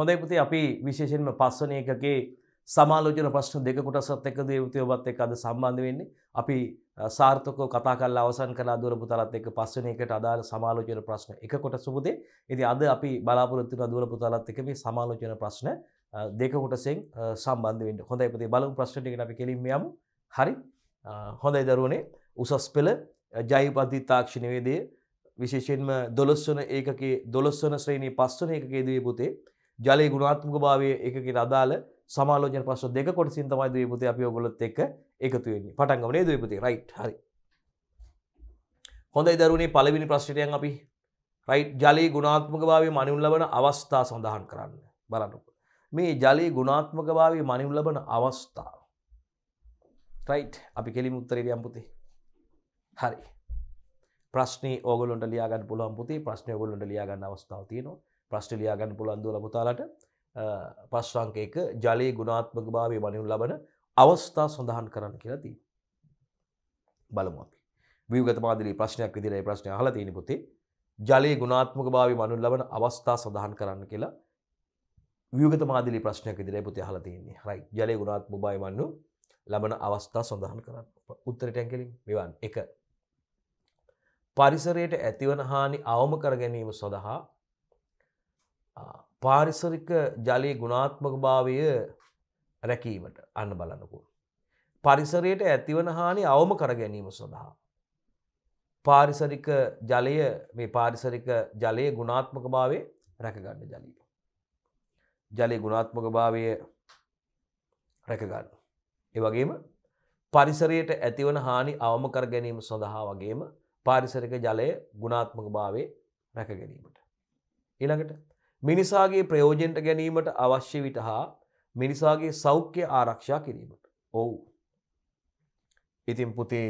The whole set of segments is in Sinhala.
හොඳයි පුතේ අපි විශේෂයෙන්ම පස්වන එකකේ සමාලෝචන ප්‍රශ්න දෙක කොටසත් එක්ක දේවතිය ඔබත් එක්ක අද සම්බන්ධ වෙන්නේ. අපි සාර්ථකව කතා කරලා අවසන් කළා දුර පුතාලත් එක්ක පස්වන එකට අදාළ සමාලෝචන ප්‍රශ්න එක කොටස පුතේ. ඉතින් අද අපි බලාපොරොත්තු වෙන දුර පුතාලත් එක්ක මේ සමාලෝචන ප්‍රශ්න දෙක කොටසෙන් සම්බන්ධ වෙන්න. හොඳයි පුතේ බලමු ප්‍රශ්න ටිකට අපි කෙලින්ම යමු. හරි. හොඳයි දරුවනේ. උසස් පෙළ ජෛවපද්ධති තාක්ෂණ වේදයේ විශේෂයෙන්ම 12 වන ඒකකේ 12 වන ශ්‍රේණියේ 5 වන ඒකකයේදී පුතේ ජලය ගුණාත්මක භාවය එකකට අදාළ සමාලෝජන ප්‍රශ්න දෙක කොටසින් තමයි ද්වීපතේ අපි ඔයගොල්ලොත් එක්ක එකතු වෙන්නේ. පටන් ගමු නේද ද්වීපතේ? රයිට්. හරි. හොඳයි දරුවනේ පළවෙනි ප්‍රශ්නයට යන් අපි රයිට් ජලයේ ගුණාත්මක භාවය මනින් ලබන අවස්ථා සඳහන් කරන්න. බලන්න. මේ ජලයේ ගුණාත්මක භාවය මනින් ලබන අවස්ථා. රයිට්. අපි කෙලිම උත්තරේට යමු පුතේ. හරි. ප්‍රශ්නේ ඕගොල්ලොන්ට ලියා ගන්න පුළුවන් පුතේ. ප්‍රශ්නේ ඕගොල්ලොන්ට ලියා ගන්න අවස්ථාව තියෙනවා. ප්‍රශ්ටලියා ගන්න පුළන්දුවල පුතාලට පස්්‍රංකයක ජලයේ ගුණාත්මක භාවය මනිුන් ලබන අවස්ථා සඳහන් කරන්න කියලති. බලමු අපි වියගත මාදරී ප්‍රශ්නයක් විදිරයි ප්‍රශ්නය හල තියෙන පුතේ ජලයේ ගුණාත්මක භාවය මනුල් ලබන අවස්ථා සඳහන් කරන්න කියලා වියගත මාදිලි ප්‍රශ්නයක් විදිරයි පුතේ හල තියන්නේ හරයි ජලය ගුණාත්ම භාය වන්නු ලබන අවස්ථා සඳහන් කරන්න උත්තරටැන්කලින් මෙවන් එක පරිසරයට ඇතිවන හානි අවම කර ගැනීම සඳහා පාරිසරික ජලයේ ගුණාත්මක භාවය රැකීමට අන්න බලනකු. පරිසරයට ඇතිවන හානි අවම කර ගැනීම සඳහා. පාරිසරික ජලය මේ පාරිසරික ජලයේ ගුණාත්මක භාවය රැකගන්න ජලීය. ජලය ගුණාත්මක භාවය රැකගන්න. ඒවගේම පරිසරයට ඇතිවන හානි අවම කර ගැනීම සඳහා වගේම පාරිසරික ජලය ගුණාත්මක භාවේ රැක ගැනීමට. ඊළඟට මිනිසාගේ ප්‍රයෝජෙන්ට ගැනීමට අවශ්‍ය විට හා මිනිසාගේ සෞඛ්‍ය ආරක්ෂා කිරීමට. ඔවු. ඉතින් පුතේ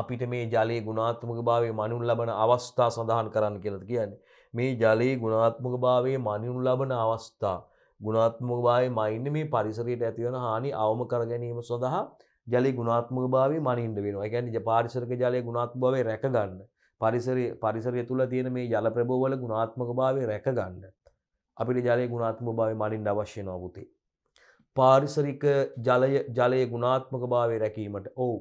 අපිට මේ ජලයේ ගුණාත්මක භාවය මනුන් ලබන අවස්ථා සඳහන් කරන්න කියලද කියන්නේ. මේ ජලයේ ගුණාත්මක භාවයේ මනිුන් ලබන අවස්ථා ගුණාත්මක භාවය මයින්න මේ පරිසරයට ඇතිවන හානි අවම කර ගැනීම සඳහා ජලි ගුණාත්මක භාවය මනින්ට වෙනවා ගැන පාරිසරක ජලය ගුණාත්භාවය රැකගන්න පරිසරය පරිසරය තුළ තියෙන මේ ජල ප්‍රබෝවල ගුණාත්මක භාවය රැකගන්න අපිට ජලය ගුණාත්ම භාවය මලින් අවශ්‍ය නොවපුතේ. පාරිසරික ජලය ජලය ගුණාත්මක භාවය රැකීමට ඔවු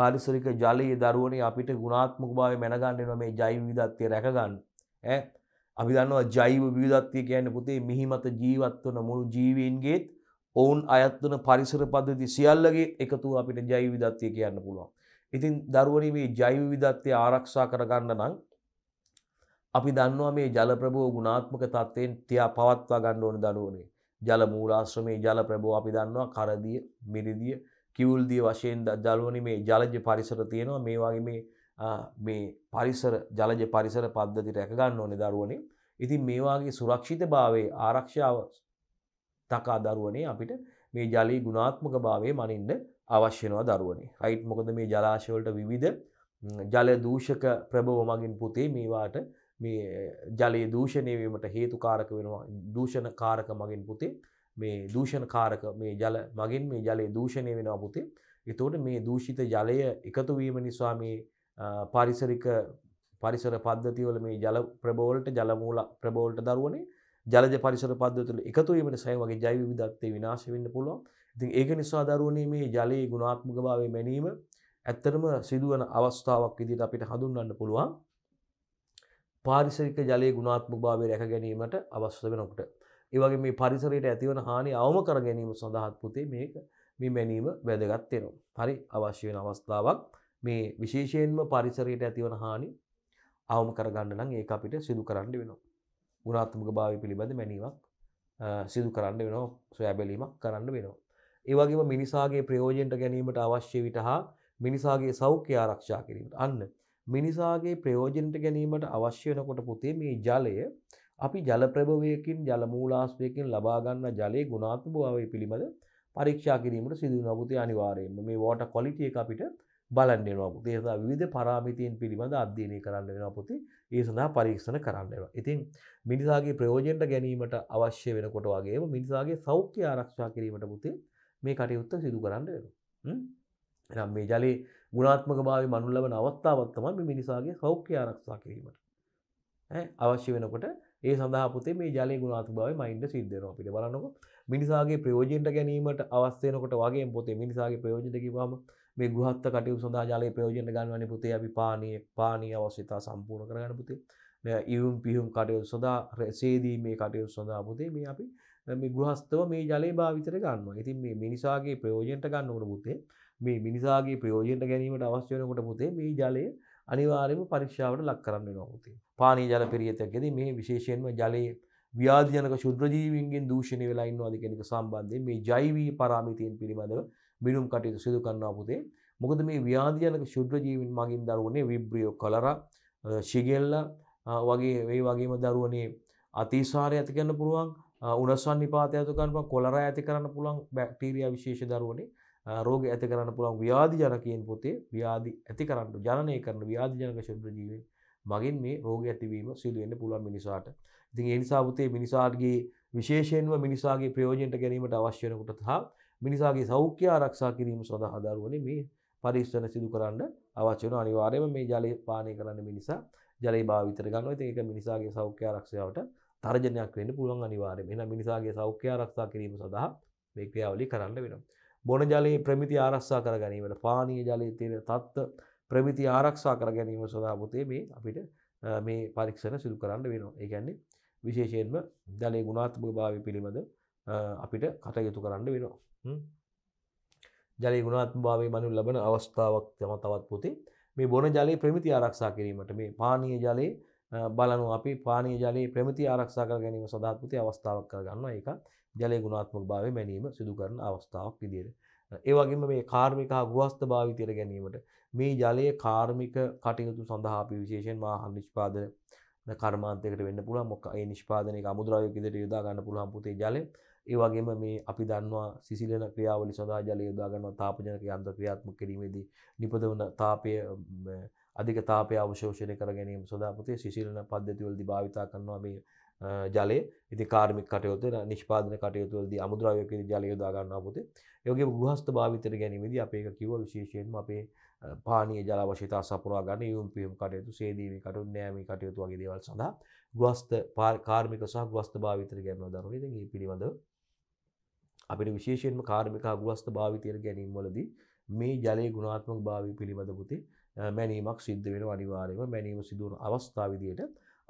පාරිසරික ජලයේ දරුවනේ අපිට ගුණාත්මක භාවය මැනගන්නවා මේ ජෛව විවිධත්වය රැකගන්න ඈ අපි දන්නවා ජෛව විවිධත්වය කියන්නේ පුතේ මිහිමත ජීවත් වන මුළු ජීවීන්ගේත් ඔවුන් අයත් වන පරිසර පද්ධති සියල්ලගේ එකතුව අපිට ජෛව විවිධත්වය කියන්න පුළුවන් ඉතින් දරුවනි මේ ජෛව විවිධත්වය ආරක්ෂා කරගන්න නම් අපි දන්නවා මේ ජල ප්‍රභෝ ගුණාත්මක තත්ත්වයෙන් තියා පවත්වා ගන්න ඕන දරුවනේ. ජල මූලාශ්‍රමේ ජල ප්‍රභෝ අපි දන්නවා කරදිය, මිරිදිය, කිවුල්දිය වශයෙන් දරුවනි මේ ජලජ පරිසර තියෙනවා. මේ වගේ මේ මේ පරිසර ජලජ පරිසර පද්ධති රැක ගන්න ඕනේ දරුවනේ. ඉතින් මේ වාගේ සුරක්ෂිතභාවයේ ආරක්ෂාව තකා දරුවනේ අපිට මේ ජලයේ ගුණාත්මක භාවය මනින්න අවශ්‍යනවා දරුවනේ රයිට් මොකද මේ ජලාශවලට විවිධ ජල දූෂක ප්‍රභව මගින් පුතේ මේවාට මේ ජලයේ දූෂණයවීමට හේතුකාරක වෙනවා දූෂණ කාරක මගින් පුතේ මේ දූෂණ කාරක මේ ජල මගින් මේ ජලයේ දූෂණය වෙනවා පුතේ එතෝට මේ දූෂිත ජලය එකතුවීම නිසා මේ පරිසරික පරිසර පද්ධතිවල මේ ජල ප්‍රබෝල්ට ජලමූල ප්‍රබෝල්ට දරුවනේ ජලජ පරිසර පද්ධතුල එකතුවීමට සය වගේ ජයවිධත්තේ විනාශවෙන්න පුළුවන් ඉතින් ඒක නිසා දරුවනේ මේ ජලයේ ගුණාත්මකභාවය මැනීම ඇත්තටම සිදුවන අවස්ථාවක් විදිහට අපිට හඳුන්වන්න පුළුවන්. පාරිසරික ජලයේ ගුණාත්මකභාවය රැක ගැනීමට අවශ්‍ය වෙනකොට. ඒ වගේ මේ පරිසරයට ඇතිවන හානි අවම කර ගැනීම සඳහාත් පුතේ මේක මේ මැනීම වැදගත් වෙනවා. හරි අවශ්‍ය වෙන අවස්ථාවක් මේ විශේෂයෙන්ම පරිසරයට ඇතිවන හානි අවම කරගන්න නම් ඒක අපිට සිදු කරන්න වෙනවා. ගුණාත්මකභාවය පිළිබඳ මැනීමක් සිදු කරන්න වෙනවා, සොයා බැලීමක් කරන්න වෙනවා. ඒවගේම මිනිසාගේ ප්‍රයෝජෙන්ට ගැනීමට අවශ්‍ය විට හා මිනිසාගේ සෞඛ්‍ය ආරක්ෂා කිරීමට අන්න මිනිසාගේ ප්‍රයෝජෙන්ට ගැනීමට අවශ්‍ය වෙනකොට පුතේ මේ ජලය අපි ජලප්‍රභවයකින් ජලමූලාශ්‍රයකින් ලබාගන්න ජලයේ ගුණාත්භාවය පිළිබඳ පරීක්ෂා කිරීමට සිදුවන පුතේ අනිවාර්යයෙන්ම මේ වෝට කොලිටිය එක අපිට බලන්න වෙනවා පුතේ සඳහා විවිධ පාරාමිතීන් පිළිබඳ අධ්‍යයනය කරන්න වෙනවා පුතේ ඒ සඳහා පරීක්ෂණ කරන්න වෙනවා. ඉතින් මිනිසාගේ ප්‍රයෝජනට ගැනීමට අවශ්‍ය වෙනකොට වගේම මිනිසාගේ සෞඛ්‍ය ආරක්ෂා කිරීමට පුතේ මේ කටයුත්ත සිදු කරන්න වෙන. එනම් මේ ජලයේ ගුණාත්මක භාව මනුල්ලව නවත්තාවත්තම මිනිසාගේ සෞඛ්‍ය ආරක්ෂා කිරීමට. අවශ්‍ය වෙනකොට ඒ සඳහපුතේ මේ ජලය ගුණාතිභාව මයින්ඩ සිද්ධනවා පිට බලන්නකො මිනිසාගේ ප්‍රයෝජෙන්ට ගැනීමට අවස්සයනකොට වගේ පොතේ මිනිසාගේ ප්‍රයෝජිතකිවාම මේ ගෘහත්ත කටයු සඳහා ජලය ප්‍රයෝජෙන්ට ගන්නවන පුතේ අපි පානය පානී අවශ්‍යතා සම්පූර්ණ කරගන්න පුතේ ඉවුම් පිහුම් කටයුතු සොදා රැසේදී මේ කටයුතු සඳහා පුතේ මේ අපි ගෘහස්තව මේ ජලය භාවිතර ගන්න ඉතින් මේ මිනිසාගේ ප්‍රයෝජෙන්ට ගන්නකට පුතේ මේ මිනිසාගේ ප්‍රයෝජෙන්ට ගැනීමට අවශ්‍යයනකොට පුතේ මේ ජලය අනිවාර්යම පරික්ෂාවට ලක් කරන්න නොමුතේ පානී ජල පිරිියතක්ගෙද මේ විශේෂයෙන්ම ජලයේ ව්‍යාධියනක ශුද්‍රජීවින්ගෙන් දූෂණය වෙලා ඉන්නවා දෙකෙනක සම්බන්ධය මේ ජයිවී පරාමිතයෙන් පිළිබඳව මිනුම් කටයුතු සිදු කරන්නා පුතේ මොකද මේ ව්‍යාධියනක ශුද්‍රජීවින් මගින් දරුවනේ විබ්‍රියෝ කලර ශිගෙල්ල වගේ වේ වගේම දරුවනේ අතිසාරය ඇති කරන්න පුළුවන් උනස්වන් නිපාත ඇතුකන්ප කොලර ඇති කරන්න පුළන් බැක්ටීරිය විශේෂ දරුවනේ රෝග ඇති කරන්න පුළන් ව්‍යාධි ජනකයෙන් පොතේ ව්‍යාධි ඇති කරන්නට ජනය කරන ව්‍යාධි ජනක ශුද්‍ර ජීවෙන් මගින් මේ රෝග ඇතිවීම සිදුවෙන්න පුළුවන් මිනිසාට ඉතින් එනිසාපුතේ මිනිසාගේ විශේෂයෙන්ව මිනිසාගේ ප්‍රයෝජෙන්ට ගැනීමට අවශ්‍යනකුට හා මිනිසාගේ සෞඛ්‍ය ආරක්ෂා කිරීම සඳහා අදරුවන මේ පරිස්සන සිදු කරන්න අවශ්‍යන අනිවාර්යම මේ ජලය පානය කරන්න මිනිසා ජලය භාවිතර ගන්න එක මිනිසාගේ සෞඛ්‍ය ආරක්ෂාවට තර්ජනයක් වෙන්න පුළුවන් අනිවාර්යයෙන්. එහෙනම් මිනිසාගේ සෞඛ්‍ය ආරක්ෂා කිරීම සඳහා මේ ක්‍රියාවලිය කරන්න වෙනවා. බොන ජලයේ ප්‍රමිති ආරක්ෂා කර ගැනීමට පානීය ජලයේ තියෙන තත්ත්ව ප්‍රමිති ආරක්ෂා කර ගැනීම සඳහා පුතේ මේ අපිට මේ පරීක්ෂණ සිදු කරන්න වෙනවා. ඒ කියන්නේ විශේෂයෙන්ම ජලයේ ගුණාත්මක භාවය පිළිබඳ අපිට කටයුතු කරන්න වෙනවා. ජලයේ ගුණාත්මක භාවය මනු ලබන අවස්ථාවක් තම තවත් පුතේ මේ බොන ජලයේ ප්‍රමිති ආරක්ෂා කිරීමට මේ පානීය ජලයේ බලනු අපි පානී ජලයේ ප්‍රමති ආරක්ෂා කර ගැනීම සදාත්පති අවස්ථාවක් කරගන්න ඒක ජලය ගුණාත්මක භාව මැනීම සිදුකරන අවස්ථාවක් විදිර. ඒවගේම මේ කාර්මික ගෘහස්ථ භාවිතයට ගැනීමට මේ ජලය කාර්මික කටයුතු සඳහාපි විශේෂෙන් වා හනිෂ්පාද කර්මාන්තයකට වෙන්න පුළ මොක් ඒ නිෂ්පාදනය අමුදුරායකිදට යොදාගන්න පුළහන් පුතේ ජලය ඒවගේම මේ අපි දන්නවා සිසිලන ක්‍රියාවලි සඳහා ජලය යොදාගන්නවා තාපජනක යන්ත්‍ර ක්‍රියාත්ම කිරීමේදී නිපද වන තාපය අධික තාපය අවශෝෂණය කර ගැනීම සොදාපතේ සිසිලන පද්ධතිවලදි භාවිතා කරනවා මේ ජලය ඉති කාර්මික කටයුතු නිෂ්පාදන කටයුතුවලද අමුද්‍රවයක ජලය යොදාගන්න අපපුතේ යෝගේ ගෘහස්ත භාවිතර ගැනීමද අපේ කිව විශේෂයෙන්ම අපේ පානය ජලවශතා සපුරා ගන්න යුම් පියම් කටයුතු සේදීම කටු නෑම කටයුතු වගේ දේවල් සඳහා ගෘහස්ත කාර්මික සහ ගෘස්ත භාවිතර ගැන දරුවගේ පිළිබඳ අපිට විශේෂයෙන්ම කාර්මික ගෘහස්ත භාවිතයට ගැනීම්වලදී මේ ජලය ගුණාත්මක භාවි පිළිබඳ පුතේ මැනීමක් සිද්ධ වෙන අනිවාරයම මැනීම සිදුවන අවස්ථා විදියට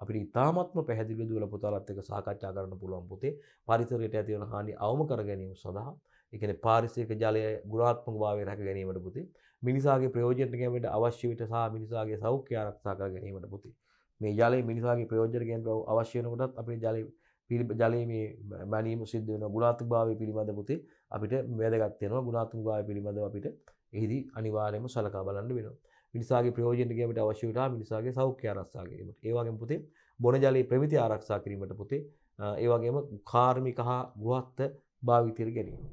අපිට ඉතාමත්ම පැහැදිලි දුවල පුතාලත් එක සාකච්ඡා කරන්න පුළුවන් පොතේ පරිසරයට ඇතිවන හානි අවම කර ගැනීම සඳහා එකන පාරිසයක ජලය ගුණාත්මක භාවය රැක ගැනීමට පුති මිනිසාගේ ප්‍රයෝජනට ගැමට අවශ්‍ය විට සහ මිනිසාගේ සෞඛ්‍ය ආරක්ෂා කර ගැනීමට පුති මේ ජලය මිනිසාගේ ප්‍රයෝජන ගැන්ට අවශ්‍යනකොටත් අපේ ජලය පිළි ජලයේ මේ මැනීම සිද්ධ වෙන ගුණාත්මක භාවය පිළිබඳ පුතේ අපිට වැදගත් වෙනවා ගුණාත්මක භාවය පිළිබඳව අපිට එහිදී අනිවාර්යයෙන්ම සලකා බලන්න වෙනවා මිනිසාගේ ප්‍රයෝජනගේමට අවශ්‍යවටා මිනිසාගේ සෞඛ්‍ය අරස්සාගේීමට ඒවාගේ පුතේ බොන ජලයේ ප්‍රමිති ආරක්ෂා කිරීමට පුතේ ඒවගේම කාර්මික හා ගෘහත්ත භාවිතර ගැනීම.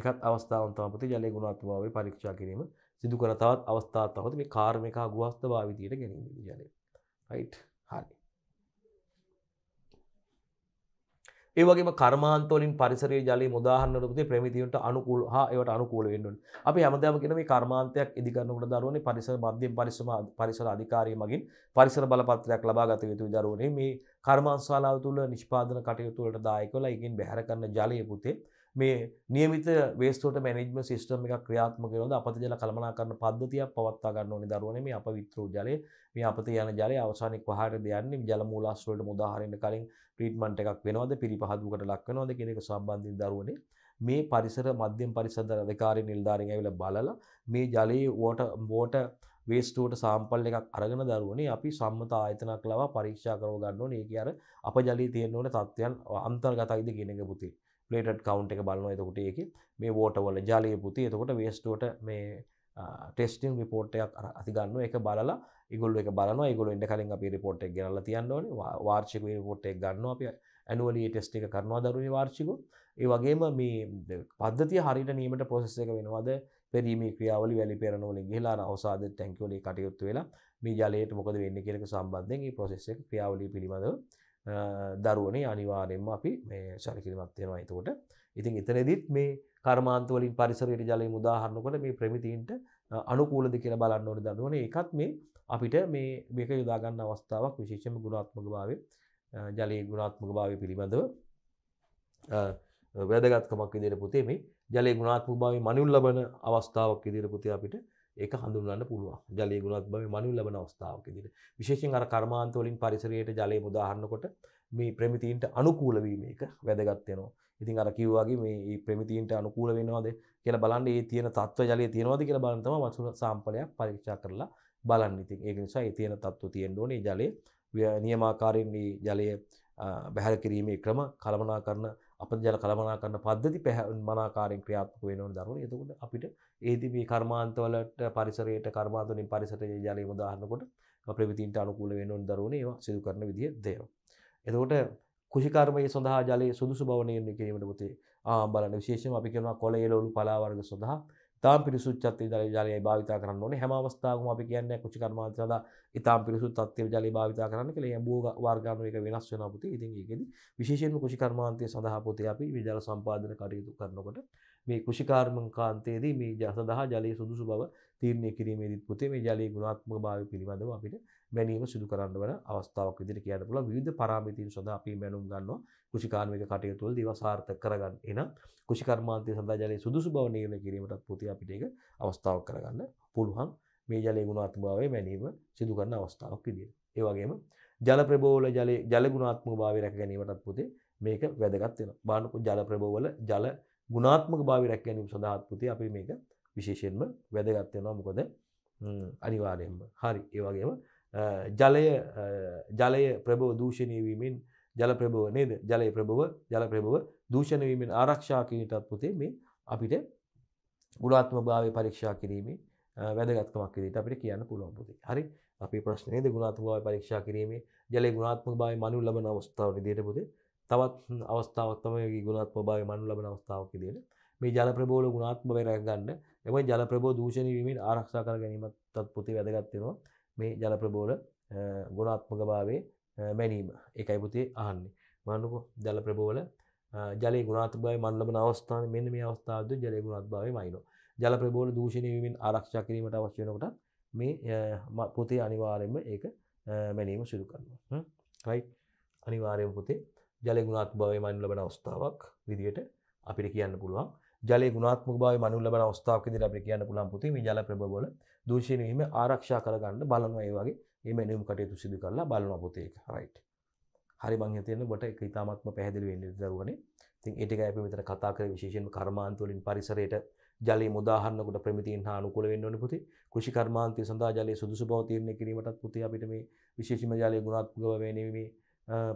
එකත් අවස්ථාවන්තාවපති ජලය ගුණාත්මාවේ පරීක්ෂා කිරීම සිදු කර තවත් අවස්ථාතාවත මේ කාර්මික ගෘහස්ථ භාවිතයට ගැනීම ජලය. හරි. ඒවගේ කර්මාන්තවලින් පරිසරය ජලය මුදාහන්නරකති ප්‍රමිතිවන්ට අනුකූල් හා ඒවට අනුකූල වෙන්නුන් අපි හැමදම කෙන මේ කර්මාන්තයක් ඉදිකරන්නට දරුවන පරිසර මධ්‍යම් පරිසම පරිසර අධිකාරය මගින් පරිසර බලපත්‍රයක් ලබාගත යුතු දරුවනේ මේ කර්මාන්ශාලාව තුළ නිෂ්පාදන කටයුතුවලට දායකොලා ඉගින් බැහර කරන්න ජලය පුතේ මේ නියමිත වේස්තෝට මැනජම සිිස්ටම එක ක්‍රියාත්මකයවද අපත ජල කළමනා කරන පද්ධතියක් පවත්වා ගන්න ඕනි දරුවන මේ අප විත්‍රූ ජලය මේ අපත යන ජලය අවසානෙක් වහර දෙයන්නේ ජලමූලාස්වලට මුදාහරෙන්ට කලින් ප්‍රීට්මන්ට එකක් වෙනවද පිරිපහදුකට ලක්වනවද කෙනෙක සම්බන්ධින් දරුවනේ මේ පරිසර මධ්‍යම පරිසද අධකාරය නිල්ධාරෙන් ඇවිල බලලා මේ ජලයේ ෝට බෝට වේස්ටෝට සාම්පල් එකක් අරගෙන දරුවනේ අපි සම්මත ආයතනක් ලවා පරීක්ෂා කරව ගන්නෝ ඒ අර අප ජලී තියෙන්න්නවන තත්ත්වයන් අන්තර්ගතයිද ගෙනක පුතේ ලේට කවන්් එක බලන්න එතකොට ඒක මේ වෝටවල ජාලය පුති එතකොට වේස්ටෝට මේ ටෙස්ටින් රිපෝර්ටයක් අතිගන්න එක බලලා ඉගොල්ල එක බලන ගොල ඉඩ කලින් අපි රිපෝට් එක ගෙනල තියන්නවන වාර්චික රිපෝට් එක ගන්න අප ඇනුවලිය ටෙස්ට එක කරනවා දරුණේ වාර්චිකු ඒ වගේම මේ පද්ධති හරිට නීමට පොසෙස් එක වෙනවාද පෙරීම ක්‍රියාවල වැලි පෙරනවල ගේලා අවසාද ටැංකවලේ කටයුත්තු වෙලා මේ ජලයට මොකද වෙන්න කෙනෙක සම්බන්ධයෙන් ප්‍රසෙස් එක ක්‍රියාවලි පිළිබඳව දරුවනේ අනිවාරයෙන්ම අපි මේ ශරිකිරිමත්වයෙනවා එතකොට ඉතින් එතනදිත් මේ කර්මාන්තවලින් පරිසරයට ජලය මුදාහරන්නකොට මේ ප්‍රමිතින්ට අනුකූලද කියලා බලන්න ඕන දන්නුවන එකත් මේ අපිට මේ මේක යොදාගන්න අවස්ථාවක් විශේෂම ගුණාත්මක භාව ජලයේ ගුණාත්මක භාව පිළිබඳව වැදගත්කමක් ඉදිර පුතේ මේ ජලය ගුණාත්ම භාව මනුල් ලබන අවස්ථාවක් ඉදිර පුතේ අපිට ඒක හඳුන්න්න පුළුව ජලය ගුණත් බව මනු ලබන අවස්ථාවක දිට විශේෂෙන් අර කර්මාන්තවලින් පරිසරයට ජලය මුදාහරන්නකොට මේ ප්‍රමිතින්ට අනුකූලවීම එක වැදගත්යනවා ඉතින් අර කිව්වාගේ මේ ප්‍රමිතින්ට අනුකූල වෙනවාද කියලා බලන්න ඒ තියෙන තත්ව ජලය තියෙනවාද කියලා බලන්තම වසුල සම්පලයක් පරීක්ෂා කරලා බලන්න ඉතින් ඒක නිසා ඒ තියෙන තත්ත්ව තියෙන්න ඕනේ ජලය නියමාකාරයෙන් මේ ජලය බැහැර කිරීමේ ක්‍රම කළමනා කරන අපජල කළමනා කරන්න පද්ධති පැහ මනාකාරෙන් ක්‍රියාත්මක වෙනවන දරුණ එතකොට අපිට ඒති මේ කර්මාන්තවලට පරිසරයට කර්මාතුනින් පරිසට ජලය මුදාහරනකොට ප්‍රවිතින්ට අනුකූල වෙනවන් දරුණ ඒවා සිදු කරන විදිිය දේව. එතකොට කෘෂිකර්මය සඳහා ජලය සුදුසු බවනයෙන් කිරීමට පුතේ ආ බලන විශේෂම අපි කරනවා කොළ එලවලු පලාවර්ග සඳහා තාම් පිරිසුච්චත් ඉදල ජලය භාවිතා කරන්න ඕනේ හැම අවස්ථාවකම අපි කියන්නේ කුචි කර්මාන්ත සඳහා ඊටාම් පිරිසුත් තත්ත්වයේ ජලය භාවිතා කරන්න කියලා මේ භූ වර්ගාණු එක වෙනස් වෙනවා පුතේ. ඉතින් ඒකෙදි විශේෂයෙන්ම කුචි කර්මාන්තය සඳහා පුතේ අපි විජල සම්පාදන කටයුතු කරනකොට මේ කුෂිකාර්මකාන්තයේදී මේ සඳහා ජලය සුදුසු බව තීරණය කිරීමේදීත් පුතේ මේ ජලයේ ගුණාත්මක භාවය පිළිබඳව අපිට මැනීම සිදු කරන්න වන අවස්ථාවක් විදිහට කියන්න පුළුවන් විවිධ පරාමිතින් සඳහා අපි මැනුම් ගන්නවා කෘෂිකාර්මික කටයුතුවල දවසාර්ථ කරගන්න එනම් කෘෂිකර්මාන්තය සඳහා ජලය සුදුසු බව නිර්ණය කිරීමටත් පොති අපිට ඒක අවස්ථාවක් කරගන්න පුළුවන් මේ ජලය ගුණාත්මභාවය මැනීම සිදු කරන අවස්ථාවක් විදිය. ඒ වගේම ජල ප්‍රබෝල ජල ජල ගුණාත්මක භාවය රැක ගැනීමටත් පුතේ මේක වැදගත් වෙනවා. බානකෝ ජල ප්‍රබෝල ජල ගුණාත්මක භාවය රැක ගැනීම සඳහා පුතේ අපි මේක විශේෂයෙන්ම වැදගත් වෙනවා. මොකද අනිවාර්යයෙන්ම. හරි. ඒ වගේම ජලය ජලය ප්‍රබෝ දූෂණය වීමෙන් ජල ප්‍රභව නේද ජලය ප්‍රභව ජල ප්‍රභව දූෂණවීමෙන් ආරක්ෂා කිරීමටත් පුතේ මේ අපිට ගුණාත්ම භාවය පරීක්ෂා කිරීමේ වැදගත්කමක් විදිහට අපිට කියන්න පුළුවන් පුතේ. හරි අපේ ප්‍රශ්නේ නේද ගුණාත්මක භාවය පරීක්ෂා කිරීමේ ජලයේ ගුණාත්මක භාවය මනු ලබන අවස්ථාව විදිහට පුතේ. තවත් අවස්ථාවක් තමයි මේ ගුණාත්මක භාවය මනු ලබන අවස්ථාවක් විදිහට මේ ජල ප්‍රභවල ගුණාත්මක භාවය රැකගන්න එම ජල ප්‍රභව දූෂණය වීමෙන් ආරක්ෂා කර ගැනීමත් පුතේ වැදගත් වෙනවා. මේ ජල ප්‍රභවල ගුණාත්මක භාවයේ මැනීම එකයි පුතේ ආන්නේ මනුකු ජල ප්‍රබෝල ජල ගුණාත්භාව මන්ලම අවස්ථාන මෙන්න මේ අවස්ථාවද ජල ගුණත්භාව මයින ජල ප්‍රබෝල දූෂණයවිමින් ආරක්ෂා කිරීමට අවශ්‍යනකොට මේ පොතේ අනිවාරෙන්ම ඒක මැනීම සිදු කරනවා රයි අනිවාරයම පොතේ ජල ගුණාත්භාවය මනු ලබන අවස්ථාවක් විදියට අපිට කියන්න පුළුවන් ජල ගුණාත්ම භාව මනු ලබන අවස්ථාවකද අපි කියන්න පුළන් පුති මේ ජල ප්‍රබෝල දූෂණයීම ආරක්ෂා කරගන්න බලනවා ඒ වගේ ඒ මැනුම් කටයුතු සිදු කරලා බලනවා පුතේ ඒක. රයිට්. හරි මං හිතන්නේ ඔබට ඒක ඉතාමත්ම පැහැදිලි වෙන්නේ දරුවනේ. ඉතින් ඒ ටික අපි මෙතන කතා කරේ විශේෂයෙන්ම කර්මාන්ත වලින් පරිසරයට ජලයේ උදාහරණකට ප්‍රමිතියන් හා අනුකූල වෙන්න ඕනේ පුතේ. කෘෂි කර්මාන්තය සඳහා ජලයේ සුදුසු බව තීරණය කිරීමටත් පුතේ අපිට මේ විශේෂම ජලයේ ගුණාත්මක වෙනීමේ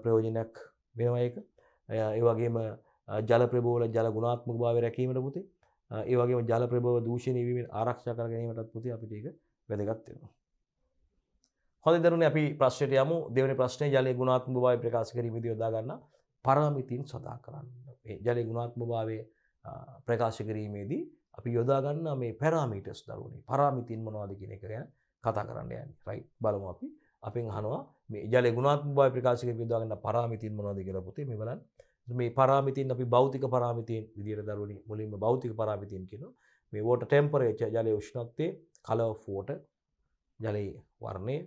ප්‍රයෝජනයක් වෙනවා ඒක. ඒ වගේම ජල ප්‍රබෝල ජල ගුණාත්මක භාවය රැකීමට පුතේ. ඒ වගේම ජල ප්‍රබව දූෂණය වීමෙන් ආරක්ෂා කර ගැනීමටත් පුතේ අපිට ඒක වැදගත් වෙනවා. හොඳදරුණ අපි ප්‍රශ්යට යමු දෙවනි ප්‍රශ්නය ජලය ගුණාත්ම භාවය ප්‍රකාශ කිරීම යොදාගන්න පරාමිතින් සඳහා කරන්න ජලය ගුණාත්ම භාවය ප්‍රකාශ කිරීමේදී අපි යොදාගන්න මේ පැරාමීටස් දරුවනේ පරාමිතින් මොනවාද කියන එක ගැන කතා කරන්න යන්නේ රයිට් බලමු අපි අපෙන් අහනවා මේ ජලය ගුණාත්ම භාවය ප්‍රකාශ කිරීම යොදාගන්න පරාමිතින් මොනවාද කියලා පුතේ මේ බලන්න මේ පරාමිතින් අපි භෞතික පරාමිතින් විදිහට දරුවනේ මුලින්ම භෞතික පරාමිතින් කියනවා මේ water temperature ජලයේ උෂ්ණත්වය color of water ජලයේ වර්ණය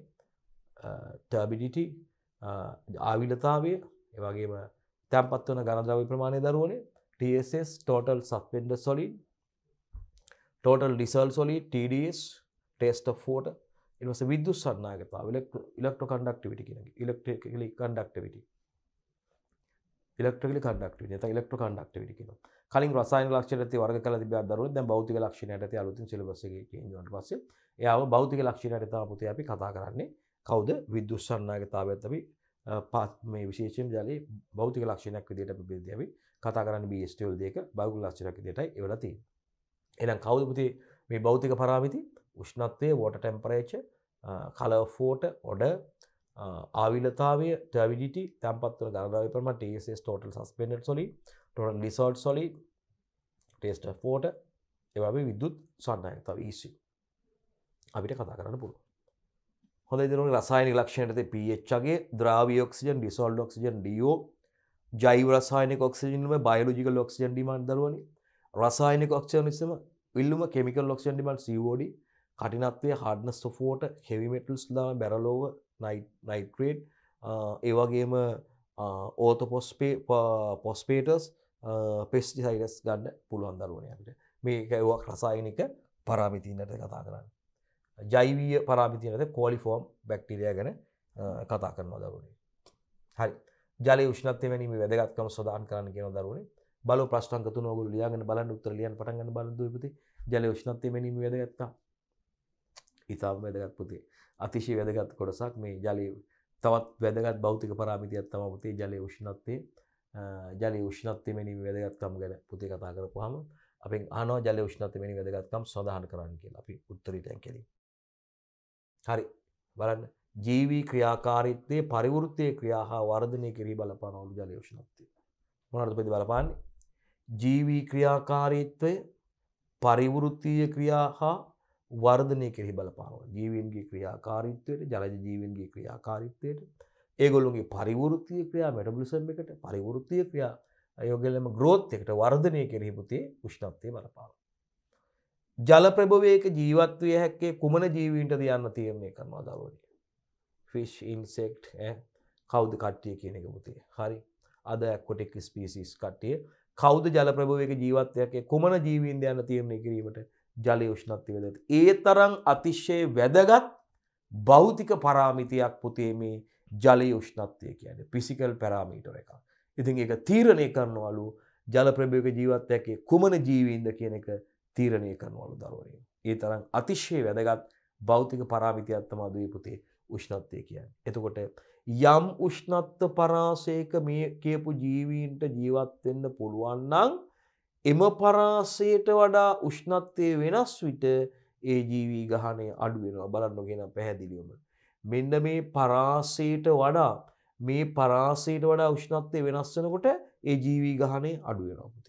ටර්බිඩිටි ආවිලතාවය එවගේම තැම්පත්වන ගණද්‍රව ප්‍රමාණය දරුවනේ TSS total suspender solid total dissolved solid TDS test of water ඊට පස්සේ විද්‍යුත් සන්නායකතාව electro conductivity කියන එක electrically conductivity electrically conductivity නැත්නම් electro conductivity කියනවා කලින් රසායන ලක්ෂණ ඇති වර්ග කළා තිබ්බා දරුවනේ දැන් භෞතික ලක්ෂණයට ඇති අලුතින් සිලබස් එකේ change වුණාට පස්සේ එයාව භෞතික ලක්ෂණයට තව පුතේ අපි කතා කරන්නේ කවුද විදුෂන්නගතාවත් අපි පාත් මේ විශේෂයෙන් ජලයේ භෞතික ලක්ෂණයක් විදිහට අපි බෙදී අපි කතා කරන්නේ BST වල දෙක භෞතික ලක්ෂණයක් විදිහටයි ඒවලා තියෙන්නේ. එහෙනම් කවුද පුතේ මේ භෞතික පරාමිති? උෂ්ණත්වය, water temperature, color of water, odor, ආවිලතාවය, turbidity, තැම්පත් වල ගණනාවේ ප්‍රමාණය, TSS total suspended solid, total dissolved solid, taste of water, ඒවා අපි විදුත් සන්නායකතාව EC අපිට කතා කරන්න පුළුවන්. හොඳ දරු රසායනික ලක්ෂණයටත පච්ගේ ද්‍රාව ක්සිජන් ඩිසල් ක්සිජන් ඩියෝ ජයිවරසායනක ඔක්සිජන්ම බයලෝජික ලොක්සිජන් ඩිමන් දරුවනි රසායනක ඔක්ෂයනිසම විල්ලුම කෙමිකල් ලොක්ෂන් ඩිමන් සෝඩි කටිනත්වය හඩන සොෆෝට හෙවිමටල්ස් දාම බැරලෝව නයිට්‍රේඩ් ඒවගේම ඕතපොස්පේ පොස්පේටස් පෙස්ටි සයිඩස් ගන්න පුළුවන් දරුවනයකට මේක ඒවා රසායනික පරාමිතින්නට කතා කරන්න ජෛවීය පරාමිතිනද කෝලිෆෝම් බැක්ටීරිය ගැන කතා කරනවා දරුණේ. හරි ජල ෂ්නත්ය වැනීම වැදගත්කම සදාන් කරන්න කියෙන දරුණේ බල ප්‍රශ්ටන්ක තුනෝගු ලියගෙන බලන්න උත්තරලියන් පටන්ගන්න බලදුපති ජල ෂ්නත්ය වැනීම වැදගත්තා ඉතාම වැදගත් පුතේ අතිශය වැදගත් කොටසක් මේ ජලය තවත් වැදගත් බෞතික පරාමිතියක් තමපතේ ජලය ෂ්නත්තේ ජල ෂ්නත්ය වැනීම වැදගත්කම් ගැන පුති කතා කරපුහම අප ආන ජල ෂ්නත වැනි වැදගත්කම් සඳහන් කරන්න කියලා අපි උත්තරීටැන් කෙරේ හරි බලන්න ජීවී ක්‍රියාකාරිත්තේ පරිවෘත්තය ක්‍රියා හා වර්ධනය කිරී බලපාන ඔලු ජලයෝෂණක්තිය මොනට පති බලපාන්නේ ජීවී ක්‍රියාකාරීත්වය පරිවෘත්තිය ක්‍රියා හා වර්ධනය කෙහි බලපාව ජීවන්ගේ ක්‍රියාකාරිත්වයට ජලජ ජීවන්ගේ ක්‍රියාකාරිත්වයට ඒගොල්ලුගේ පරිවෘත්තිය ක්‍රියා මැටබලිසම් එකට පරිවෘත්තිය ක්‍රියා අයෝගලම ග්‍රෝත් එකට වර්ධනය කෙරෙහිපුතේ උෂ්ණත්වය බලපාව ජලප්‍රභවයක ජීවත්වය හැක්කේ කුමන ජීවීන්ට දයන්න තීරණය කරනවා දරුවනය. ෆිෂ් ඉන්සෙක්් කෞද කට්ටිය කියන එක පුතේ හරි අද ඇක්කොටෙක් ස්පිසිස් කට්ටිය කෞද ජලප්‍රභවයක ජීවත්වයක්ේ කුමන ජීවීන්ද යන්න තීරණය කිරීමට ජලය උෂ්ණත්තිවදත්. ඒ තරං අතිශ්‍යය වැදගත් බෞතික පරාමිතියක් පුතේ මේ ජලය උෂ්ණත්වය කියන පිසිකල් පැරාමීටර එක. ඉතින් එක තීරණය කරනවලු ජලප්‍රභයක ජීවත්යකේ කුමන ජීවීන්ද කියන එක තීරණය කරනවලු දරුවනේ. ඒ තරම් අතිශය වැදගත් භෞතික පරාමිතියක් තමයි දුවේ පුතේ උෂ්ණත්වය කියන්නේ. එතකොට යම් උෂ්ණත්ව පරාසයක මේ කියපු ජීවීන්ට ජීවත් වෙන්න පුළුවන් නම් එම පරාසයට වඩා උෂ්ණත්වයේ වෙනස් විට ඒ ජීවී ගහණය අඩු වෙනවා බලන්න කියන පැහැදිලිවම. මෙන්න මේ පරාසයට වඩා මේ පරාසයට වඩා උෂ්ණත්වය වෙනස් වෙනකොට ඒ ජීවී ගහණය අඩු වෙනවා.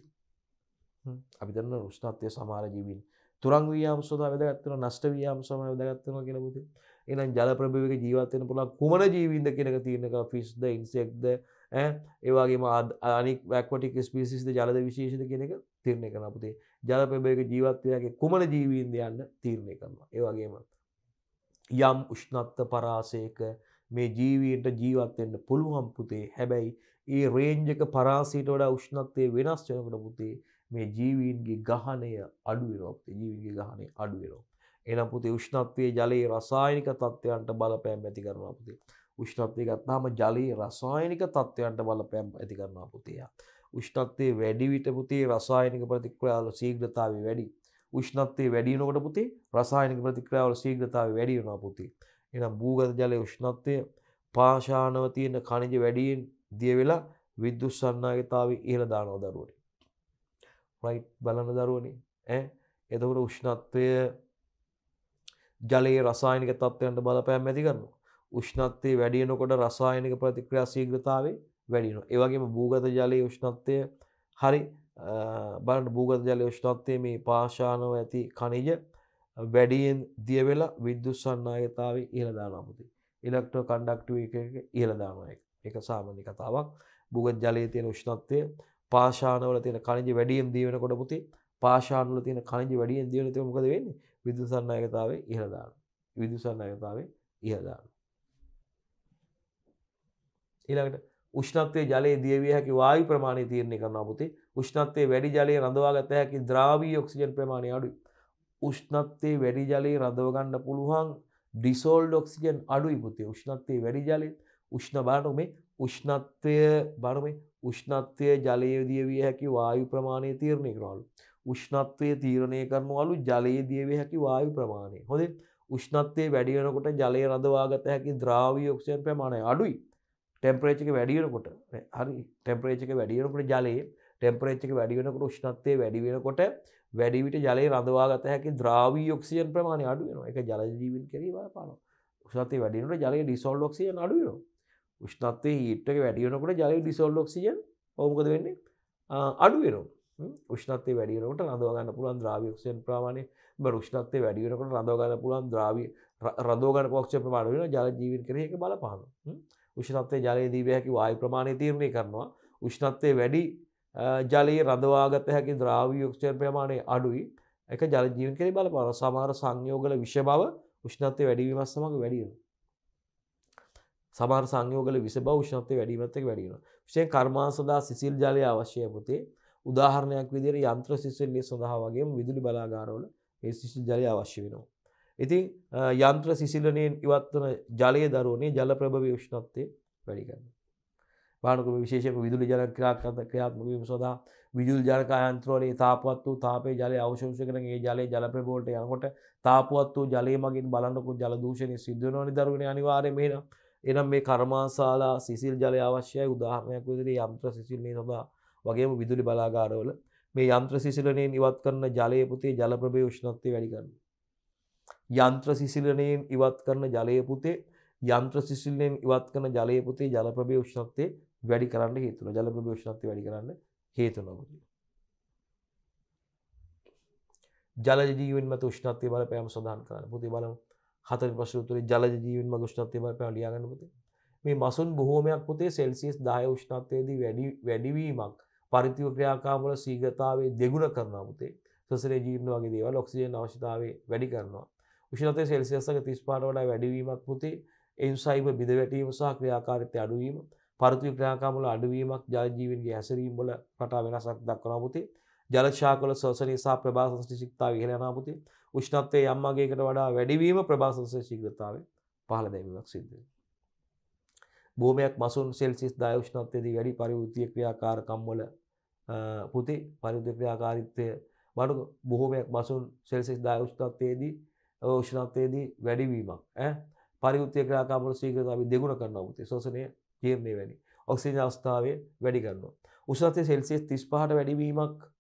අපි දන්න උෂ්ණත්වය සමාර ජීවින් තුරං වියම් සඳහා වැදගත්වෙන නෂ්ට වියම් සමය වැදගත්වෙනවා කියලා පුතේ. එහෙනම් ජල ප්‍රභවයක ජීවත් වෙන්න පුළුවන් කුමන ජීවීන්ද කියන එක තියෙනවා ෆිෂ්ද ඉන්සෙක්ට්ද ඈ ඒ වගේම අනික් ඇක්වටික් ස්පීසිස්ද ජලද විශේෂද කියන එක තීරණය කරනවා පුතේ. ජල ප්‍රභවයක ජීවත් වෙයාගේ කුමන ජීවීන්ද යන්න තීරණය කරනවා. ඒ වගේම යම් උෂ්ණත්ව පරාසයක මේ ජීවීන්ට ජීවත් වෙන්න පුළුවන් පුතේ. හැබැයි ඒ රේන්ජ් එක පරාසයට වඩා උෂ්ණත්වය වෙනස් වෙනකොට පුතේ මේ ජීවීන්ගේ ගහනය අඩුවෙනොත් ජීවිගේ ගහනය අඩුවෙනෝ. එනම් පුති උෂ්ණත්වය ජලයේ රසායනික තත්ත්වයන්ට බලපෑම් ඇති කරන පුතේ. උෂ්ණත්වය ගත්තාම ජලයේ රසායනික තත්ත්වයන්ට බලපෑම් ඇති කරන පුතියා. උෂ්ණත්වය වැඩිවිට පුතේ රසායනික ප්‍රතික්‍රයාල සීග්‍රතාව වැඩි. උෂ්ණත්වය වැඩිනකොට පුතේ රසායනික ප්‍රතික්‍රාවල සීග්‍රතාව වැඩියුනා පුතේ. එනම් භූගත ජලය උෂ්ණත්වය පාශානව තියෙන කණජ වැඩියෙන් දිය වෙලා විද්‍යුත් සන්නාගතාව ඉහළ දානව දරුවට. රයිට් බලන්න දරුවනේ ඇ එතකොට උෂ්ණත්වය ජලයේ රසායනික තත්ත්වයන්ට බලපෑම් ඇති කරනවා උෂ්ණත්වය වැඩියනකොට රසායනික ප්‍රතික්‍රියා සීග්‍රතාවේ වැඩිනවා ඒවගේම භූගත ජලයේ උෂ්ණත්වය හරි බලන්න භූගත ජලය උෂ්ණත්වය මේ පාශානව ඇති කනිජ වැඩියෙන් දියවෙලා විද්‍යුත් සන්නායතාව ඉහළදානමුති ඉලෙක්ට්‍රෝ කණ්ඩක්ටුව එක ඉහළදානය එක සාමනි කතාවක් භූගත් ජලයේ තියෙන උෂ්ණත්වය පාශානවල තියෙන කණජ වැඩියම් දීවන කොට පුති පාශානල තියෙන කණජ වැඩියෙන් දීවන ති මොකද වෙන්නේ විදුසන්න අයකතාවේ ඉහදාන විදුසන්න අයකතාවේ ඉහදාන. ඊළඟට උෂ්ණත්වය ජලයේ දියවිය හැකි වායු ප්‍රමාණය තීරණය කරනවා පුතේ උෂ්ණත්වයේ වැඩි ජලය රඳවා ගත හැකි ද්‍රාවී ඔක්සිජන් ප්‍රමාණය අඩුයි. උෂ්ණත්වයේ වැඩි ජලයේ රඳව ගන්න පුළුවන් ඩිසෝල්ඩ් ඔක්සිජන් අඩුයි පුතේ උෂ්ණත්වයේ වැඩි ජලයේ උෂ්ණ බලන්න මේ උෂ්ණත්වය බලන්න මේ උෂ්ණත්වය ජලයේදිය විය හැකි වායු ප්‍රමාණය තීරණය කරනවලු. උෂ්ණත්වය තීරණය කරනවලු ජලයේ දිය විය හැකි වායු ප්‍රමාණය. හොඳේ උෂ්ණත්වය වැඩි වෙනකොට ජලය රඳවාගත හැකි ද්‍රාවී ඔක්සිජන් ප්‍රමාණය අඩුයි. ටෙම්පරේචර් එක වැඩි වෙනකොට හරි ටෙම්පරේචර් එක වැඩි වෙනකොට ජලයේ ටෙම්පරේචර් එක වැඩි වෙනකොට උෂ්ණත්වය වැඩි වෙනකොට වැඩි විට ජලයේ රඳවාගත හැකි ද්‍රාවී ඔක්සිජන් ප්‍රමාණය අඩු වෙනවා. ඒක ජල ජීවීන් කෙරෙහි බලපානවා. උෂ්ණත්වය වැඩි වෙනකොට ජලයේ ඩිසෝල්ව් ඔක්සිජන් අඩු වෙනවා. උෂ්නත්තේ ඊටක වැඩියනකට ජලය ඩිසෝල් ලොක්සිජන් ඕමකද වෙන්නේ අඩුවෙනවා උෂ්නත්තේ වැඩියනකට රඳවාගන්න පුළන් ද්‍රාවක්ෂයෙන් ප්‍රමාණය රුෂ්නත්තේ වැඩියනකට රඳවාගන්න පුළන් ද්‍රාවී රදෝගන පක්ෂ ප්‍රමාණ වෙන ජල ජීවින් කරයක බලපාන උෂ්නත්තේ ජලය දීවයකි වායි ප්‍රමාණය තීරණය කරනවා උෂ්නත්තේ වැඩි ජලයේ රදවාගත හැකි ද්‍රාවයක්ෂය ප්‍රමාණය අඩුයි එක ජල ජීවින් කරේ බලපාන සමහර සංයෝගල විෂ බව උෂ්නත්තේ වැඩිවීමස් සමඟ වැඩියනවා සමාර සංයෝගල විස භෞෂ්ණත්ය වැඩීමත්තක වැඩිෙන විෂය කර්මා සඳහා සිසිල් ජලය අවශ්‍යය පුතේ උදාහරණයක් විදිර යන්ත්‍ර සිසිල්ලිය සඳහා වගේ විදුලි බලාගාරවල ඒ සිසිල් ජලය අවශ්‍ය වෙනවා. ඉතින් යන්ත්‍ර සිසිලනයෙන් ඉවත්වන ජලය දරුවනේ ජල ප්‍රභව විෂ්ණත්වය වැඩිගන්න. පානක විශේෂම විදුලි ජල ක්‍රාකත ක්‍රියාත්මකීම සොදා විදුල් ජලකායන්ත්‍රවලේ තාපවත් වූ තාපේ ජලය අවශෝෂ කරන ඒ ජලය ජලප්‍රබෝලට යනකොට තාපවත් වූ ජලය මගින් බලන්නකු ජලදූෂණය සිද්ධනවනි දරුවන අනිවාරය මේනම් එනම් මේ කර්මාශාලා සිසිල් ජලය අවශ්‍යය උදාහරණයක් විදිරේ යම්ත්‍ර සිසිල්නේ සඳහා වගේම විදුලි බලාගාරවල මේ යන්ත්‍ර සිසිලනයෙන් ඉවත් කරන ජලය පුතේ ජලප්‍රභය උෂ්ණත්වය වැඩිගන්න. යන්ත්‍ර සිසිලනයෙන් ඉවත් කරන ජලය පුතේ යන්ත්‍ර සිසිල්ලයෙන් ඉවත් කරන ජලය පුතේ ජලප්‍රභය උෂ්ණත්වය වැඩි කරන්න හේතුන ජලප්‍රභය උෂ්ණත්වය වැඩි කරන්න හේතුන පුතේ. ජල ජීවීන් මත උෂ්ණත්වය බලපෑම සඳහන් කරන්න. පුතේ බලමු. හතර පශු තුරේ ජලජ ජීවන් මගෂ්නත්ය බව පැලියාගන්න පුතේ මේ මසුන් බොහෝමයක් පුතේ සෙල්සිස් දාය උෂ්ණත්වයේදී වැඩි වැඩිවීමක් පරිතිව ක්‍රියාකාමල සීගතාවේ දෙගුණ කරනවා පුතේ සසරේ ජීවන වගේ දේවල් ඔක්සිජන් අවශ්‍යතාවය වැඩි කරනවා උෂ්ණත්වය සෙල්සියස් අංක 35ට වඩා වැඩිවීමක් පුතේ එන්සයිම බිඳවැටීම සහ ක්‍රියාකාරීත්වය අඩුවීම පරිතිව ක්‍රියාකාමල අඩුවීමක් ජල ජීවීන්ගේ හැසිරීම වල රටා වෙනසක් දක්වනවා පුතේ ජල ශාකවල සසරේ සහ ප්‍රභාසංශ්ලිෂ්ඨතාවය ඉහළ යනවා පුතේ උෂ්ණත්වය යම් අගයකට වඩා වැඩිවීම ප්‍රභා සංශ්ලේෂ ශීඝ්‍රතාවයෙන් පහළ දැමීමක් සිද්ධ වෙනවා. භූමයක් මසුන් සෙල්සිස් 10 උෂ්ණත්වයේදී වැඩි පරිවෘත්තීය ක්‍රියාකාරකම් වල පුතේ පරිවෘත්තීය ක්‍රියාකාරීත්වය බඩු බොහෝමයක් මසුන් සෙල්සිස් 10 උෂ්ණත්වයේදී උෂ්ණත්වයේදී වැඩිවීමක් ඈ පරිවෘත්තීය ක්‍රියාකාරකම් වල ශීඝ්‍රතාවය දෙගුණ කරනවා පුතේ ශෝෂණය ජීර්ණය වෙන්නේ ඔක්සිජන් අවස්ථාවේ වැඩි කරනවා. උෂ්ණත්වය සෙල්සියස් 35ට වැඩිවීමක්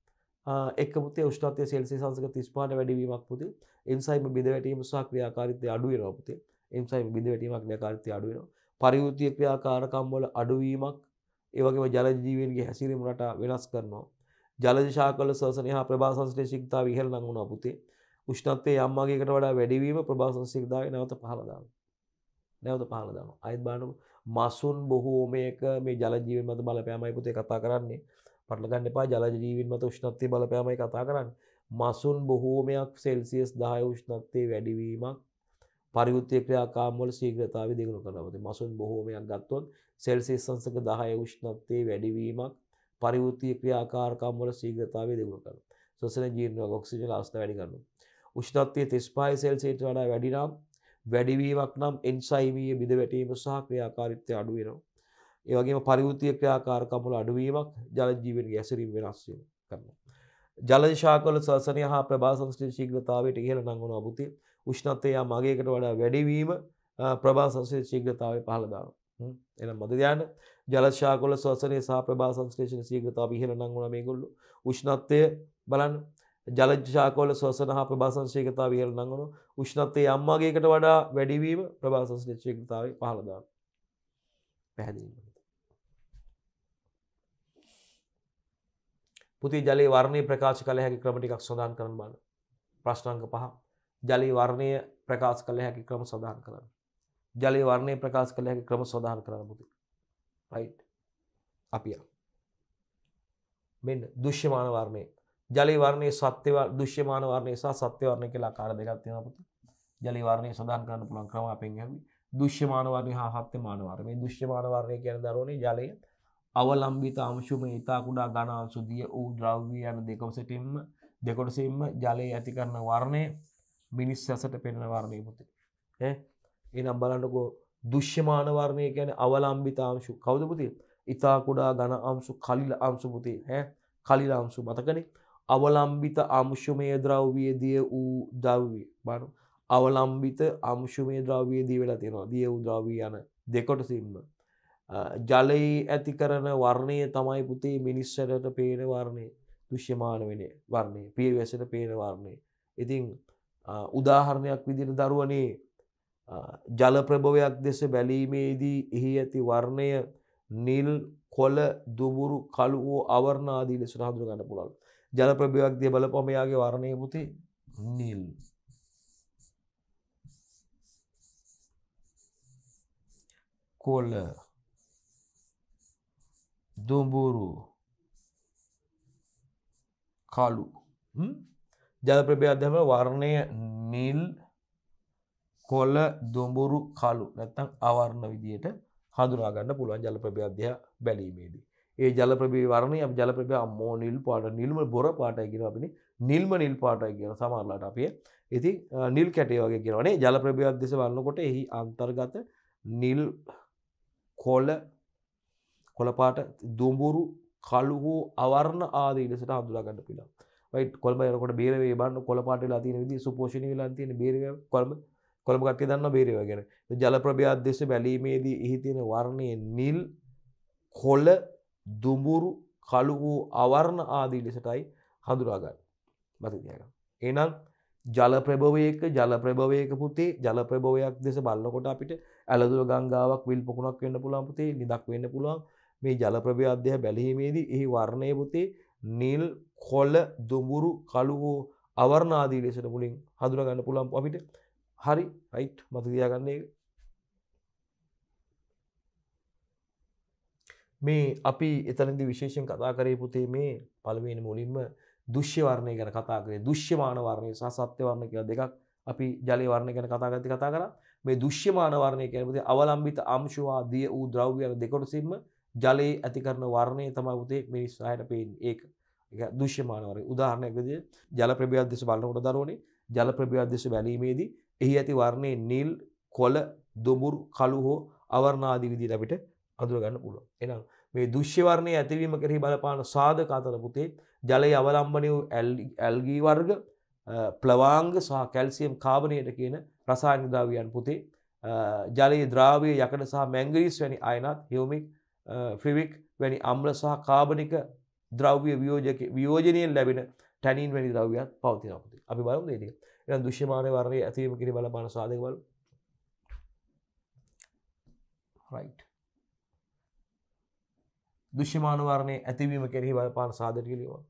එක් මුතේ ෂ්ටත්ය සෙල්සි සංසක තිස්පාට වැඩවීමක් පුති එන්සයිම බිඳ වැටීම සහ ක්‍රියාකාරිතය අඩුවෙනවා පුතේ එන්සයිම බිඳ වැටීමක් ක්‍රියාකාරිතය අඩුවෙනවා පරිවෘතිය ක්‍රියාකාරකම්වල අඩුවීමක් ඒවගේම ජලජීවන්ගේ හැසිරීම රට වෙනස් කරනවා ජලජශා කල සසනය හා ප්‍රභාසංශ්‍රය ශික්තා විහල් නඟුණා පුතේ උෂ්ණත්තේ යම්මාගේකට වඩා වැඩවීම ප්‍රභාසංශික්දාව නැවත පහලදාව නැවත පහලදාම අයිත් බානු මසුන් බොහෝමයක මේ ජලජීවන් මත බලපෑමයි පුතේ කතා කරන්නේ පටලගන්න එපා ජලජ ජීවින් මත උෂ්ණත්තිය බලපෑමයි කතා කරන්න මසුන් බොහෝමයක් සෙල්සියස් දාය උෂ්ණත්තේ වැඩිවීමක් පරිුත්තය ක්‍රියාකාම්වල සීග්‍රතාව දිගුණු කරනවති මසුන් බොහෝමයක් ගත්තොත් සෙල්සිස් සංසක දහය උෂ්ණත්තේ වැඩිවීමක් පරිවෘත්තිය ක්‍රියාකාරකම්වල සීග්‍රතාව දිගුණු කර සසන ජීර්ණ ඔක්සිජන අවස්ථ වැඩි කරනු උෂ්ණත්තය තිස්පයි සෙල්සිට වඩා වැඩිනම් වැඩිවීමක් නම් එන්සයිමීය බිද වැටීම සහ ක්‍රියාකාරිත්‍ය අඩුවෙනවා ඒවගේ පරිවෘතිය ක්‍රාකාරකමුල අඩුවීමක් ජලජීවනගේ ඇසරීම වෙනස්වීම කරන. ජලශාකල සසනය හා ප්‍රභාසංශ්‍රී ශීග්‍රතාවට ඉහල නංගුණ අබුති උෂ්ණත්තයා මගේකට වඩා වැඩවීම ප්‍රභාසංශ්‍රය ශීග්‍රතාව පහළදාව. එන මදධ්‍යයන ජලශාකොල සවසනය සහ ප්‍රභාසංශ්‍රේෂණ සීග්‍රතාව ඉහල නංගුණ මේගොල්ලු උෂ්ණත්තය බලන් ජලජාකෝල සවසන හා ප්‍රභාසංශේකතාව ඉහල නංගුණු උෂ්ණත්තේ අම්මාගේකට වඩා වැඩිවීම ප්‍රභාසංශ්‍රේෂ්‍යකතාව පහළදා පැහැදිීම. පුති ජලයේ වර්ණය ප්‍රකාශ කළ හැකි ක්‍රම ටිකක් සඳහන් කරන බල ප්‍රශ්නංක පහ ජලයේ වර්ණය ප්‍රකාශ කළ හැකි ක්‍රම සඳහන් කරන්න ජලයේ වර්ණය ප්‍රකාශ කළ හැකි ක්‍රම සඳහන් කරන්න පුති රයිට් අපි මෙන්න දුෂ්‍යමාන වර්ණය ජලයේ වර්ණය සත්‍ය දුෂ්‍යමාන වර්ණය සහ සත්‍ය වර්ණය කියලා ආකාර දෙකක් තියෙනවා පුති ජලයේ වර්ණය සඳහන් කරන්න පුළුවන් ක්‍රම අපෙන් යන්නේ දුෂ්‍යමාන වර්ණය හා සත්‍යමාන වර්ණය මේ දුෂ්‍යමාන වර්ණය කියන දරෝනේ ජලයේ අවලම්බිත අංශුම ඉතා කුඩා ගණා සුදිය වූ ද්‍රව්වී යන දෙකොසටින්ම දෙකොටසින්ම ජලය ඇති කරන වර්ණය මිනිස් සැසට පෙන්න වර්ණය පුතේ එනම් බලන්නකෝ දුශ්‍යමාන වර්ණය ගැන අවලම්බිත අංශු කවදපුති ඉතා කුඩා ගණ අම්සු කලිල අම්සුපුතේ හැ කලිල අම්සු මතකන අවලම්බිත අමුෂමය ද්‍රව්වියදිය වූ දව්වේ බනු අවලම්බිත අමුෂමේ ද්‍රව්වියදී වෙලා තියෙනවා දිය උද්‍රවී යන දෙකොටසින්ම ජලයි ඇති කරන වර්ණය තමයි පුතේ මිනිස්සරට පේන වර්ණය දුෂ්‍යමාන වෙන වර්ණය පියවැසට පේන වර්ණය. ඉතිං උදාහරණයක් විදිට දරුවනේ ජල ප්‍රභවයක් දෙස බැලීමේදී එහි ඇති වර්ණය නිල් කොල දුමුරු කලු වෝ අවරණාදී ලෙස හඳුර ගන්න පුළල්. ජල ප්‍රභවයක් දිය බලපොමයාගේ වර්ණය පුතේ නිල්. කොල දුඹුරු කලු ජල ප්‍රභාදම වර්ණය නිල් කොල දුඹුරු කලු නැත්තං අවර්ණ විදියට හඳුනාගන්න පුළුවන් ජල ප්‍රභාධ්‍ය බැලීමේදී ඒ ජල ප්‍රබේ වරණය අප ජල ප්‍රබේ අම්මෝ නිල් පාට නිල්ම බොර පාටයි කියෙන අපිනි නිල්ම නිල් පාටයි කියන සමරලාට අපේ ඉති නිල් කැටේ වගේ කියෙනවනේ ජල ප්‍රභයක් දෙස වන්නකොට එහි අන්තර්ගත නිල් කොල කොළපාට දුඹුරු කළුහෝ අවරණ ආදී ලෙසට හඳුනාගන්න පිලා වයි කොල්ම යනකොට බේරවේ බන්න කොළපාට ලාතින විදි සුපෝෂණ ලාතින බේර කොල්ම කොළමගටය දන්න බේරව ගැන ජල ප්‍රභ්‍යාදේශ බැලීමේදී ඉහිතියෙන වර්ණය නිල් කොල දුඹුරු කළුහෝ අවරණ ආදී ලෙසටයි හඳුරාගන්න මතතියක එනම් ජල ප්‍රභවයක ජල ප්‍රභවයක පුතේ ජල ප්‍රභවයක් දෙස බල්ලකොට අපිට ඇලදුර ගංගාවක් විල් පොකුණක් වෙන්න පුළන් පුතේ නිදක් වෙන්න පුළුවන් මේ ජල ප්‍රභාධ්‍යය බැලීමේදී එහි වර්ණය පුතේ නිල් කොල්ල දුඹුරු කළු හෝ අවරණාදී ලෙසට මුලින් හඳුනගන්න පුළන් අපිට හරි රයිට් මතතියාගන්නේ මේ අපි එතනදි විශේෂෙන් කතා කරේ පුතේ මේ පළවෙනි මුලින්ම දුෂ්‍යවර්ණය ගැන කතා කරේ දුෂ්‍යමාන වර්ණය සහ සත්‍ය වර්ණ කියලා දෙකක් අපි ජලයේ වර්ණය ගැන කතා කරද්දී කතා කරා මේ දුෂ්‍යමාන වර්ණය කියන්නේ පුතේ අවලම්බිත අංශවා දිය වූ ද්‍රව්‍ය යන දෙකොටසින්ම ජලයේ ඇති කරන වර්ණය තමයි පුතේ මිනිස් අයට පේන්නේ ඒක. ඒක දෘශ්‍යමාන වර්ණය. උදාහරණයක් විදිහට ජල ප්‍රභේදයක් දෙස බලනකොට දරුවනේ ජල ප්‍රභේදයක් දෙස බැලීමේදී එහි ඇති වර්ණයේ නිල්, කොළ, දුඹුරු, කළු හෝ අවර්ණ ආදී විදිහට අපිට අඳුර ගන්න පුළුවන්. එහෙනම් මේ දෘශ්‍ය වර්ණයේ ඇතිවීම කෙරෙහි බලපාන සාධක අතර පුතේ ජලයේ අවලම්බණය වූ ඇල්ගී වර්ග, ප්ලවාංග සහ කැල්සියම් කාබනේට කියන රසායනික ද්‍රව්‍යයන් පුතේ ජලයේ ද්‍රාවය යකඩ සහ මැංගනීස් වැනි අයනත් හියුමික් ෆ්‍රිවික් වැනි අම්ල සහ කාබනික ද්‍රව්‍ය වියෝජක වියෝජනයෙන් ලැබෙන ටැනින් වැනි ද්‍රව්‍යත් පවතිනපති අපි බලු දේ එ දුෂ්‍යමානය වරණය ඇතිීම කිරි බල බන සාදකවල දුෂ්‍යමාන වරණය ඇතිවීම කෙරෙහි බල පාන සාදර කිලිවා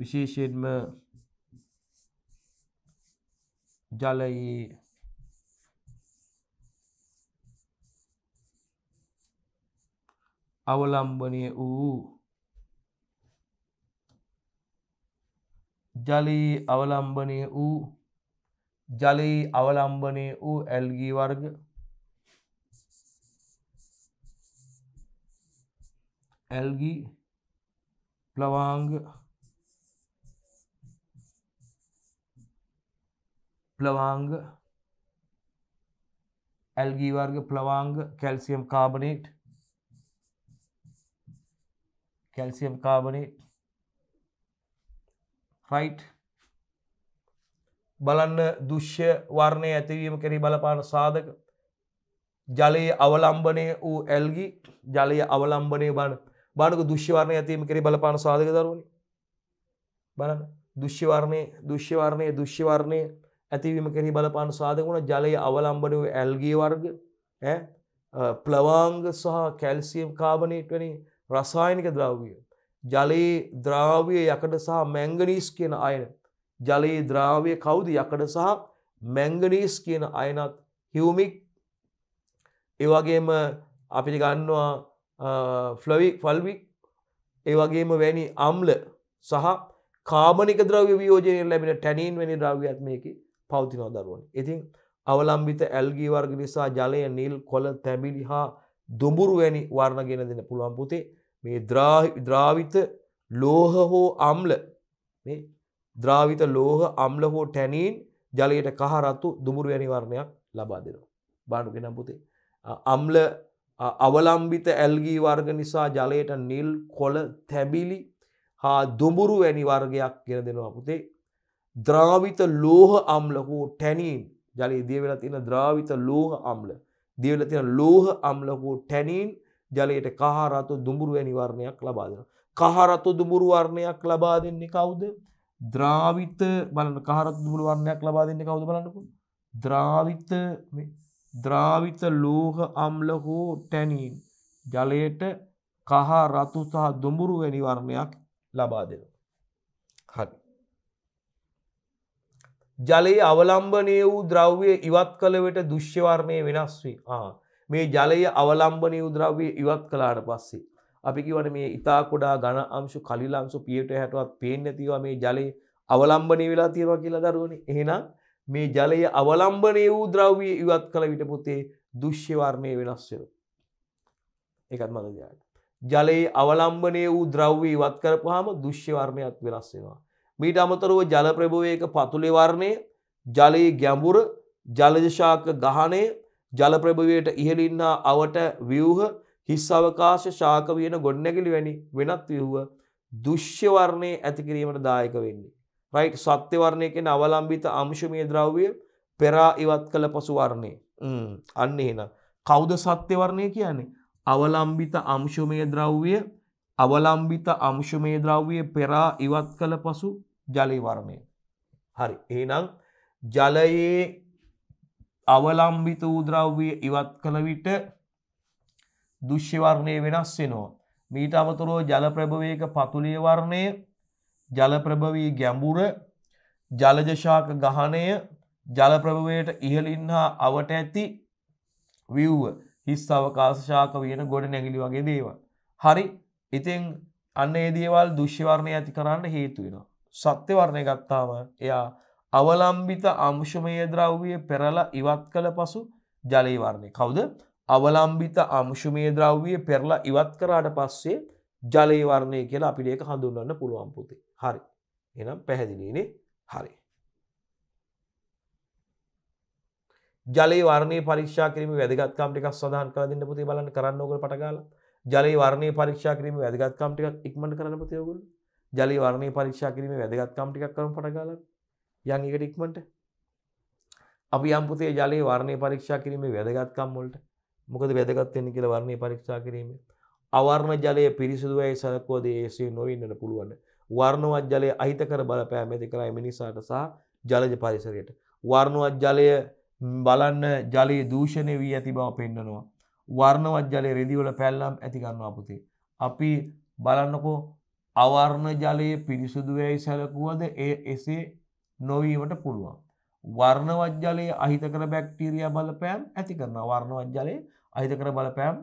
විශේෂයෙන්ම ජලයේ අවලම්බනය වූ ජලයේ අවලම්බනය වූ ජලයේ අවලම්බනය වූ ඇල්ගී වර්ග ඇල්ගී ප්ලවාංග ප්ලවාංග ඇල්ගී වර්ග ප්ලවාංග calcium carbonate calcium carbonate right බලන්න දුෂ්‍ය වර්ණය ඇතිවීම කෙරි බලපාන සාධක ජලයේ අවලම්බනය වූ ඇල්ගි ජලය අවලම්බනය බණ බණක දුෂ්‍යවරණය ඇතිීම කෙරි බලපාන සාධක දරුණි බලන්න දුෂ්‍යවර්ණය දුෂ්‍යවර්ණය දුෂ්‍යවර්ණය ඇතිවීම කෙරි බලපාන සාධකුණ ජලය අවලම්බන වූ ඇල්ගී වර්ග ප්ලවාංග සහ කැල්සියම් කාබනේට්වනි රසායනික ද්‍රව්විය. ජලයේ ද්‍රාවිය යකඩ සහ මැංගනීස් කියන අයන. ජලයේ ද්‍රාවිය කවුද යකඩ සහ මැංගනීස් කියන අයනත් හිවමික් ඒවගේම අපිට ගන්නවා ෆ්ලවික් ෆල්වික් ඒවගේම වැනි අම්ල සහ කාමනික ද්‍රව්‍ය වියෝජනය ලැබෙන ටැනීන් වැනි ද්‍රව්‍යත්මයකි පෞතිනෝ දරුවන්. ඉතින් අවලම්බිත ඇල්ගී වර්ග නිසා ජලය නිල් කොල තැබිලි හා දුඹුරු වැනි වර්ණගෙන දෙන පුළුවන් පුතේ මේ ද්‍රාවිත ලෝහ හෝ අම්ල මේ ද්‍රාවිත ලෝහ අම්ල හෝ ටැනීන් ජලයට කහරත්තු දුමුරු වැනිවර්ණයක් ලබා දෙනවා. බානුගෙන පුතේ. අම්ල අවලම්බිත ඇල්ගී වර්ග නිසා ජලයට නිල් කොළ තැබිලි හා දුමුරු වැනි වර්ගයක් ගෙන දෙනවා පුතේ. ද්‍රාවිත ලෝහ අම්ල හෝ ටැනීන් ජලයේ දියවෙලා තියෙන ද්‍රාවිත ලෝහ අම්ල දියවෙලා තියෙන ලෝහ අම්ල හෝ ටැනීන් ජලයට කහරතු දුඹුරු වැනි වර්ණයක් ලබා දෙනවා. කහරතු දුඹුරු වර්ණයක් ලබා දෙන්නේ කවුද? ද්‍රාවිත බලන්න කහරතු දුඹුරු වර්ණයක් ලබා දෙන්නේ කවුද බලන්නකෝ. ද්‍රාවිත මේ ද්‍රාවිත ලෝහ අම්ල හෝ ටැනීන් ජලයට කහ රතු සහ දුඹුරු වැනි වර්ණයක් ලබා දෙනවා. හරි. ජලයේ අවලම්බනය වූ ද්‍රව්‍ය ඉවත් කළ වෙට දුෂ්‍යවර්ණය වෙනස් වේ. ආ මේ ජලය අවලම්බනය උද්‍රව්‍ය ඉවත් කලාට පස්සේ. අපි කිවන මේ ඉතා කොඩා ගණ අංශු කලිලාංශු පියට හැටවත් පේෙන් ඇතිවා මේ ජලය අවලම්බනය වෙලා තියෙනවා කියලා දරුවන එහෙනම් මේ ජලය අවලම්බනය වූ ද්‍රව්‍ය ඉවත් කළ විට පුතේ දුෂ්‍යවර්ණය වෙනස්වෙන එකත් මදදයාට ජලයේ අවලම්බනය වූ ද්‍රව්‍ය ඉවත් කරපුහම දුෂ්‍යවර්ණයක් වෙනස් වෙනවා මීට අමතරව ජල ප්‍රභවයක පතුලේ වර්ණය ජලයේ ගැඹුර ජලජශාක ගහනය ජලප්‍රභවයට ඉහළින්නා අවට ව්‍යූහ හිස් අවකාශ ශාක වියන ගොඩනැගිලි වැනි වෙනත් ව්‍යූහ දුෂ්‍ය වර්ණයේ ඇති කිරීමට දායක වෙන්නේ. රයිට් සත්‍ය වර්ණය කියන අවලම්බිත අංශමය ද්‍රව්‍ය පෙරා ඉවත් කළ පසු වර්ණය. අන්න එහෙනම් කවුද සත්‍ය වර්ණය කියන්නේ? අවලම්බිත අංශමය ද්‍රව්‍ය අවලම්බිත අංශමය ද්‍රව්‍ය පෙරා ඉවත් කළ පසු ජලය වර්ණය. හරි. එහෙනම් ජලයේ අවලම්බිත වූ ද්‍රව්‍ය ඉවත් කළ විට දුෂ්‍යවර්ණය වෙනස් වෙනවා. මීට අමතරෝ ජලප්‍රභවයක පතුලිය වර්ණය ජලප්‍රභවී ගැඹුර ජලජශාක ගහනය ජලප්‍රභවයට ඉහලින් හා අවට ඇති විව්ව හිස් අවකාශශාක වයන ගොඩ නැගිලි වගේ දේව. හරි ඉතින් අන්න ඒ දේවල් දුෂ්‍යවර්ණය ඇති කරන්න හේතුවෙනවා. සත්‍යවර්ණය ගත්තාම එයා අවලම්බිත අංශමය ද්‍රව්විය පෙරලා ඉවත් කළ පසු ජලීවරණය. කවුද අවලම්බිත අංශුමය ද්‍රව්විය පෙරලා ඉවත් කරාට පස්සේ ජලීවරණය කියලා අපිට ඒක හඳුන්වන්න පුළුවන් පුතේ. හරි. එහෙනම් පැහැදිලිනේ. හරි. ජලීවරණය පරීක්ෂා කිරීමේ වැදගත්කම් ටිකක් සඳහන් කරලා දෙන්න පුතේ බලන්න කරන්න ඕගොල්ලෝ පට ගාලා. ජලීවරණය පරීක්ෂා කිරීමේ වැදගත්කම් ටිකක් ඉක්මනට කරන්න පුතේ ඕගොල්ලෝ. ජලීවරණය පරීක්ෂා කිරීමේ වැදගත්කම් ටිකක් කරමු පට ගාලා. යන් එකට ඉක්මට අපි අම්පතේ ජලයේ වර්ණය පරීක්ෂා කිරීමේ වැදගත්කම් වලට මොකද වැදගත්වෙන්නේ කියලා වර්ණය පරීක්ෂා කිරීම අවර්ණ ජලය පිරිසිදුවයි සලකෝද ඒසේ නොවෙන්නට පුළුවන් වර්ණවත් ජලය අහිතකර බලපෑම ඇති කරයි මිනිසාට සහ ජලජ පරිසරයට වර්ණවත් ජලය බලන්න ජලයේ දූෂණය වී ඇති බව පෙන්නනවා වර්ණවත් ජලය රෙදිවල පැල්ලම් ඇති ගන්නවා පුතේ අපි බලන්නකෝ අවර්ණ ජලයේ පිරිසුදු වෙයි සැලකුවද ඒ එසේ නොවීමට පුළුවන්. වර්ණවජ්ජලයේ අහිතකර බැක්ටීරිය බලපෑම් ඇති කරන වර්ණවජ්ජලයේ අහිතකර බලපෑම්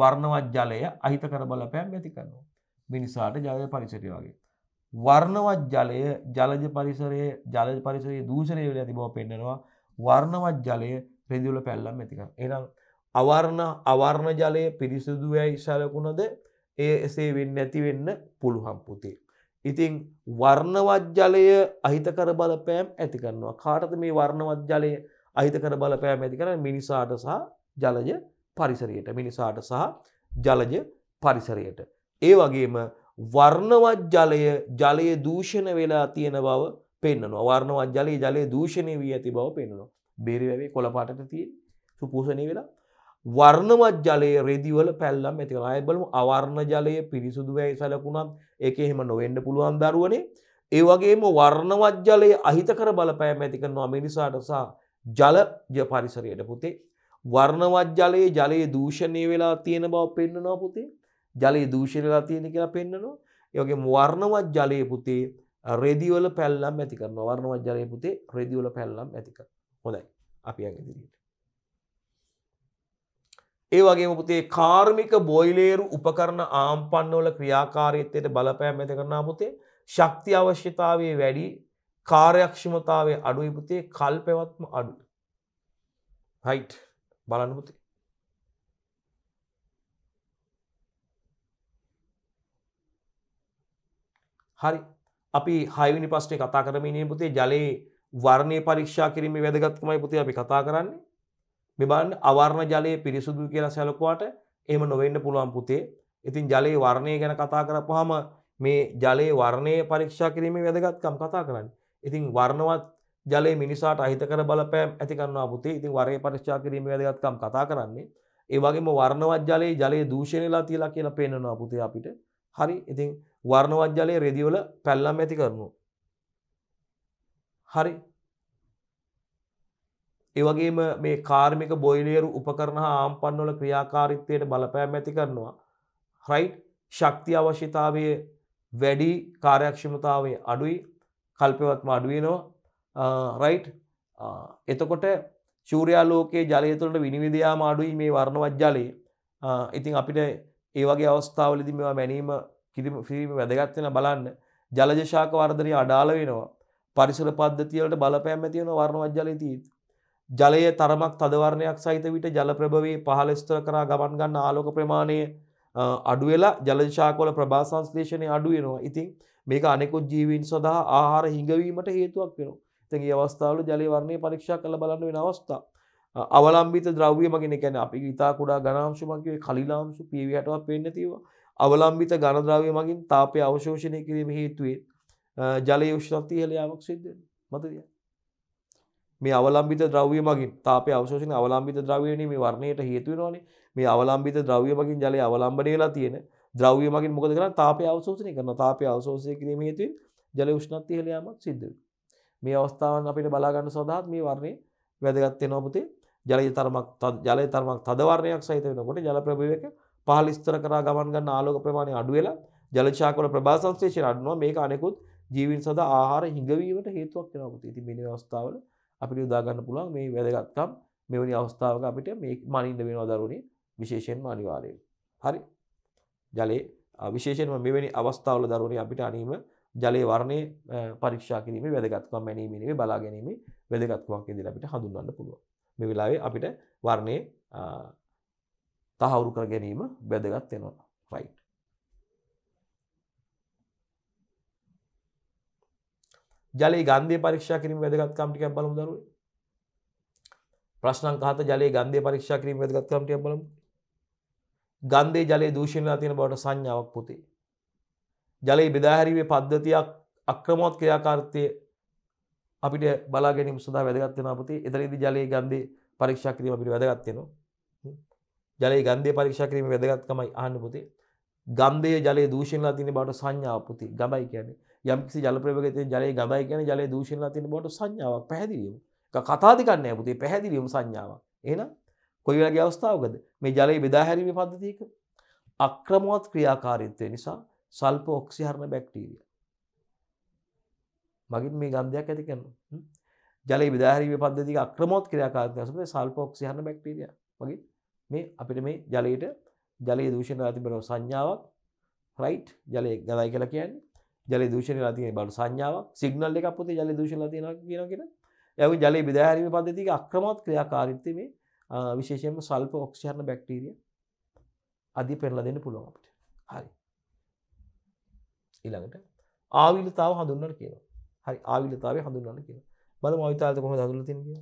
වර්ණවජ්ජලය අහිතකර බලපෑම් ඇති කරනවා. මිනිසාට ජලය පරිසරය වගේ. වර්ණවජ්ජලය ජලජ පරිසරයේ ජලජ පරිසරයේ දූෂණය වෙලා ඇති බව පෙන්නනවා. වර්ණවජ්ජලය රෙදිවල පැල්ලම් ඇති කරනවා. එහෙනම් අවර්ණ අවර්ණ ජලය පිරිසිදු වෙයි සැලකුණද ඒ එසේ වෙන්නේ නැති වෙන්න පුළුවන් පුතේ. ඉතිං වර්ණවජ්ජලය අහිතකර බලපෑම් ඇති කරනවා. කාටද මේ වර්ණවජ්ජලය අහිතකර බලපෑම් ඇති කරන මිනිසාට සහ ජලජ පරිසරයට මිනිසාට සහ ජලජ පරිසරයට. ඒ වගේම වර්ණවජ්ජලය ජලය දූෂණ වෙලා තියෙන බව පෙන්න්නනවා වර්ණවජ්ජලයේ ජලය දූෂණය වී ඇති බව පෙන්නවා බේරිවැවේ කොළපාටට තිය සුපූසණය වෙලා වර්ණවත් ජලය රෙදිවල පැල්ලම් ඇතිවන අයබලම අවර්ණ ජලය පිරිසුදුවැයි සලකුණම් එක එහෙම නොවෙන්න පුළුවන් දරුවනේ. ඒ වගේම වර්ණවත් ජලය අහිතකර බලපෑම ඇති කරනවා මිනිසාට සහ ජලජ පරිසරයට පුතේ. වර්ණවත් ජලයේ ජලයේ දූෂණය වෙලා තියෙන බව පෙන්න්නනවා පුතේ. ජලයේ දූෂණලා තියෙන කියලා පෙන්න්නනවා. ඒගේ වර්ණවත් ජලය පුතේ රෙදිවල පැල්ලම් ඇති කරනවා වර්ණවත් ජලය පුතේ රෙදිවල පැල්ලම් ඇතික හොඳයි අපි ඇගදිරියට. ඒ වගේම පුතේ කාර්මික බොයිලේරු උපකරණ ආම්පන්නවල ක්‍රියාකාරීත්වයට බලපෑම් ඇති කරනා පුතේ ශක්ති අවශ්‍යතාවයේ වැඩි කාර්යක්ෂමතාවයේ අඩුයි පුතේ කල් පැවැත්ම අඩුයි. රයිට් බලන්න පුතේ. හරි අපි හයවිනි ප්‍රශ්නේ කතා කරමින් ඉන්නේ පුතේ ජලයේ වර්ණය පරීක්ෂා කිරීමේ වැදගත්කමයි පුතේ අපි කතා කරන්නේ. මෙබන් අවර්ණ ජලය පිරිසුදු කියලා සැලකුවාට එම නොවෙන්න පුළුවන් පුතේ ඉතින් ජලයේ වර්ණය ගැන කතා කරපුහම මේ ජලයේ වර්ණය පරීක්ෂා කිරීමේ වැදගත්කම් කතා කරන්න ඉතින් වර්ණවත් ජලය මිනිසාට අහිතකර බලපෑම් ඇතිකරන්නවා පුතේ ඉතින් වරය පරීක්ෂා කිරීමේ වැදගත්කම් කතා කරන්නේ ඒ වගේම වර්ණවත් ජලයේ ජලය දූෂණයලා තියලා කියලා පෙන්වනවා පුතේ අපිට හරි ඉතින් වර්ණවත් ජලයේ රෙදිවල පැල්ලම් ඇති කරනවා හරි ඒවගේම මේ කාර්මික බොයිලේරු උපකරණ ආම්පන්වල ක්‍රියාකාරිත්වයට බලපෑම් ඇති කරනවා. හරයි් ශක්ති අවශ්‍යතාවය වැඩි කාර්යක්ෂමතාවය අඩුයි කල්පවත්ම අඩුවෙනවා රයි් එතකොට චූරයාලෝකයේ ජලයතුළට විනිවිදයාම අඩුයි මේ වර්ණවත් ජලය ඉතින් අපිට ඒවගේ අවස්ථාවලදි මෙවා මැනීම කිරිම ෆිල්ම් වැදගත්වෙන බලන්න ජලජශාක වර්ධනය අඩාල වෙනවා පරිසර පද්ධතිවලට බලපෑම් ඇතියෙන වර්ණවත් ජලය තිීත්. ජලය තරමක් තදවරණයක් සහිත විට ජල ප්‍රභවයේ පහළ ස්ථර කරා ගමන් ගන්න ආලෝක ප්‍රමාණය අඩු වෙලා ජලශාකවල ප්‍රභා සංශ්ලේෂණය අඩු වෙනවා. ඉතින් මේක අනෙකුත් ජීවීන් සඳහා ආහාර හිඟවීමට හේතුවක් වෙනවා. ඉතින් මේ අවස්ථාවල ජලයේ වර්ණය පරීක්ෂා කරලා බලන්න වෙන අවස්ථා. අවලම්බිත ද්‍රව්‍ය මගින් කියන්නේ අපි ඊතා කුඩා ඝනාංශු මගින් කලිලාංශු පීවි යටවත් වෙන්නේ තියෙනවා. අවලම්බිත ඝන ද්‍රව්‍ය මගින් තාපය අවශෝෂණය කිරීම හේතුවෙන් ජලයේ උෂ්ණත්වය ඉහළ යාමක් සිද්ධ වෙනවා. මතකද? මේ අවලම්බිත ද්‍රව්‍ය මගින් තාපය අවශෝෂණ අවලම්බිත ද්‍රව්‍යනේ මේ වර්ණයට හේතු වෙනවානේ. මේ අවලම්බිත ද්‍රව්‍ය මගින් ජලය අවලම්බණය වෙලා තියෙන ද්‍රව්‍ය මගින් මොකද කරන්නේ? තාපය අවශෝෂණය කරනවා. තාපය අවශෝෂණය කිරීම හේතුවෙන් ජල උෂ්ණත්වය ඉහළ යාමක් සිද්ධ වෙනවා. මේ අවස්ථාවන් අපිට බලා ගන්න සඳහා මේ වර්ණය වැදගත් වෙනවා පුතේ. ජලයේ තරමක් ජලයේ තරමක් තද වර්ණයක් සහිත වෙනකොට ජල ප්‍රභවයක පහළ ස්තර කරා ගමන් ගන්න ආලෝක ප්‍රමාණය අඩු වෙලා ජල ශාකවල ප්‍රභා සංශ්ලේෂණය අඩු වෙනවා. මේක අනෙකුත් ජීවීන් සඳහා ආහාර හිඟවීමට හේතුවක් වෙනවා පුතේ. ඉතින් මේ අවස්ථාවල අපිට යොදාගන්න පුළුවන් මේ වැදගත්කම් මෙවැනි අවස්ථාවක අපිට මේ මනින්න වෙනවා දරුවනේ විශේෂයෙන්ම අනිවාර්යයෙන්. හරි. ජලයේ විශේෂයෙන්ම මෙවැනි අවස්ථාවල දරුවනේ අපිට අනීම ජලයේ වර්ණය පරීක්ෂා කිරීමේ වැදගත්කම් මැනීමේ නෙවෙයි බලා ගැනීමේ වැදගත්කමක් ඉදිරියට අපිට හඳුන්වන්න පුළුවන්. මේ වෙලාවේ අපිට වර්ණයේ තහවුරු කර ගැනීම වැදගත් වෙනවා. right ජලයේ ගන්ධය පරීක්ෂා කිරීම වැදගත්කම් ටිකක් බලමු දරුවෝ. ප්‍රශ්න අංක 7 ජලයේ ගන්ධය පරීක්ෂා කිරීම වැදගත්කම් ටිකක් බලමු. ගන්ධයේ ජලයේ දූෂණය වෙලා තියෙන බවට සංඥාවක් පුතේ. ජලයේ බෙදා හැරීමේ පද්ධතියක් අක්‍රමවත් ක්‍රියාකාරීත්වයේ අපිට බලා ගැනීම සඳහා වැදගත් වෙනවා පුතේ. එතනදී ජලයේ ගන්ධය පරීක්ෂා කිරීම අපිට වැදගත් වෙනවා. ජලයේ ගන්ධය පරීක්ෂා කිරීම වැදගත්කමයි අහන්න පුතේ. ගන්ධයේ ජලයේ දූෂණය වෙලා තියෙන බවට සංඥාවක් පුතේ. ගබයි කියන්නේ යම්කිසි ජලප්‍රවගත ජලය ගමයි කියන ජලය දූෂණලා තින බොට සංඥාවක් පැදිලියීම කතාධිකන්න ඇපුතේ පැහැදිලියීම සංඥාවක් එන කොයි වගේ අවස්ථාවකද මේ ජලය බෙදාහැරීම පද්ධතියක අක්‍රමුවත් ක්‍රියාකාරීත්වය නිසා සල්ප ඔක්සිහරණ බැක්ටීරිය මගින් මේ ගන්ධයක් ඇති කරන්න ජල විධාරීම පද්ධති අක්‍රමෝත් ක්‍රියාකාරය සල්ප ඔක්සිහරණ බැක්ටීරිය මගේ මේ අපිට මේ ජලයට ජලය දූෂණ ඇතිබෙනව සංඥාවක් රයිට් ජලය ගදයි කියලා කියන්නේ ජල දෂණ ලතිය බඩු සංඥාව සිගනල් එකක් පොතේ ජල දෂණ ලතියන කියනගෙන ඇව ජල බිදහැරීම පදතික අක්‍රමත් ක්‍රියාකාරිත්ත මේ විශේෂයෙන්ම සල්ප ඔක්ෂයන බැක්ටීරිය අධි පෙරල දෙන්න පුළුවන් අපට හරි ඊළඟට ආවිලතාව හඳුන්නට කියන හරි ආවිලතාව හඳුන්නන්න කියන බල මවිතාලත කොම දදුල තින් කිය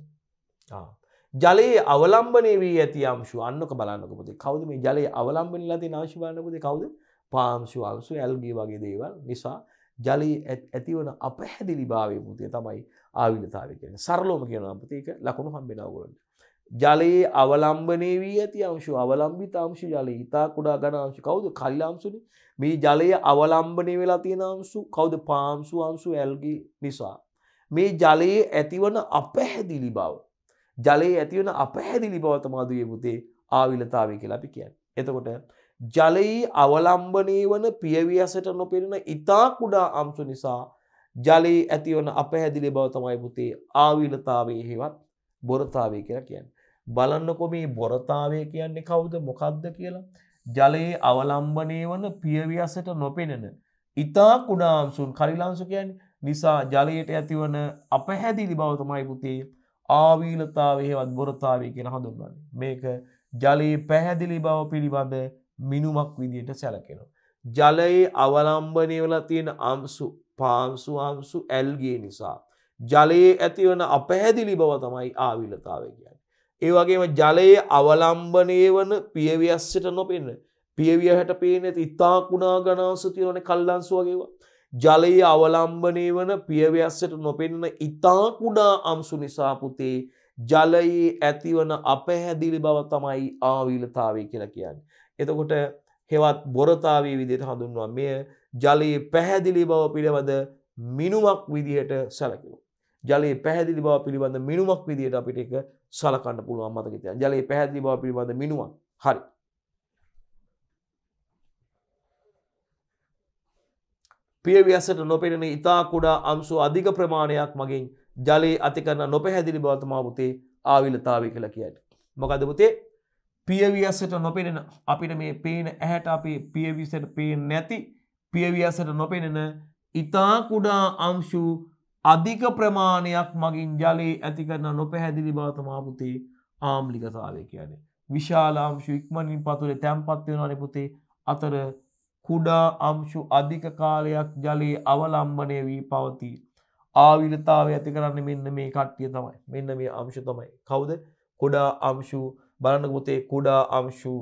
ජලයේ අවලම්බනය වී ඇති අම්ශු අන්නක බලන්නක පොති කවද මේ ජලයේ අවලම්බනි ලති නාශවානකද කවද පාම්සු අංශු ඇල්ගේ වගේ දේවල් නිසා ජලී ඇතිවන අපහැදිලි භාවය පුතිය තමයි ආවිලතාව කියෙන සරලෝම කියන අපතික ලකුණු හම්බෙනවගොලන්න. ජලයේ අවලම්බනය වී ඇති අංශු අවලම්බි තාංශු ජල ඉතා කුඩා ගනාංශු කවුද කල්ලාම්සුන මේ ජලය අවලම්බනය වෙලා තියෙනංසු කවුද පාම්සු අංසු ඇල්ගි නිසා. මේ ජලයේ ඇතිවන අපහැදිලි බව. ජලයේ ඇතිවන අපහැදිලි බවතමාදයේ පුතේ ආවිලතාවය කියලා අපි කියන්න. එතකොට ජලයේ අවලම්බනය වන පියවී ඇසට නොපෙනෙන ඉතා කුඩා අම්සු නිසා ජලයේ ඇතිවන අපහැදිලි බව තමයි පුතේ ආවිලතාවේ හේවත් බොරතාවේ කියලා කියන්නේ. බලන්නකො මේ බොරතාවේ කියන්නේ කවුද මොකද්ද කියලා. ජලයේ අවලම්බනය වන පියවී ඇසට නොපෙනෙන ඉතා කුඩා අම්සුන් කරිලාංශු කියන්නේ නිසා ජලයට ඇතිවන අපහැදිලි බව තමයි පුතේ ආවිලතාවේ හේවත් බොරතාවේ කියලා හඳුන්වන්නේ. මේක ජලයේ පැහැදිලි බව පිළිබඳ මිනුමක් විදියට සැලකෙනවා. ජලයේ අවලම්බනය වල තියෙන අම්සු පාම්සු අම්සු ඇල්ගේ නිසා. ජලයේ ඇතිවන අපහැදිලි බව තමයි ආවිලතාව කියන්න. ඒවගේම ජලයේ අවලම්බනය වන පියවියස්සට නොපෙන්න. පියවියහට පේනෙත් ඉතා කුණා ගනාසති වන කල්ලන්සු වගේවා. ජලයේ අවලම්බනය වන පියවයස්සට නොපෙන්න ඉතා කුඩා අම්සු නිසාපුතේ ජලයේ ඇතිවන අපහැදිලි බව තමයි ආවිලතාවේ කියලා කියන්න. එතකොට හෙවත් බොරතාවී විදියට හඳුන්වා මෙය ජලයේ පැහැදිලි බව පිළිබඳ මිනුමක් විදිහට සැලකිලු. ජලයේ පැහැදිලි බව පිළිබඳ මිනුමක් විදිහට අපිට එක සලකන්න පුළුවන් මතක තියාගන්න. ජලයේ පැහැදිලි බව පිළිබඳ මිනුමක්. හරි. පියවියසට නොපෙනෙන ඉතා කුඩා අංශු අධික ප්‍රමාණයක් මගින් ජලයේ අතිකරන නොපැහැදිලි බව තමා පුතේ ආවිලතාවය කියලා කියන්නේ. මොකද පුතේ පියවියස්සට නොපෙනෙන අපිට මේ පේන ඇහැට අපේ පියවිසට පේ නැති පියවියස්සට නොපෙනෙන ඉතා කුඩා අංශු අධික ප්‍රමාණයක් මගින් ජලයේ ඇති කරන නොපැහැදිලි බාතමාපුතේ ආම්ලික සාවය කියන්නේ. විශාල අංශු ඉක්මනින් පතුරේ තැන්පත් වෙනවානේ පුතේ අතර කුඩා අංශු අධික කාලයක් ජලයේ අවලම්බණය වී පවතී. ආවිරතාවය ඇති කරන්න මෙන්න මේ කට්ටිය තමයි. මෙන්න මේ අංශු තමයි. කවුද? කුඩා අංශු බලන්න පුතේ කුඩා අංශු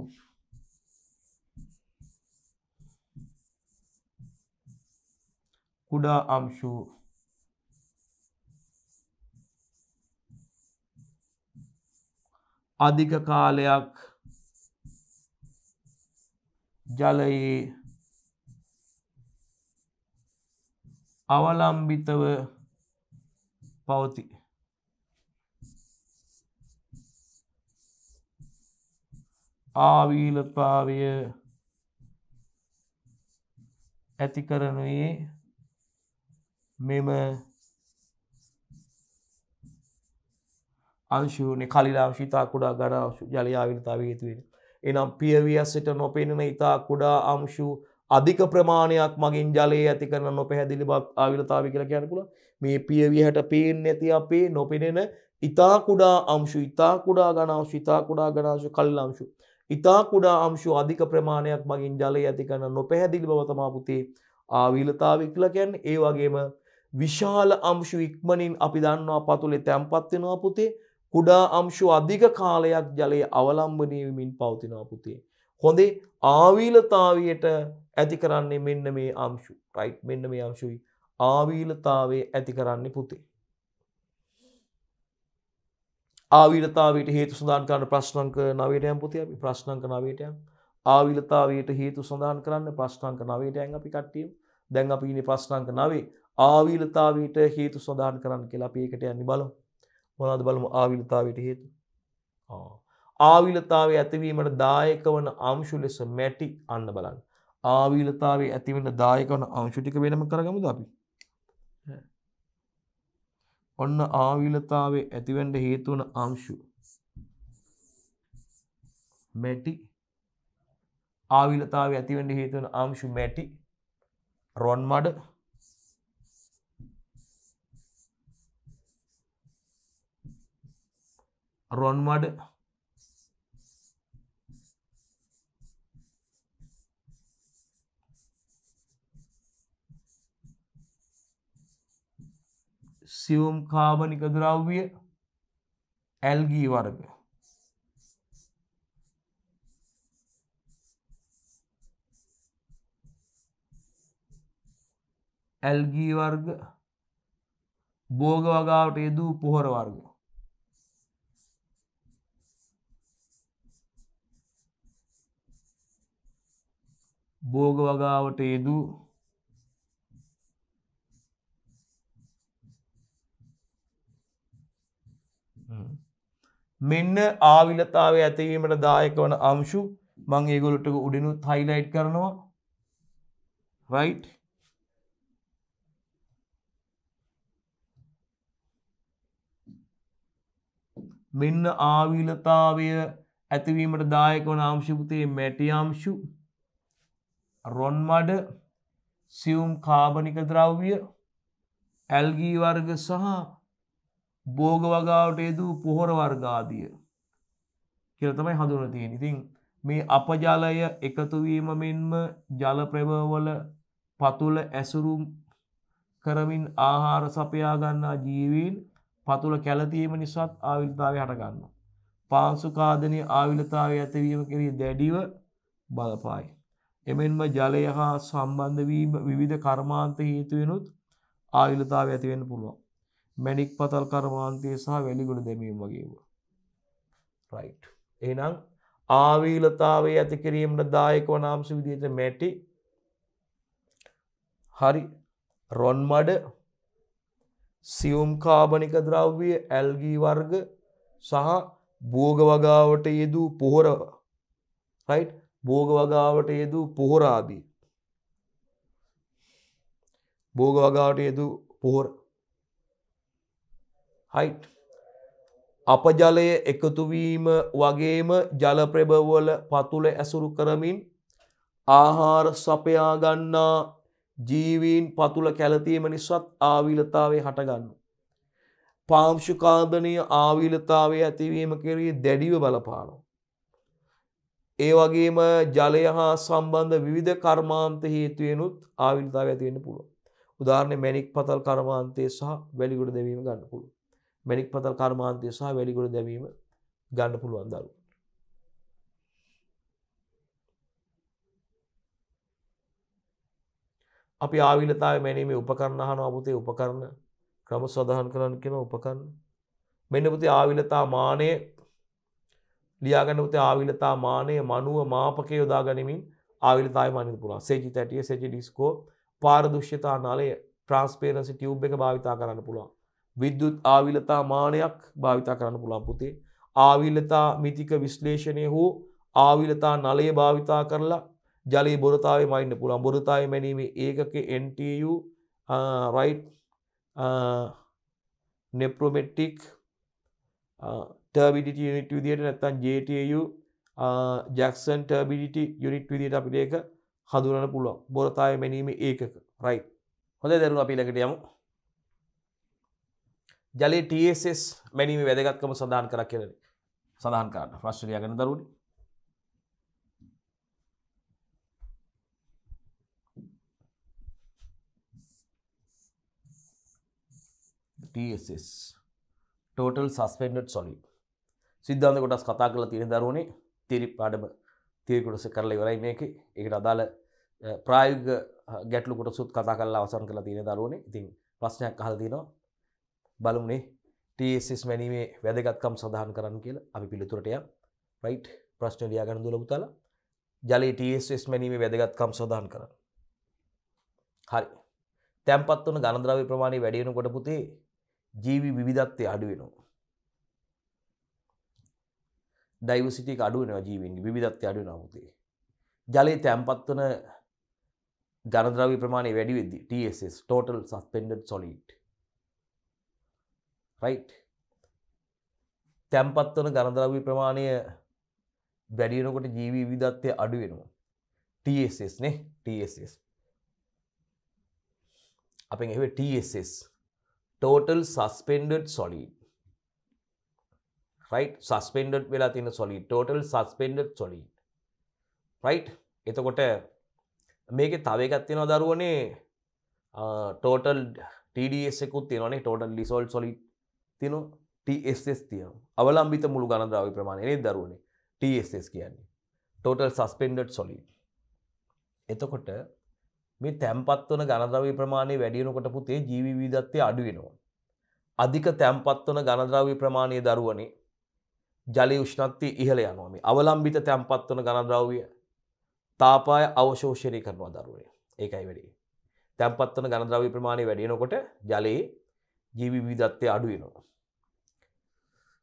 කුඩා අංශු අධික කාලයක් ජලයේ අවලම්බිතව පවතිී ආවීලභාවය ඇති කරනුයේ මෙම අංශුනේ කලිලා ශිතා කුඩා ගඩ අංශු ජලයාවිලතාව හේතුවෙන් එනම් පියවියස්සට නොපෙනෙන ඉතා කුඩා අංශු අධික ප්‍රමාණයක් මගින් ජලයේ ඇති කරන නොපැහැදිලි බක් ආවිලතාව කියලා කියන්න පුළුවන් මේ පියවියහට පේන්නේ නැති අපේ නොපෙනෙන ඉතා කුඩා අංශු ඉතා කුඩා ඝන අංශු ඉතා කුඩා ඝන අංශු කලිලා අංශු ඉතා කුඩා අංශු අධික ප්‍රමාණයක් මගින් ජලය ඇති කරන නොපැහැදිලි බව තමා පුතේ ආවිලතාව කියලා කියන්නේ ඒ වගේම විශාල අංශු ඉක්මනින් අපි දන්නවා පතුලේ තැම්පත් වෙනවා පුතේ කුඩා අංශු අධික කාලයක් ජලයේ අවලම්බනය වෙමින් පවතිනවා පුතේ හොඳේ ආවිලතාවයට ඇති කරන්නේ මෙන්න මේ අංශු රයිට් මෙන්න මේ අංශුයි ආවිලතාවේ ඇති කරන්නේ පුතේ ආවිලතාවයට හේතු සඳහන් කරන්න ප්‍රශ්නංක නවටයම් පොති අපි ප්‍රශ්නංක නවටයම් ආවිලතාවයට හේතු සඳහන් කරන්න ප්‍රශ්නංක නවටයන් අපි කට්ටියම් දැන් අපින ප්‍රශ්නංක නවේ ආවිලතාවයට හේතු සඳහන් කරන්න කියලා අපඒකට යනි බලු මොනද බලමු ආවිලතාවයට හේතු ආවිලතාවේ ඇතිවීමට දායක වන අංශු ලෙස මැටි අන්න බලන්න ආවිලතාවේ ඇතිවෙන දායකවන අංශුටික වෙනම කරගමු අපි ඔන්න ආවිලතාවේ ඇතිවෙන්න හේතු වන අංශු මැටි ආවිලතාවේ ඇතිවෙන්න හේතු වන අංශු මැටි රොන් මඩ රොන් මඩ සියුම් කාබනික ද්‍රව්විය ඇල්ගී වර්ග ඇල්ගී වර්ග බෝග වගාවට යෙදූ පොහොර වර්ග බෝග වගාවට යෙදූ මෙන්න ආවිලතාව ඇතිවීමට දායක වන අංශු මං ඒගොලට උඩනුත් හයිලයිට් කරනවා රයි් මෙන්න ආවිලතාවය ඇතිවීමට දායක වන අංශිපුතේ මැටියම්ශු රොන්මඩ සියුම් කාබනික ද්‍රව්‍ය ඇල්ගී වර්ග සහ බෝග වගාවට යෙදූ පොහොර වර්ගාදිය කියල තමයි හඳුන තියෙන ඉතින් මේ අප ජලය එකතුවීම මෙන්ම ජල ප්‍රභවල පතුල ඇසුරුම් කරමින් ආහාර සපයා ගන්නා ජීවීන් පතුල කැලතීම නිසාත් ආවිල්තාවය හටගන්න. පාන්සුකාදනය ආවිලතාව ඇතවීම කෙරී දැඩිව බලපායි. එමෙන්ම ජලය හා සම්බන්ධවීම විවිධ කර්මාන්ත හේතුවෙනුත් ආවිලතාව ඇතිවෙන්න පුළුවන්. මැණික් පතල් කර්මාන්තය සහ වැලිගුණ දැමීම වගේම. රයිට්. එහෙනම් ආවීලතාවේ ඇති කිරීමට දායක වන අංශ විදිහට මැටි හරි රොන් මඩ සියුම් කාබනික ද්‍රව්‍ය ඇල්ගී වර්ග සහ බෝග වගාවට යෙදූ පොහොර රයිට් බෝග වගාවට යෙදූ පොහොරාදී බෝග වගාවට යෙදූ පොහොර හයිට් අපජලය එකතුවීම වගේම ජලප්‍රභවල පතුල ඇසුරු කරමින් ආහාර සපයාගන්නා ජීවීන් පතුල කැලතීම නිසාත් ආවිලතාවේ හටගන්න. පාංශුකාදනය ආවිලතාවේ ඇතිවීම කෙරී දැඩිව බලපානු. ඒ වගේම ජලය හා සම්බන්ධ විධ කර්මාන්ත හේතුවෙනුත් ආවිල්තාව ඇතිවෙන්න පුළුව. උදාරණය මැනික් පතල් කර්මාන්තය සහ වැලිගුඩ දෙවීම ගන්න පුළුව. මැණික් පතල් කර්මාන්තය සහ වැලිගොඩ දැමීම ගන්න පුළුවන් දරු. අපි ආවිලතාව මැනීමේ උපකරණ අහනවා පුතේ උපකරණ ක්‍රම සඳහන් කරන්න කියන උපකරණ. මෙන්න පුතේ ආවිලතා මානය ලියාගන්න පුතේ ආවිලතා මානය මනුව මාපකය යොදා ගනිමින් ආවිලතාවය මනින්න පුළුවන්. සෙජි තැටිය සෙජි ඩිස්කෝ පාරදුෂ්‍යතා නලය ට්‍රාන්ස්පේරන්සි ටියුබ් එක භාවිතා කරන්න පුළුවන්. විද්‍යුත් ආවිලතා මානයක් භාවිතා කරන්න පුළන් පුතේ ආවිලතා මිතික විශ්ලේෂණය හෝ ආවිලතා නලය භාවිතා කරලා ජලී බොරතාවේ මයින්න පුළන් බොරතාව මැනීම ඒකක NTU රයි් නෙප්‍රෝමෙට්ටික් ටර්බිඩිට යුනිට් විදියට නැත්තන් ජටU ජැක්සන් ටර්බිඩිට යුනිට් විදියට අපිට ඒක හඳුරන පුළුවන් බොරතාය මැනීම ඒකක රයි් හොඳ දැරු අපිලකට යමු ජලේ ටස් මැනීම වැදගත්කම සඳහන් කර කෙරෙන සඳහන් කරන්න ප්‍රශ්නය ගැන දරුණ ටෝටල් සස්පෙන්ඩ් සොලි සිද්ධාන්ත කොටස් කතා කළ තියෙන දරුණේ තිරි පාඩම තිරිකොටස කරලා ඉවරයි මේක එකට අදාළ ප්‍රායග ගැටලු කොටසුත් කතා කල්ලා අවසන් කළ තියෙන දරුවනේ ඉතින් ප්‍රශ්නයක් අහල් තිනවා බලමුනේ TSS වැනීමේ වැදගත්කම් සඳහන් කරන්න කියලා අපි පිළිතුරටය රයිට් ප්‍රශ්න ලියාගන්න දුල පුතාලා ජලයේ TSS වැනීමේ වැදගත්කම් සඳහන් කරන්න හරි තැන්පත් වන ගණද්‍රව්‍ය ප්‍රමාණය වැඩි වෙනකොට පුතේ ජීවි විවිධත්වය අඩු වෙනවා ඩයිවර්සිටි එක අඩු වෙනවා ජීවීන්ගේ විවිධත්වය අඩු වෙනවා පුතේ ජලයේ තැන්පත් වන ගණද්‍රව්‍ය ප්‍රමාණය වැඩි වෙද්දී TSS total suspended solid right තැම්පත්වන ගණදරවී ප්‍රමාණය වැඩියනකොට ජීවී විධත්වය අඩුවෙනවා TSS නේ TSS අපෙන් එහ TSS total suspended solid right suspended වෙලා තියෙන solid total suspended solid right එතකොට මේකේ තව එකක් තියෙනවා දරුවනේ total TDS එකකුත් තියෙනවානේ total dissolved solid තියන ටස් තිය අවලම්බිත මුළු ගණදාව ප්‍රමාණයනේ දරුවනේ ටස් කියන්නේ ටෝටල් සස්පෙන්ඩඩ් සොලි එතකොට මේ තැම්පත්වන ගණද්‍රව ප්‍රමාණය වැඩියනකොට පුතේ ජීවිධත්වය අඩුවෙනවා අධික තැම්පත්වන ගණද්‍රවී ප්‍රමාණය දරුවනේ ජලි උෂ්ණත්ති ඉහළ යනවාම අවලම්බිත තැම්පත්වන ගණද්‍රව්විය තාපාය අවශෝෂණය කරනවා දරුවේ ඒකයි වැඩි තැම්පත්වන ගණද්‍රවී ප්‍රමාණය වැඩියනකොට ජලයේ ජීවිවිධත්වය අඩුවෙනවා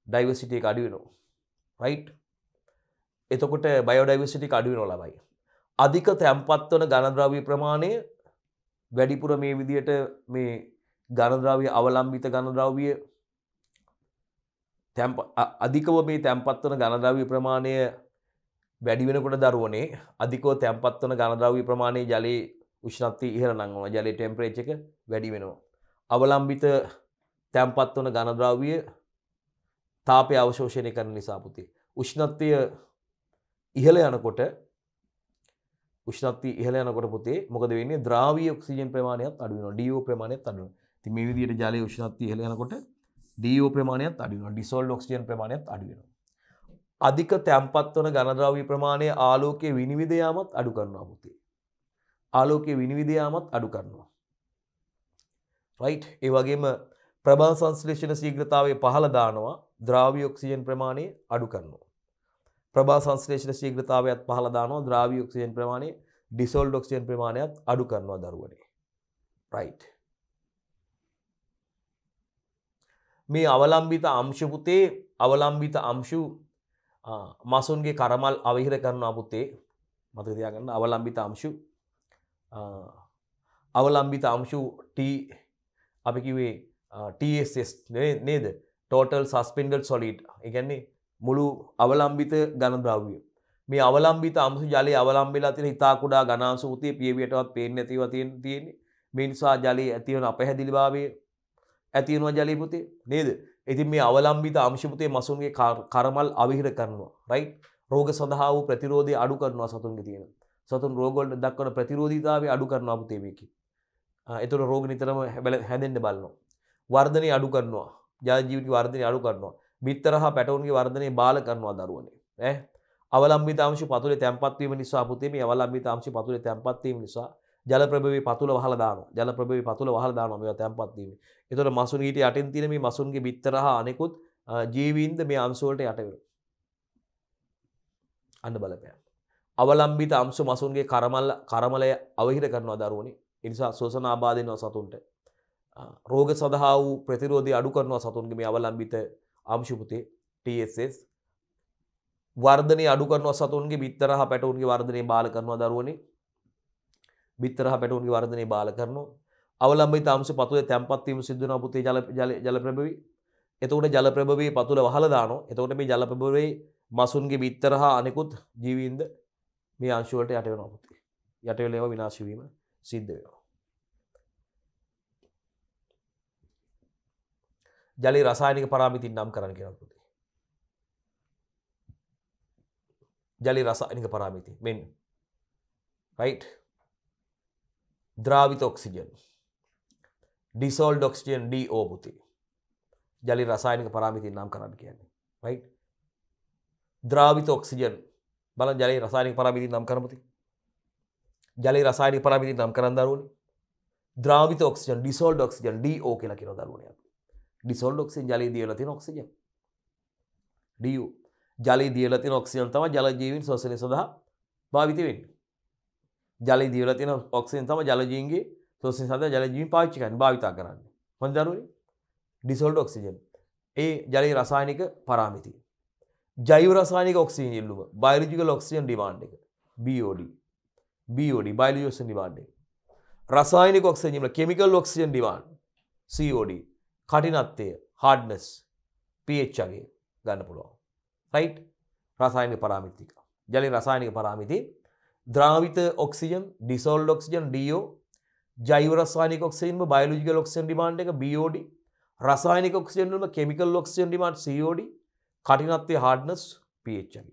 ඩයිවසිටිය අඩුවනවා රයිට් එතකොට බයෝඩයිවසිටි අඩුවනො ලබයි අධික තැම්පත් වන ගණද්‍රාවී ප්‍රමාණය වැඩිපුර මේ විදියට මේ ගණද්‍රාවය අවලම්බිත ගණද්‍රාවිය අධිකව මේ තැම්පත් වන ගණද්‍රාවී ප්‍රමාණය වැඩි වෙනකොට දරුවනේ අධිකෝ තැම්පත් වන ගණද්‍රාවී ප්‍රමාණය ජලයේ උෂ්ණත්ති ඉහළ නංවන ජලයේ ටෙම්පරේච් එක වැඩි වෙනවා. අවලම්බිත තැම්පත් වන ගණද්‍රාව්‍ය තාපය අවශෝෂණය කරන නිසා පුතේ. උෂ්ණත්වය ඉහළ යනකොට උෂ්ණත්වය ඉහළ යනකොට පුතේ මොකද වෙන්නේ? ද්‍රාවී ඔක්සිජන් ප්‍රමාණයත් අඩු වෙනවා. DO ප්‍රමාණයත් අඩු වෙනවා. ඉතින් මේ විදිහට ජලයේ උෂ්ණත්වය ඉහළ යනකොට DO ප්‍රමාණයත් අඩු වෙනවා. ඩිසෝල්ඩ් ඔක්සිජන් ප්‍රමාණයත් අඩු වෙනවා. අධික තැම්පත් වන ඝනද්‍රව්‍ය ප්‍රමාණය ආලෝකයේ විනිවිද යාමත් අඩු කරනවා පුතේ. ආලෝකයේ විනිවිද යාමත් අඩු කරනවා. රයිට් ඒ වගේම ප්‍රබල සංශ්ලේෂණ ශීඝ්‍රතාවය පහළ දානවා ද්‍රාවි ඔක්සිජන් ප්‍රමාණය අඩු කරනවා. ප්‍රභා සංශ්ලේෂණ ශීඝ්‍රතාවයත් පහළ දානවා ද්‍රාවි ඔක්සිජන් ප්‍රමාණය ඩිසෝල්ඩ් ඔක්සිජන් ප්‍රමාණයත් අඩු කරනවා දරුවනේ. right. මේ අවලම්බිත අංශ පුතේ අවලම්බිත අංශු මසුන්ගේ කරමල් අවිහිර කරනවා පුතේ මතක තියාගන්න අවලම්බිත අංශු අවලම්බිත අංශු T අපි කිව්වේ TSS නේද ටෝටල් සස්පෙන්ඩල් සොලිට් එකන්නේ මුළු අවලම්බිත ගණද්‍රව්ිය මේ අවලම්බිත අමසු ජලය අවලම්බිලා තින හිතාකුඩා ගනාසූතිය පියවියටවත් පේෙන් ඇතිව තියෙන තියෙන්නේ මිනිසා ජලය ඇතිවන අපැහැදිලිභාවය ඇතිවනවා ජලයපුතේ නේද ඉතින් මේ අවලම්බිත අංශිපතේ මසුන්ගේ කරමල් අවිහිර කරනවා රයි් රෝග සඳහා වූ ප්‍රතිරෝධය අඩු කරනවා සතුන්ගේ තියෙන සතුන් රෝගොල්ට දක්වන ප්‍රතිරෝධීතාව අඩු කරනවා පුතේමකි එතුර රෝග නිතරම හැබැල හැදෙන්න්න බලනවා වර්ධනය අඩු කරනවා ජාජීවික වර්ධනය අඩු කරනවා. බිත්තර හා පැටවුන්ගේ වර්ධනය බාල කරනවා දරුවනේ. ඈ අවලම්බිතාංශ පතුලේ තැම්පත් වීම නිසා පුතේ මේ අවලම්බිතාංශ පතුලේ තැම්පත් වීම නිසා ජල ප්‍රභවයේ පතුල වහලා දානවා. ජල ප්‍රභවයේ පතුල වහලා දානවා මේවා තැම්පත් වීම. ඒතකොට මසුන් ඊට යටින් තියෙන මේ මසුන්ගේ බිත්තර හා අනෙකුත් ජීවීන්ද මේ අංශ වලට යට වෙනවා. අන්න බලපෑම. අවලම්බිත අංශ මසුන්ගේ කරමල කරමලය අවහිර කරනවා දරුවනේ. ඒ නිසා සෝසන ආබාධ වෙනවා සතුන්ට. රෝග සඳහා වූ ප්‍රතිරෝධය අඩු කරනවා සතුන්ගේ මේ අවලම්බිත අංශුපතේ TSS වර්ධනය අඩු කරනවා සතුන්ගේ බිත්තරහ පැටවුන්ගේ වර්ධනය බාල කරනවා දරුවනේ බිත්තරහ පැටවුන්ගේ වර්ධනය බාල කරනවා අවලම්බිත අංශ පතුලේ තැම්පත් වීම සිදු වෙනවා පුතේ ජල ජල ප්‍රභවී එතකොට ජල ප්‍රභවී පතුල වහලා දානවා එතකොට මේ ජල ප්‍රභවී මසුන්ගේ බිත්තරහ අනිකුත් ජීවීන්ද මේ අංශු වලට යට වෙනවා පුතේ යට වෙලා ඒවා විනාශ වීම සිද්ධ වෙනවා ජලි රසායනික පරාමිතින් නම් කරන්න කියලා පුතේ. ජලි රසායනික පරාමිති මෙන් right ද්‍රාවිත ඔක්සිජන් ඩිසෝල්ඩ් ඔක්සිජන් DO පුතේ. ජලි රසායනික පරාමිතින් නම් කරන්න කියන්නේ. right ද්‍රාවිත ඔක්සිජන් බලන් ජලි රසායනික පරාමිතින් නම් කරමු පුතේ. ජලි රසායනික පරාමිතින් නම් කරන් දරුවනේ. ද්‍රාවිත ඔක්සිජන් ඩිසෝල්ඩ් ඔක්සිජන් DO කියලා කියන දරුවනේ අපි. ඩිසොල්ඩ ඔක්සින් ජලී දියල තින ඔක්සිජ ඩියු ජලී දියල තින ඔක්සියන් තම ජලජීවින් සොසනය සඳහා භාවිතවෙන් ජලි දීවල තින ඔක්සින් තම ජලජීන්ගේ සොසින් සඳ ජලජීවින් පාච්චිකන් භාවිතා කරන්න හොඳරුයි ඩිසොල්ඩ ඔක්සිජන් ඒ ජලි රසායනික පරාමිති ජෛව රසායනික ඔක්සිජන් ඉල්ලුම බයෝලොජිකල් ඔක්සිජන් ඩිමාන්ඩ් එක BOD BOD බයෝලොජිකල් ඩිමාන්ඩ් එක රසායනික ඔක්සිජන් වල කෙමිකල් ඔක්සිජන් ඩිමාන්ඩ් COD කටිනත්වය හඩනස් පච්චගේ ගන්න පුළුවන්. රයිට් රසායන පරාමිතික. ජලි රසායනික පරාමිති ද්‍රාවිත ඔක්සිජන් ඩිසෝල් ඔක්සිජන් ඩියෝ ජෛවරස්වානික ඔක්සින් බයලජික ඔක්සින් ඩිමාන්ඩ එක බෝඩ රසායනික ඔක්සිජන්ම කෙමිකල් ඔක්සිජන් ඩිමට සෝඩ කටිනත්වය හඩනස් පච්චගේ.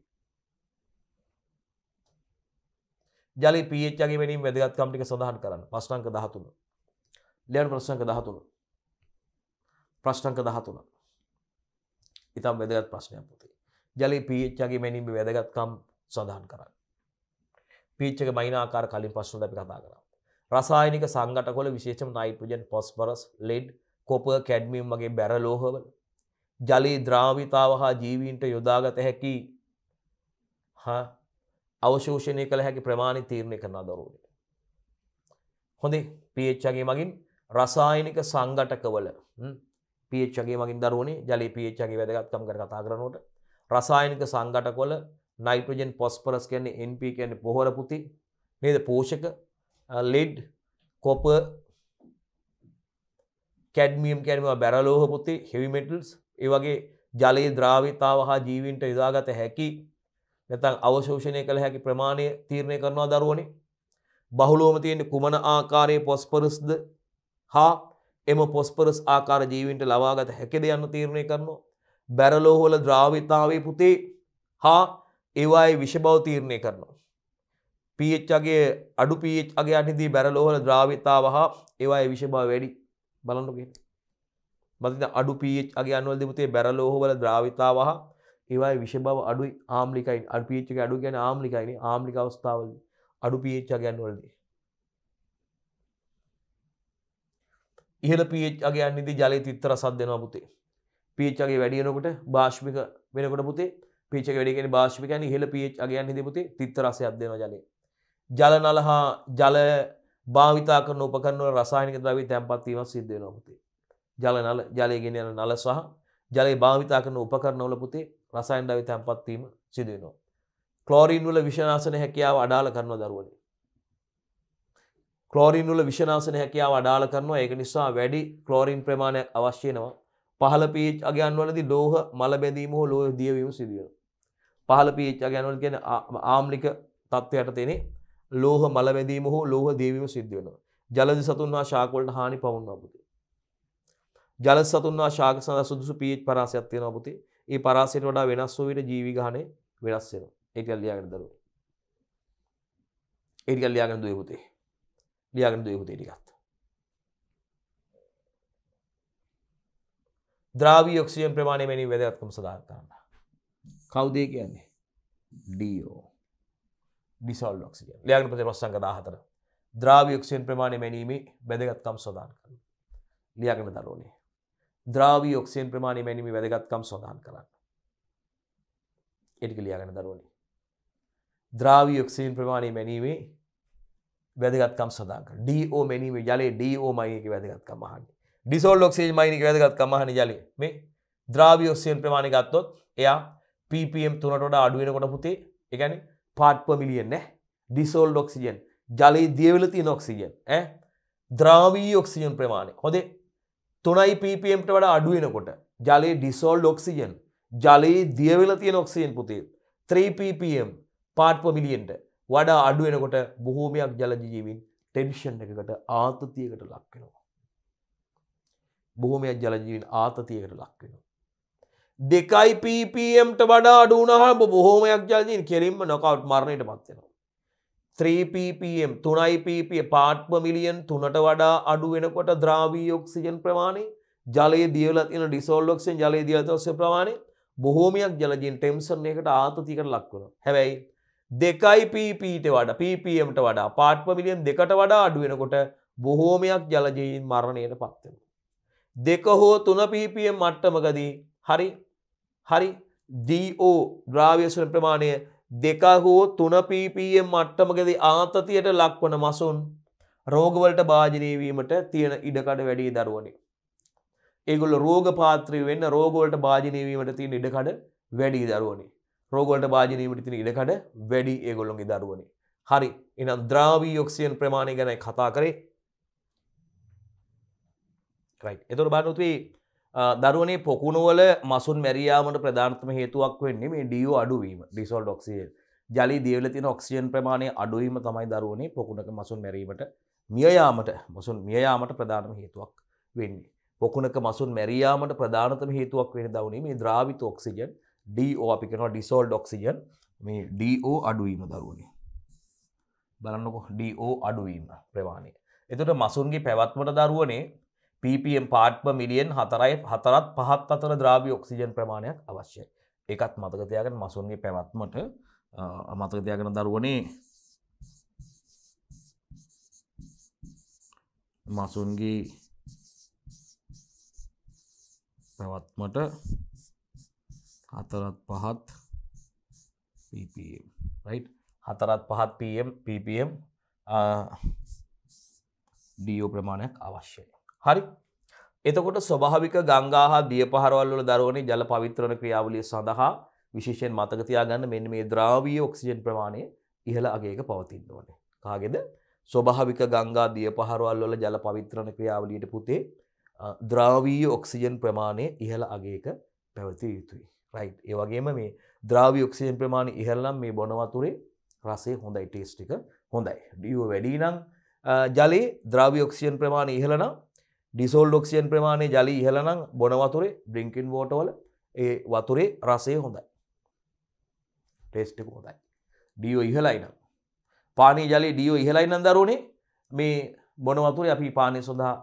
ජලි පච්චගේ වැනිින් වැදගත්කම්ටික සඳහන් කරන්න පස්්නංක දහතුළ ලෙන් ප්‍රශ්නක දහතුළ ප්‍රශ්නක දහතුන ඉතාම් වැදගත් ප්‍රශ්නයක් පුති ජලි පීච්චගේ මැනීම වැදගත්කම් සඳහන් කරන්න පීච්චක මයිනාකාර කලින් ප්‍රශ්න දැපි කතා කරා රසායනික සංගටකොල විශේෂම nitrogen phosphorus lead copper cadmium වගේ බැරලෝහවල ජලී ද්‍රාවිතාව හා ජීවීන්ට යොදාගත හැකි අවශෝෂණය කළ හැකි ප්‍රමාණි තීරණය කරනා දරුවට. හොඳේ පේච්චගේ මගින් රසායනික සංගටකවල පේච්චගේ මගින් දරුවනේ ජලි පේච්චගේ වැදගත්කම් කර කතා කරනට රසායනික සංගට කොල නයිට්‍රජන් පොස්පරස් කියන්නේ එන්ප කියන්නේ පොහොර පුති නේද පෝෂක ලෙඩ් කොප කැඩමියම් කැනීම බැරලෝහ පුති හෙවිමෙටල්ස් ඒවගේ ජලයේ ද්‍රාවිතාව හා ජීවින්ට යදාගත හැකි නැතන් අවශෝෂණය කළ හැකි ප්‍රමාණය තීරණය කරනවා දරුවනේ බහුලෝම තියෙන කුමන ආකාරයේ පොස්පරස්ද හා එම පොස්පරස් ආකාර ජීවින්ට ලබාගත හැකෙද යන්න තීරණය කරනවා. බැරලෝහොල ද්‍රාවිතාවේ පුතේ හා ඒවායි විෂබව තීරණය කරනවා. පීච්චගේ අඩු පීච් අගේ අනිදී බැරලෝහල ද්‍රාවිතාව හා ඒවායි විෂභාව වැඩි බලන්නගෙන. මතින අඩු පීච් අගේ අනුවල් දෙපුතේ බැරලෝහවල ද්‍රාවිතාව හා ඒවායි විෂභව අඩුයි ආම්ලිකයින් අඩ පීච්චක අඩු ගැන ආම්ලිකයින ආම්ලික අවස්ථාවල අඩු පීච්චා ගැන්වලදී ඉහල පිච්ගේ අන්නති ජලය තිත්තර සත් දෙෙනවා පුතේ පිච්චගේ වැඩියනකොට භාෂ්මික වෙනකොට පුතේ පිච වැඩිගෙන භාෂිකයන ඉහල පිච්ගේ අන්නති පුතේ තිත්තරස අදන ජලය ජලනල හා ජල භාවිතාක නොපකරන රසායනික ද්‍රවී තැන්පත්වීම සිද්ධෙනවා පුතේ ජලනල ජලයගෙන යන නල සහ ජලය භාවිතා කරන උපකරනවල පුතේ රසයින්ඩවි තැන්පත්වීම සිදුවෙනවා. කලෝරීන් වල විශනාසන හැකියාව අඩාල කරන දරුවලේ කලෝරින් වල විෂනාසන හැකියාව අඩාල කරනවා ඒක නිසා වැඩි කලෝරින් ප්‍රමාණයක් අවශ්‍ය වෙනවා. පහළ pH අගයන් වලදී ලෝහ මල බැඳීම හෝ ලෝහ දියවීම සිදු වෙනවා. පහළ pH අගයන් වල කියන්නේ ආම්ලික තත්ත්වයට තෙනේ ලෝහ මල බැඳීම හෝ ලෝහ දියවීම සිද්ධ වෙනවා. ජලද සතුන් හා ශාක වලට හානි පවන්නවා පුතේ. ජලද සතුන් හා ශාක සඳහා සුදුසු pH පරාසයක් තියෙනවා පුතේ. ඒ පරාසයට වඩා වෙනස් වූ විට ජීවි ගහණය වෙනස් වෙනවා. ඒක ලියාගෙන දරුවෝ. ඒක ලියාගෙන දුවේ පුතේ. ලියාගෙන දුව පුතේ ටිකත් ද්‍රාවී ඔක්සිජන් ප්‍රමාණය මෙනි වැදගත්කම සඳහන් කරන්න කවුදේ කියන්නේ ඩෝ ඩිසල් ක්සිජන් ලියගන ප්‍රති ප්‍රස්සංක දාහතර ද්‍රාවයක්ෂයෙන් ප්‍රමාණය මැනීමේ වැදගත්කම් සොදාන් කර ලියගෙන දරුණේ ද්‍රාවී ඔක්ෂයෙන් ප්‍රමාණය මැනීම වැදගත්කම් සොදාන් කරන්න එටික ලියගෙන දරුණේ ද්‍රාවී ඔක්ෂයෙන් ප්‍රමාණය මැනීමේ වැදගත්කම් සදාක ඩෝ මැනීම ජලේ ඩෝ මයික වැදගත්කම් හන්න ඩිසෝල් ලොක්සේ මයිනික වැදගත්කම් හන ජලේ මේ ද්‍රාවි ඔස්සයෙන් ප්‍රමාණිකත්තොත් එයා පපම් තුනටොට අඩුවෙනකොට පුතේ එකන පාට්ප මිලියෙන් නෑ ඩිසෝල් ඩොක්සිජන් ජලයේ දියවලති නොක්සිජන් ඇ ද්‍රාවී ඔක්සිජන් ප්‍රමාණය හොදේ තුනයි පපම්ට වඩ අඩුවෙනකොට ජලයේ ඩිසෝල් ඩොක්සිජන් ජලයේ දියවලතිය නොක්සියෙන් පුතේ 3 පපම් පාට්ප මිලියෙන්ට වඩා අඩුවෙනකොට බොහෝමයක් ජලජීවින් ටෙන්ෂන් එකකට ආතතියකට ලක්වෙනවා. බොහොමයක් ජලජීවින් ආතතියකට ලක්වෙනවා. දෙකයි පීපම්ට වඩා අඩුනහම බොහෝමයක් ජලජීන් කෙරින්ම නොකවට් මරණයට පත්වෙනවා. 3පම් තුනයිපපිය පාට්ම මිලියන් තුනට වඩා අඩු වෙනකොට ද්‍රාවී ඔක්සිජන් ප්‍රමාණය ජලය දියල තින ඩිසෝල්ලොක්ෂන් ජලය දියත ඔස්ස ප්‍රමාණය බොහෝමයක් ජලජීන් ටෙම්සන් එකට ආතතිකට ලක්වුණ හැබැයි දෙකයි පීපීට වඩ පීපම්ට වඩා පාට්ම මිලියම් දෙකට වඩා අඩුවෙනකොට බොහෝමයක් ජලජීන් මරණයට පත්වෙන. දෙක හෝ තුන පීපම් මට්ටමකදී හරි හරි දීෝ ද්‍රාව්‍යසන ප්‍රමාණය දෙක හෝ තුන පීපම් මට්ටමකද ආතතියට ලක්වන මසුන් රෝගවලට භාජනයවීමට තියෙන ඉඩකඩ වැඩී දරුවනේ. ඒගොල රෝග පාත්‍රී වෙන්න රෝගෝලට භාජනයවීමට තියෙන ඉඩකඩ වැඩී දරුවනේ. රෝගොලට භාජනීමට තින ඉඩකඩ වැඩි ඒගොල්ලොන්ගේ දරුවනි. හරි එනම් ද්‍රාවී යොක්සියන් ප්‍රමාණය ගැනයි කතා කරේ එතුර බානුතුයි දරුවනේ පොකුණුවල මසුන් මැරයාමට ප්‍රධාර්ථම හේතුවක් වෙන්නේ මේ ඩියෝ අඩුවීම ඩිසොල් ඩොක්සියල් ජලි දියවල තින ඔක්සියන් ප්‍රමාණය අඩුවීම තමයි දරුවනේ පොකුණක මසුන් මැරීමට මියයාමට මසුන් මියයාමට ප්‍රධානම හේතුවක් වෙන්නේ. පොකුණක මසුන් මැරයාමට ප්‍රධානතම හේතුවක් වෙන දවනේ මේ ද්‍රාවිත ඔක්සිජන් ඩෝ අපි කෙනවා ඩිසෝල් ඩොක්සිජන් මේ ඩෝ අඩුවීම දරුවනේ බලන්නකො ඩෝ අඩුවීම ප්‍රවාණය එතුට මසුන්ගේ පැවත්මට දරුවනේ පපම් පාට්ම මිලියන් හතරයි හතරත් පහත් අතර ද්‍රාවී ඔක්සිජන් ප්‍රමාණයක් අවශ්‍යයි එකත් මතකතියාගෙන මසුන්ගේ පැවත්මට අමතකතියාගෙන දරුවනේ මසුන්ගේ පැවත්මට හතරත් පහත් පම් හතරත් පහත් පම් පම් ඩියෝ ප්‍රමාණයක් අවශ්‍යය හරි එතකොට ස්වභාවික ගංගා හා දිය පහරවල්ල දරුවනි ජල පවිත්‍රණ ක්‍රියාවලිය සඳහා විශේෂයෙන් මතකතියාගන්න මෙන්න මේ ද්‍රාවී ඔක්සිජන් ප්‍රමාණය ඉහළ අගේක පවතින්න ඕන. කාගෙද ස්වභාවික ගංගා දිය පහරවල්ල ජල පවිත්‍රණ ක්‍රියාවලියට පුතේ ද්‍රාවී ඔක්සිජන් ප්‍රමාණය ඉහළ අගේක පැවතිය යුතුයි. රයි් ඒවගේම මේ ද්‍රාවයක්ෂයෙන් ප්‍රමාණ ඉහල්ලම් මේ බොනවතුරේ රසේ හොඳයි ටේස්ටික හොඳයි ඩියෝ වැඩීනං ජලේ ද්‍රාවයක්ෂයන් ප්‍රමාණ ඉහලනම් ඩිසෝල්ඩොක්ෂයන් ප්‍රමාණය ජලි ඉහලනම් බොනවතුරේ බ්‍රිංකින් වෝටවල ඒ වතුරේ රසේ හොඳයි ටේස්ටික හොඳයි ඩියෝ ඉහලයිනම් පානී ජලේ ඩියෝ ඉහලයිනම් දරුණේ මේ බොනවතුරේ අපි පානය සොඳහා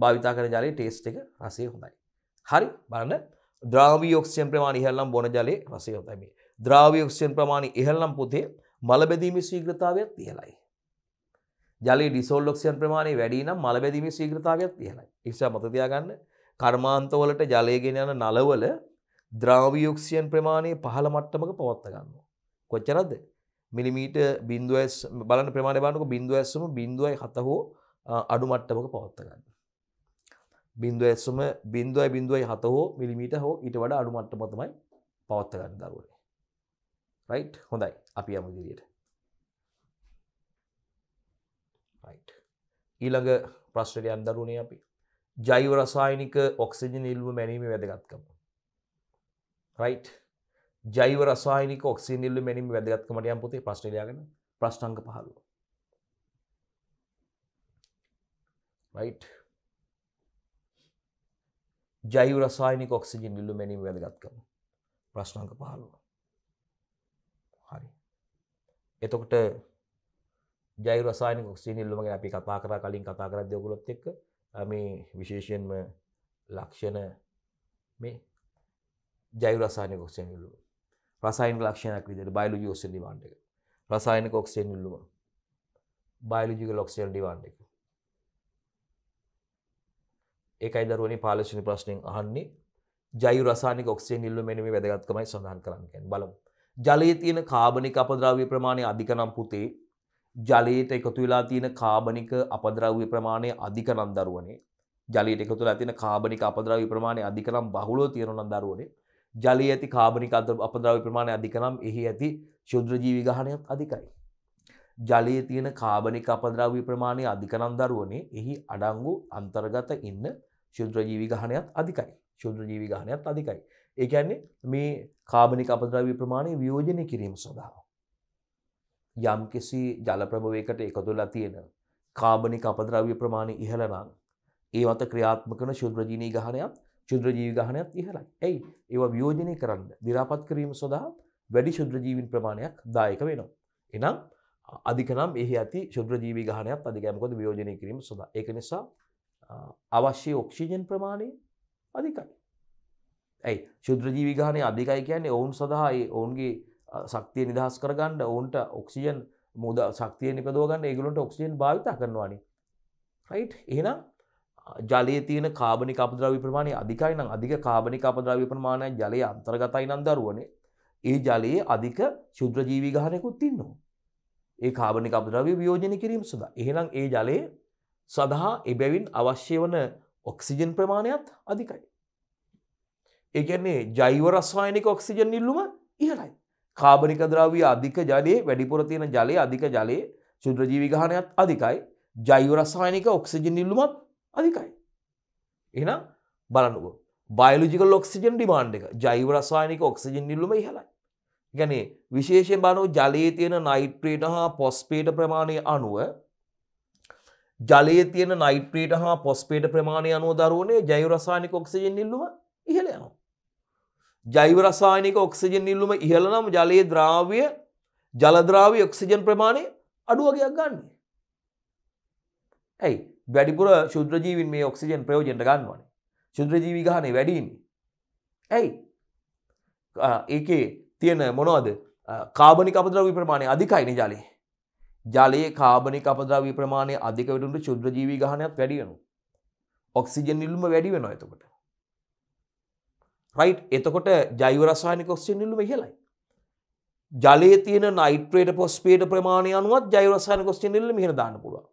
භාවිතා කර ජලේ ටේස්ට එක රසේ හොඳයි හරි බලන්න ද්‍රාවී ඔක්සියන් ප්‍රමාණය ඉහළනම් බොන ජලයේ රසය හොතයි මේ. ද්‍රාවී ඔක්සියන් ප්‍රමාණය ඉහළනම් පුතේ මල බැදීමේ ශීඝ්‍රතාවයත් ඉහළයි. ජලයේ ඩිසෝල් ඔක්සියන් ප්‍රමාණය වැඩි නම් මල බැදීමේ ශීඝ්‍රතාවයත් ඉහළයි. ඒ නිසා මත තියාගන්න කර්මාන්තවලට ජලය ගෙන යන නලවල ද්‍රාවී ඔක්සියන් ප්‍රමාණය පහළ මට්ටමක පවත්වා ගන්නවා. කොච්චරද? මිලිමීට බින්දුව බලන්න ප්‍රමාණය බලනකොට බින්දුව ඇස්සම බින්දුවයි හත හෝ අඩු මට්ටමක පවත්වා ගන්නවා. බින්දුව ඇස්සම බින්දුවයි බින්දුවයි හත හෝ මිලිමීට හෝ ඊට වඩ අඩුමට්ට පොතමයි පවත්තගන්න දරුවනේ රයි් හොඳයි අපි අමුදිරියට ඊළඟ ප්‍රශ්නයට අන්දරුණේ අපි ජෛව රසායනික ඔක්සිජන ඉල්ව මැනීම වැදගත්කම රයි් ජෛව රසායනික ඔක්සිනිල්ල මැනීම වැදගත්කමට යම් පොතේ ප්‍රශ්නලයාගෙන ප්‍රශ්ටංග පහළුව රයිට් ජයු රසායනික ඔක්සිජන් ඉල්ලු මැනීම වැදගත්කම ප්‍රශ්නංක පහළුව හරි එතකොට ජයු රසායනික ඔක්සිජන් ඉල්ලුමගේ අපි කතා කර කලින් කතා කරත් දෙයගුලොත් එක්ක මේ විශේෂයෙන්ම ලක්ෂණ මේ ජයු රසායනික ඔක්සිජන් ඉල්ලුම රසායනික ලක්ෂණයක් විදිහට බයෝලොජි ඔක්සිජන් ඩිමාන්ඩ් එක රසායනික ඔක්සිජන් ඉල්ලුම බයෝලොජිකල් ඔක්සිජන් ඩිමාන්ඩ් එක ඒකයි දරුවනි පාලශන ප්‍රශ්නයෙන් අහන්නේ ජයු රසානික ඔක්සිජන් නිල්වමෙන මේ වැදගත්කමයි සඳහන් කරන්න කියන්නේ බලමු. ජලයේ තියෙන කාබනික අපද්‍රව්‍ය ප්‍රමාණය අධික නම් පුතේ ජලයට එකතු වෙලා තියෙන කාබනික අපද්‍රව්‍ය ප්‍රමාණය අධික නම් දරුවනේ ජලයට එකතු වෙලා තියෙන කාබනික අපද්‍රව්‍ය ප්‍රමාණය අධික නම් බහුලව තියෙන නම් දරුවනේ ජලයේ ඇති කාබනික අපද්‍රව්‍ය ප්‍රමාණය අධික නම් එහි ඇති ශුද්‍ර ජීවි ගහණයක් අධිකයි. ජලයේ තියෙන කාබනික අපද්‍රව්‍ය ප්‍රමාණය අධික නම් දරුවනේ එහි අඩංගු අන්තර්ගත ඉන්න ශුද්‍රජීවි ගහනයත් අධිකයි ශුද්‍රජීවි ගහනයත් අධිකයි. ඒකන්නේ මේ කාබනික අපද්‍රවී ප්‍රමාණය වියෝජනය කිරීම සඳහා. යම් කිසි ජලප්‍රභවයකට එකතුලා තියෙන කාබනික අපද්‍රව්‍ය ප්‍රමාණය ඉහළනම් ඒ අත ක්‍රියාත්මකන ශුද්‍රජීනී ගහනයක් ශුද්‍රජීවි ගහනයක් ඉහලයි. ඇයි ඒව වියෝජනය කරන්න දිරාපත් කිරීම සඳහා වැඩි ශුද්‍රජීවින් ප්‍රමාණයක් දායක වෙනවා. එනම් අධිකනම් එහි ඇති ශුද්‍රජීවි ගහනයක් අධිකෑමකොද වියෝජනය කිරීම සඳහා. ඒක නිසා අවශ්‍ය ඔක්ෂීජන් ප්‍රමාණය අධිකයි. ඇයි ශුද්‍රජීවි ගානය අධිකයි කියන්නේ ඔවුන් සඳහා ඔවුන්ගේ ශක්තිය නිදහස් කරගන්න ඔවුන්ට ඔක්සිජන් මුද ශක්තිය නිපදෝගන්න ඒගලුන්ට ඔක්සිජන් භාවිතා කරනවානි. රයිට් එහෙනම් ජලයේ තියෙන කාබනි අපද්‍රව්‍ය ප්‍රමාණය අධිකයි නම් අධික කාබනි අපද්‍රව්‍ය ප්‍රමාණය ජලයේ අන්තර්ගතයි නම් දරුවනේ ඒ ජලයේ අධික ශුද්‍රජීවි ගහනයකුත් ඉන්නවා. ඒ කාබනි අපද්‍රව්‍ය වියෝජනය කිරීම සඳහා. එහෙනම් ඒ ජලයේ සඳහා එබැවින් අවශ්‍ය වන ඔක්සිජන් ප්‍රමාණයත් අධිකයි. ඒකන්නේ ජෛව රස්වායනික ඔක්සිජන් ඉල්ලුම ඉහලයි. කාබනික ද්‍රවී අධික ජලයේ වැඩිපුර තියෙන ජලය අධික ජලයේ ශුද්‍රජීවි ගහනයත් අධිකයි. ජෛව රසායනික ඔක්සිජන් ඉල්ලුමත් අධිකයි. එහෙනම් බලන්නකෝ. බයෝලොජිකල් ඔක්සිජන් ඩිමාන්ඩ් එක ජෛව රසායනික ඔක්සිජන් ඉල්ලුම ඉහලයි. ගැනේ විශේෂයෙන් බලනෝ ජලයේ තියෙන නයිට්‍රේට් හා පොස්පේට් ප්‍රමාණය අනුව ජලයේ තියෙන නයිට්‍රේට හා පොස්පේට ප්‍රමාණය අනුව දරුවනේ ජෛව රසායනික ඔක්සිජන් නිල්ලුම ඉහළ යනවා. ජෛව රසායනික ඔක්සිජන් නිල්ලුම ඉහළ නම් ජලයේ ද්‍රාව්‍ය ජල ද්‍රාව්‍ය ඔක්සිජන් ප්‍රමාණය අඩු වගයක් ගන්න. ඇයි වැඩිපුර ශුද්‍ර ජීවීන් මේ ඔක්සිජන් ප්‍රයෝජනට ගන්නවනේ. ශුද්‍ර ජීවි ගහනේ වැඩි ඉන්නේ. ඇයි? ඒකේ තියෙන මොනවද? කාබනික අපද්‍රව්‍ය ප්‍රමාණය අධිකයිනේ ජලයේ. ජලයේ කාබනික අපද්‍රව්‍ය ප්‍රමාණය අධික වෙනකොට ක්ෂුද්‍ර ජීවි ගහනයත් වැඩි වෙනවා. ඔක්සිජන් නිල්ම වැඩි වෙනවා එතකොට. රයිට් එතකොට ජෛව රසායනික ඔක්සිජන් නිල්ම ඉහළයි. ජලයේ තියෙන නයිට්‍රේට් ෆොස්ෆේට් ප්‍රමාණය අනුවත් ජෛව රසායනික ඔක්සිජන් නිල්ම ඉහළ දාන්න පුළුවන්.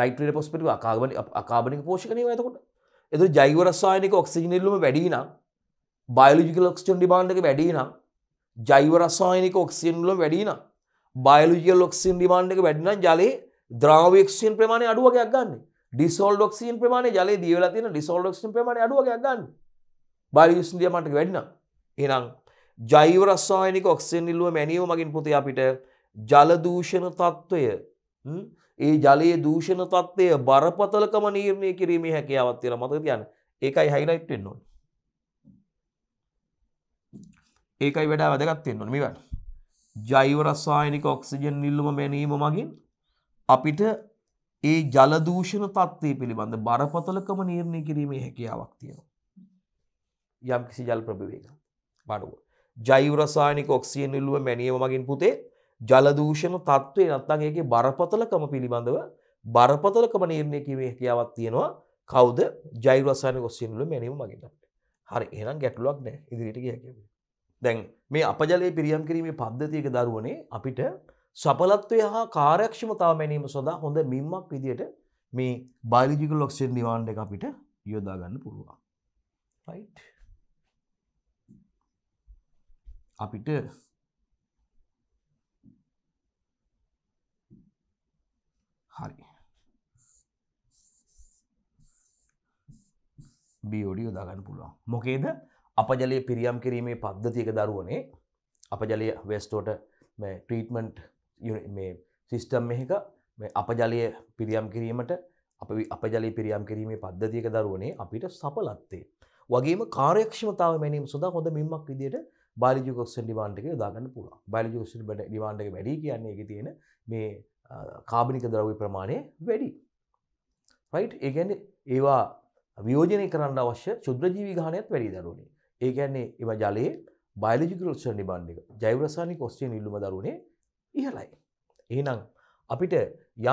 නයිට්‍රේට් ෆොස්ෆේට් අකාබනික අකාබනික පෝෂක නේවා එතකොට. එතකොට ජෛව රසායනික ඔක්සිජන් නිල්ම වැඩි නම් බයෝලොජිකල් ඔක්සිජන් ඩිමාන්ඩ් එක වැඩි නම් ජෛව රසායනික ඔක්සින් වල වැඩි නම් බයොලොජිකල් ඔක්සින් ඩිමාන්ඩ් එක වැඩි නම් ජලයේ ද්‍රාව ක්ෂීන් ප්‍රමාණය අඩු වගයක් ගන්න ඩිසෝල් ඩොක්සින් ප්‍රමාණය ජලයේ දියවලා තියෙන ඩිසෝල් ඩොක්සින් ප්‍රමාණය අඩු වගයක් ගන්න බයොලොජිකල් ඩිමාන්ඩ් එක වැඩි නම් එහෙනම් ජෛව රසායනික ඔක්සින් නිලුව මැනීම මගින් පුතේ අපිට ජල දූෂණ තත්ත්වය ඒ ජලයේ දූෂණ තත්ත්වය බරපතලකම නිර්ණය කිරීමේ හැකියාවක් තියෙනවා මතක තියාගන්න ඒකයි හයිලයිට් වෙන්න ඕනේ ඒකයි වඩා වැදගත්වෙන්න මෙවට ජෛවරස්වායනික ඔක්සිජන් නිල්ලුම මැනීම මගින් අපිට ඒ ජලදූෂණ තත්ත්වය පිළිබඳ බරපතලකම නිර්ණය කිරීමේ හැකියාවක් තියෙනවා. යම් කිසි ජල් ප්‍රභවේග බඩුව. ජෛවරසායනික ඔක්සියෙන් නිල්ලුව මැනියම මගින් පුතේ ජලදූෂණ තත්ත්වේ නැත්තං ඒගේ බරපතලකම පිළිබඳව බරපතලකම නිර්ණය කිරීමේ හැකියාවක් තියෙනවා කවුද ජෛවරසායනික ඔක්සියෙන් නිල්ලුව මැනීම මගින් අපිට. හරි එහෙනම් ගැටලුවක් නෑ ඉදිරියට ගිය හැකියි. දැන් මේ අපජලය පිරියම් කිරීමේ පද්ධතියක දරුවනේ අපිට සපලත්වය හා කාරයක්ක්ෂමතාව මැනීම සොදා හොඳ මින්මක් විදියට මේ බයිලිජිකල් ලොක්ෂන් නිවාන්ඩ එක අපිට යොදාගන්න පුළුවන්. අපිට හරි බෝඩි යොදාගන්න පුළුවන් මොකේද අපජලය පිරියම් කිරීමේ පද්ධතියක දරුවනේ අපජලය වෙස්ටෝට ට්‍රීටමන්ට් සිිස්ටම් එක අපජලය පිරියම් කිරීමට අපි අපජලය පිරියම් කිරීමේ පද්ධතියක දරුවනේ අපිට සපලත්තේ. වගේම කාරයක්ක්ෂමතාව මැනීම සොද හොඳ මෙමක් විදියට බාලිජකොක්ෂන් ඩිවාන්ටක දාගන්න පුළ බයිලජක්ෂන් ඩිවාන්ටක වැඩි කියන්නේ එක තියෙන මේ කාබනික ද්‍රව්‍ය ප්‍රමාණය වැඩි. රයිට් ඒගැන ඒවා වියෝජනය කරන්න අවශ්‍ය චුද්‍රජීවි ගානයත් වැඩි දරුණේ ඒ ගැන්නේ එම ජලයේ බයිලජිකරල්ෂන් නිබන්්ඩ එක ජෛවරසානික ඔස්ට්‍රයෙන් ඉල්ලුම දරුණේ ඉහලයි. එහනම් අපිට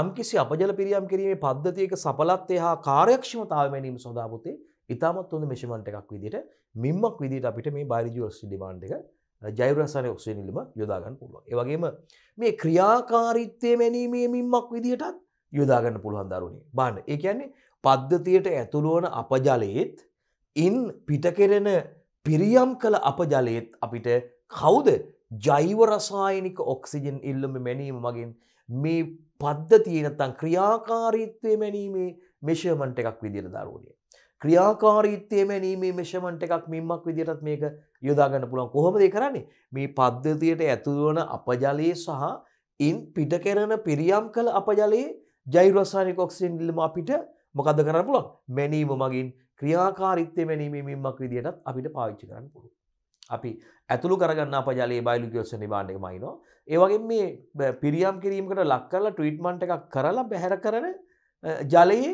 යම්කිසි අපජල පිරියම් කිරීමේ පද්ධතියක සපලත්තය හා කාරයක්ක්ෂමතාවමැනීම සොදාපොතේ ඉතාමත් හොඳ මෙෂමන්ට එකක් විදිට මිම්මක් විදිට අපිට මේ බයිරිජෝස්ටි ඩිබන්් එක ජෛවරසාන ඔක්ෂයනිල්ම යොදාගන්න පුළුවන්. ඒවගේම මේ ක්‍රියාකාරිත්තය මැනීමේ මින්මක් විදිහටත් යොදාගන්න පුළුවන් දරුණේ බාන්න ඒ කියන්නේ පද්ධතියට ඇතුළුවන අපජලයේත් ඉන් පිටකෙරෙන පිරියම් කළ අපජලයත් අපිට කවුද ජෛවරසායනික ඔක්සිජන් ඉල්ලම මැනීම මගින් මේ පද්ධතියනත්තන් ක්‍රියාකාරීත්වය මැනීමේ මෙෂමන්ට එකක් විදිර දරුණය. ක්‍රියාකාරීත්වය මැනීමේ මෙෂමන්ට එකක් මෙමක් විදිරත් මේක යොදාගන්න පුළන් කොහොමද කරන්නේ මේ පද්ධතියට ඇතුවන අපජලයේ සහ ඉන් පිට කරන පිරියම් කළ අපජලයේ ජෛරසානික ඔක්සින් ඉල්ලම අපිට මොකද කරන්න පුළන් මැනීම මගින් ක්‍රියාකාරිත්වය වැනීමේ මින්මක් විදිහටත් අපිට පාවිච්චි කරන්න පුළුවන්. අපි ඇතුළු කරගන්න අපජාලයේ බයිලුකිවස නිබාණ්ඩක මයිනෝ ඒවගේ මේ පිරියම් කිරීමකට ලක් කරලා ට්‍රීට්මන්ට් එකක් කරලා බැහැර කරන ජලයේ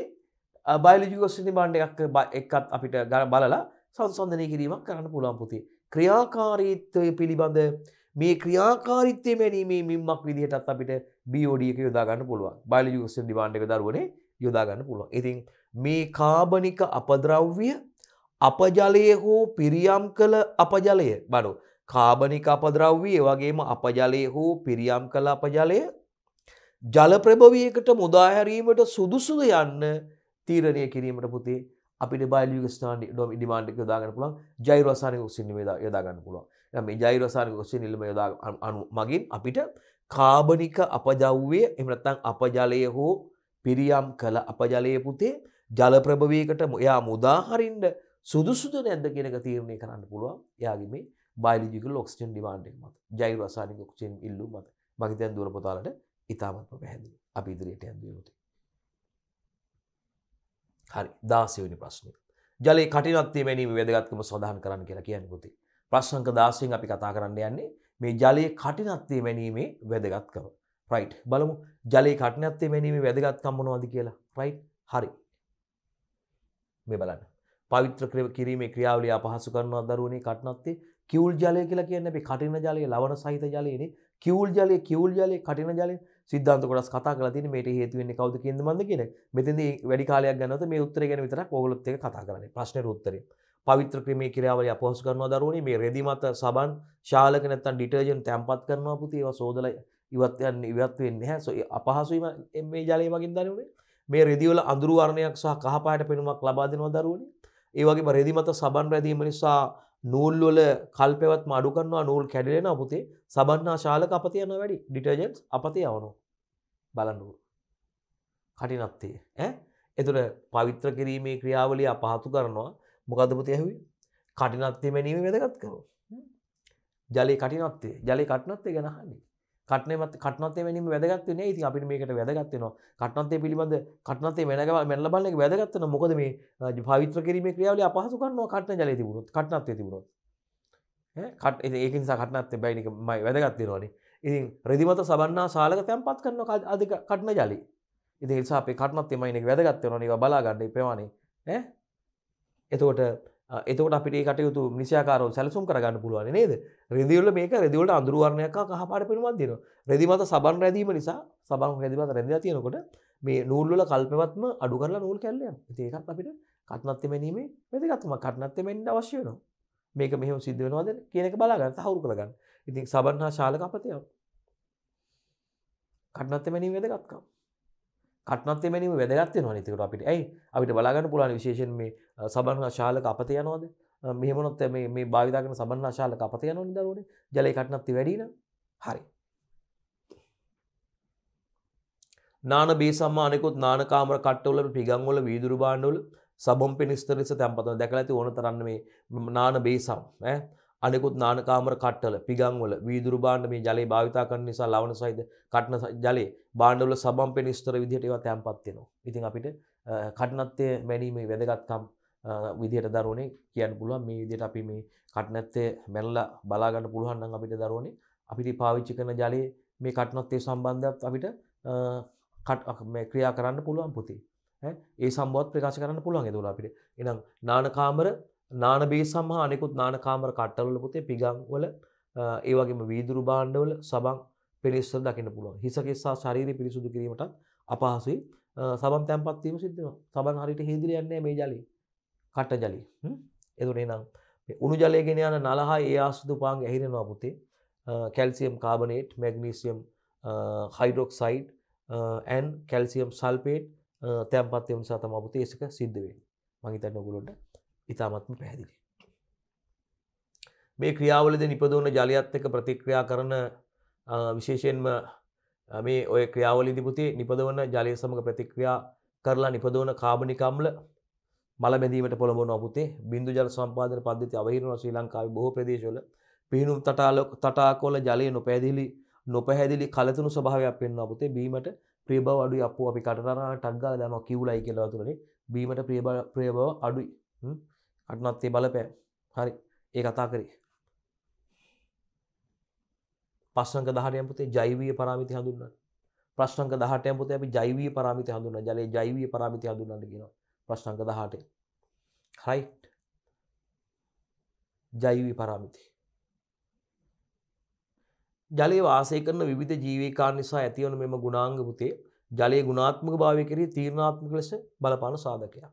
බයිලජිකොස් නිබාණ්ඩ එකක් එකත් අපිට ගර බලලා සංසන්ධනය කිරීමක් කරන්න පුළන් පුති ක්‍රියාකාරීත්වය පිළිබඳ මේ ක්‍රියාකාරිත්වය මැනීමේ මින්මක් විදිහටත් අපිට බෝඩියක යොදාගන්න පුළුවන් බයිලජිකොස් නිබාණ්ඩක දරුවනේ යොදාගන්න පුළුවන් ඉතින් මේ කාබනික අපද්‍රව්‍ය අපජලය හෝ පිරියම් කළ අපජලය බඩු කාබනික අපද්‍රව්වේ වගේම අපජලය හෝ පිරියම් කළ අපජලය ජලප්‍රභවයකට මුදාහැරීමට සුදුසුද යන්න තීරණය කිරීමට පුතේ අපිට බයිලික ස්ථාන්ඩි ඩොම ඩිමාන්ඩික යොදාගන්න පුළුවන් ජෛරවසානක උසින් යොදාගන්න පුළුවන් මේ ජෛරවසානක උසින් නිල්ම යොදා අනු මගින් අපිට කාබනික අපජව්වේ එමනත්තං අපජලය හෝ පිරියම් කළ අපජලය පුතේ ජලප්‍රභවයකට එයා මුදාහරින්ට සුදුසුද නැද්ද කියෙනක තීරණය කරන්න පුළුවන් යාගේ මේ බයිලිජික ලොක්ෂන් ඩිවාන්ඩෙක් මත ජයි රසානික ක්ෂෙන් ඉල්ලු මත මහිතයන් දුර පොතාලට ඉතාමත්ම පැහැදිලි අපි ඉදිරියට ඇදීමති. හරි දාසයනි ප්‍රශ්නය ජල කටිනත්ේ වැනීම වැදගත්කම සොදහන් කරන්න කියලා කියන්නකුති ප්‍රශ්ංක දාසියෙන් අපි කතා කරන්න යන්නේ මේ ජලයේ කටිනත්තේ වැනීමේ වැදගත්කව. රයිට් බලමු ජලයේ කටිනත්තේ වැනීම වැදගත්කම්මනවාද කියලා රයිට් හරි මේ බලන්න පවිත්‍ර කිරීමේ ක්‍රියාවලිය පහසු කරනවා දරුවනේ කටනත්තේ කිවුල් ජලය කියලා කියන්නේ අපි කටින ජලය ලවණ සහිත ජලයනේ කිවුල් ජලය කිවුල් ජලය කටින ජලය සිද්ධාන්ත කොටස් කතා කරලා තියෙන්නේ මේට හේතු වෙන්නේ කවුද කියනද මන්ද කියන මෙතෙන්දී වැඩි කාලයක් ගන්නවද මේ උත්තරය ගැන විතරක් ඕගොල්ලොත් එක්ක කතා කරන්නේ ප්‍රශ්නෙට උත්තරේ පවිත්‍ර ක්‍රමේ ක්‍රියාවලිය අපහසු කරනවා දරුවනේ මේ රෙදි මත සබන් ශාලක නැත්තම් ඩිටර්ජන්ට් තැම්පත් කරනවා පුතේ ඒවා සෝදලා ඉවත් යන්නේ ඉවත් වෙන්නේ නැහැ සෝ අපහසුයි මේ ජලය වගේ දරුවනේ මේ රෙදිවල අඳුරුවර්ණයක් සහ කහපාට පෙනුමක් ලබා දෙනවා දරුවනේ. ඒ වගේම රෙදි මත සබන් රැඳීම නිසා නූල් වල කල් පැවැත්ම අඩු කරනවා නූල් කැඩෙනවා පුතේ. සබන්නා ශාලක අපතේ යනවා වැඩි. ඩිටර්ජන්ට්ස් අපතේ යවනවා. බලන්නකෝ. කටිනත්තේ ඈ එතුට පවිත්‍ර කිරීමේ ක්‍රියාවලිය අපහතු කරනවා මොකදපති ඇහුවේ කටිනත්තේ මැනීම වැදගත් කරෝ ජලය කටිනත්තේ ජලය කටනත්තේ ගැනහන්නේ කටනමත් කටනතේ වැනීම වැදගත්වන ඉති අපි මේකට වැදගත්වනවා කටනතේ පිළිබඳ කටනතේ වෙනගව මැල්ල බලෙක් වැදගත්වන මොකද මේ පවිත්‍ර කිරීම ක්‍රියාවල අපහසු කරනවා කටන ජල තිබුණොත් කටනත්තේ තිබුණොත් කට ඒකනිසා කටනත්තේ බැයිනික මයි වැදගත්වෙනවානේ ඉතින් රෙදිමත සබන්නා සාලක තැන්පත් කරනවා අධික කටන ජලි ඉති නිසාපේ කටනත් එමයිනෙක් වැදගත්වන නිව බලාගන්න ප්‍රවාණේ ඇ එතකොට එතකට අපිට කටයුතු නිසාකාරෝ සැලසුම් කරගන්න පුළුවන් නේද රෙදිවල මේක රෙදිවලට අඳරුවරණයක් කහපාට පෙනුවත් දෙනවා රෙදිමත සබන් රැදීම නිසා සබන් රැදිමත රැදිලා තියෙනකොට මේ නූල්වල කල්පවත්ම අඩු කරලා නූල් කැල්ලයන් ඒකත් අපිට කටනත්ත මැනීමේ වැදගත්ම කටනත්ත මෙන්න අවශ්‍ය වෙනවා මේක මෙහෙම සිද්ධ වෙනවාද කියන එක බලාගන්න තහවුරු කරගන්න ඉතින් සබන් හා ශාලක අපතයක් කටනත්ත මැනීම වැදගත්කම් කටනත්තේ මැනීම වැදගත්ය නො නිතකට අපිට ඇයි අපිට බලාගන්න පුලන් විශේෂෙන් මේ සබන්හ ශාලක අපත යනවාද මෙහමනොත් මේ භාවිතාකන සබන්න ශාලක අපත යන නිදරුවන ජලය කටනත්ති වැඩින හරි නාන බේසම්ම අනෙකුත් නානකාමර කට්ටවල පිගංවල වීදුරු බාණ්ඩවල සබම් පිනිස්තර ලෙස තැන්පතව දැකලා ඇති ඕන තරන්න මේ නාන බේසම් ඈ අනෙකුත් නානකාමර කට්ටල පිගංවල වීදුරු භාණ්ඩ මේ ජලය භාවිතා කරන නිසා ලවණ සහිත කටන ජලය භාණ්ඩවල සමම්පෙන ස්තර විදිහට ඒවා තැන්පත් වෙනවා. ඉතින් අපිට කටනත්ය මැනීමේ වැදගත්කම් විදිහට දරුවනේ කියන්න පුළුවන් මේ විදිහට අපි මේ කටනත්තේ මැනලා බලා ගන්න පුළුවන් නම් අපිට දරුවනේ අපිට පාවිච්චි කරන ජලයේ මේ කටනත්තේ සම්බන්ධයත් අපිට මේ ක්‍රියා කරන්න පුළුවන් පුතේ. ඒ සම්බවත් ප්‍රකාශ කරන්න පුළුවන් ඒදවල අපිට. එහෙනම් නානකාමර නානබේ සම්හ අනෙකුත් නානකාමර කට්ටවල පුතේ පිගං වල ඒවගේම වීදුරු බාණ්ඩවල සබන් පිරිස්සර දකින්න පුළුවන් හිසකෙස්සා ශරීර පිරිසුදු කිරීමට අපහසුයි සබන් තැන්පත්වීම සිද්ධවා සබන් හරිට හිදිරියන්නේ මේ ජලි කට ජලි එදුනේ නම් උුණු ජලයගෙන යන නලහා ඒ ආසුදුපාන් ඇහිරෙනවා පුතේ calcium carbonate magnesium hydroxide and calcium sulphate තැන්පත්වයම් සතම අපපුතේ ඒසක සිද්ධවේ මහිතන්න ඔගුලොට ඉතාමත්ම පැහැදිලි. මේ ක්‍රියාවලද නිපදවන ජලයත් එක ප්‍රතික්‍රියා කරන විශේෂයෙන්ම මේ ඔය ක්‍රියාවලිදි පුතේ නිපදවන ජලය සමඟ ප්‍රතික්‍රියා කරලා නිපදවන කාබනිකම්ල මල බැදීමට පොළඹන අපපුතේ බිදු ජල සම්පාදන පද්ධති අවහිරන ශ්‍රී ලංකාව බොහෝ ප්‍රදේශවල පිහිනුම් තටාලොක් තටාකොල ජලය නොපැදිලි නොපැහැදිලි කලතුනු ස්භාවයක් පෙන්න්න අපපුතේ බීමට ප්‍රියබව අඩු අප අපි කටරා ටක්ගා දනවා කිව්ලයි කියලවතුරේ බීමට ප්‍රියබ ප්‍රියබව අඩුයි අටනොත්තේ බලපෑ හරි ඒ කතා කරේ පස්සංක දහටයම් පුතේ ජෛවී පරාමිති හඳුන්න ප්‍රශ්නක දහටයම් පුතේ අපි ජෛවී පරාමිති හඳුන්න ජලයේ ජෛවී පරාමිති හඳුන්නට කියනවා ප්‍රශ්නක දහටේ හයි ජෛවී පරාමිති ජලයේ වාසය කරන විවිධ ජීවිකා නිසා ඇතිවන මෙම ගුණාංග පුතේ ජලයේ ගුණාත්මක භාවය කරේ තීරණාත්මක ලෙස බලපාන සාධකයක්.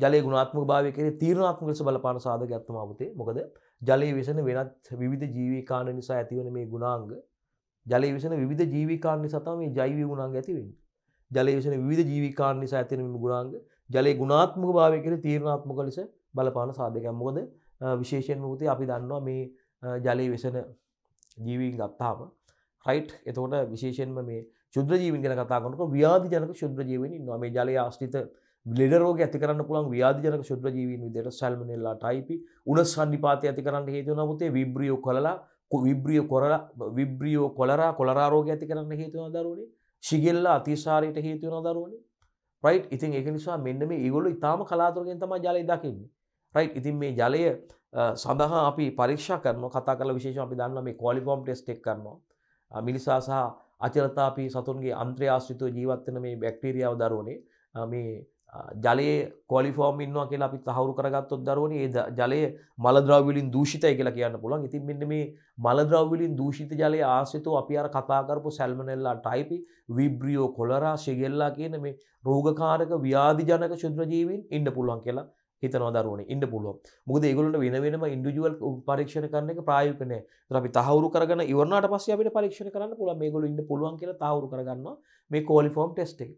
ජලය ගුණාත්මක භාවය කරේ තීරණාත්මක ලෙස බලපාන සාධකයක් තමයි පුතේ. මොකද ජලය විසන වෙනත් විවිධ ජීවිකාණ්ඩ නිසා ඇතිවන මේ ගුණාංග ජලය විසන විවිධ ජීවිකාණ්ඩ නිසා තමයි මේ ජෛව ගුණාංග ඇති වෙන්නේ. ජලය විසන විවිධ ජීවිකාණ්ඩ නිසා ඇතිවන මේ ගුණාංග ජලයේ ගුණාත්මක භාවය කරේ තීරණාත්මක ලෙස බලපාන සාධකයක්. මොකද විශේෂයෙන්ම පුතේ අපි දන්නවා මේ ජලයේ විසන ජීවීන් ගත්තාම රයිට් එතකොට විශේෂයෙන්ම මේ ශුද්‍ර ජීවීන් ගැන කතා කරනකොට ව්‍යාධිජනක ශුද්‍ර ජීවීන් ඉන්නවා. මේ ජලය ආශ්‍රිත ලෙඩරෝග ඇතිකරන්න පුළන් ව්‍යාධජනක ශුද්‍ර ජීවීන් විදියට සල්මනෙල්ලා ටයිපි උනස් සන්නිපාතය ඇතිකරන්න හේතුව නමුතේ විබ්‍රියෝ කලලා විබ්‍රියෝ කොරලා විබ්‍රියෝ කොලරා කොලරාරෝග ඇති කරන්න හේතුවන දරුවනේ ශිගෙල්ලා අතිසාරයට හේතුවන දරුවනේ රයිට් ඉතින් ඒක නිසා මෙන්න මේ ඒගොල්ලෝ ඊටාම කලාතුරකින් තමයි ජලය දකින්නේ රයිට් ඉතින් මේ ජලය සඳහා අපි පරීක්ෂා කරනවා කතා කරලා විශේෂයෙන් අපි දන්නවා මේ ක්වාලිෆෝම් ටෙස්ට් එක කරනවා මිනිසා සහ අචලතාපී සතුන්ගේ අන්ත්‍රය ආශ්‍රිතව ජීවත් වෙන මේ බැක්ටීරියාව දරුවනේ මේ ජලයේ කොලිෆෝර්ම් ඉන්නවා කියලා අපි තහවුරු කරගත්තොත් දරුවනේ ඒ ජලය මලද්‍රව්‍ය වලින් දූෂිතයි කියලා කියන්න පුළුවන්. ඉතින් මෙන්න මේ මලද්‍රව්‍ය වලින් දූෂිත ජලය ආශ්‍රිතව අපි අර කතා කරපු සල්මොනෙල්ලා ටයිපි, විබ්‍රියෝ කොලරා, ෂිගෙල්ලා කියන මේ රෝගකාරක ව්‍යාධිජනක ශුද්‍ර ජීවීන් ඉන්න පුළුවන් කියලා හිතනවා දරුවනේ ඉන්න පුළුවන්. මොකද ඒගොල්ලන්ට වෙන වෙනම ඉන්ඩිවිජුවල් පරීක්ෂණ කරන එක ප්‍රායෝගික නෑ. ඒතර අපි තහවුරු කරගෙන ඉවරනාට පස්සේ අපිට පරීක්ෂණ කරන්න පුළුවන්. මේගොල්ලෝ ඉන්න පුළුවන් කියලා තහවුරු කරගන්නවා මේ ක්වොලිෆෝම් ටෙස්ට් එකේ.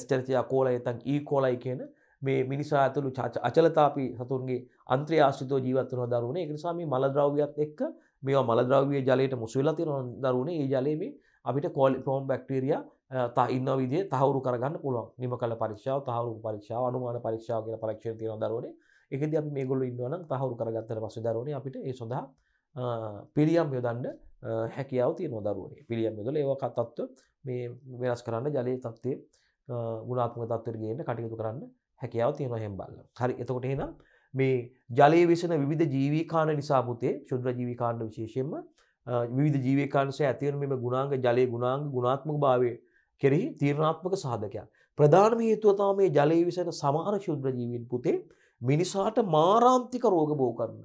ස්ටර්චයා කෝලය තන් ඒ e කෝලයි කියන මේ මිනිසා ඇතුළු අචලතාපි සතුන්ගේ අන්ත්‍රය ආශ්‍රිතෝ ජීවත්වන දරුණේ එකනිසා මේ මලද්‍රව්‍යත් එක්ක මේවා මලද්‍රව්‍ය ජලයට මුසුවෙලති දරුණේ ඒ ජලයේ මේ අපිට කෝල් ෆෝම් බැක්ටීරියා තා ඉන්න විදිය තහවුරු කරගන්න පුළුවන් නිම කල පරික්ෂාව තහවුරු පරික්ෂාව අනුමාන පරික්ෂාව කියලා පරීක්ෂණ තියෙන දරුවනේ ඒකදී අපි මේගොල්ලෝ ඉන්නවා නම් තහවුරු කරගත්තට පස්සේ දරුවනේ අපිට ඒ සඳහා පිළියම් යොදන්න හැකියාව තියෙනවා දරුවනේ පිළියම් යොදලා ඒවා තත්ත්ව මේ වෙනස් කරන්න ජලයේ තත්ත්වයේ ගුණාත්මක තත්ත්වයට ගේන්න කටයුතු කරන්න හැකියාව තියෙනවා හෙම්බල්ල. හරි එතකොට එහෙනම් මේ ජලයේ විසෙන විවිධ ජීවිකාණ නිසා පුතේ ශුද්‍ර ජීවිකාණ්ඩ විශේෂයෙන්ම විවිධ ජීවිකාණ්ඩසේ ඇතිවන මේ ගුණාංග ජලයේ ගුණාංග ගුණාත්මක භාවය කෙරෙහි තීරණාත්මක සාධකයක්. ප්‍රධානම හේතුව තමයි මේ ජලයේ විසෙන සමහර ශුද්‍ර ජීවීන් පුතේ මිනිසාට මාරාන්තික රෝග බෝ කරන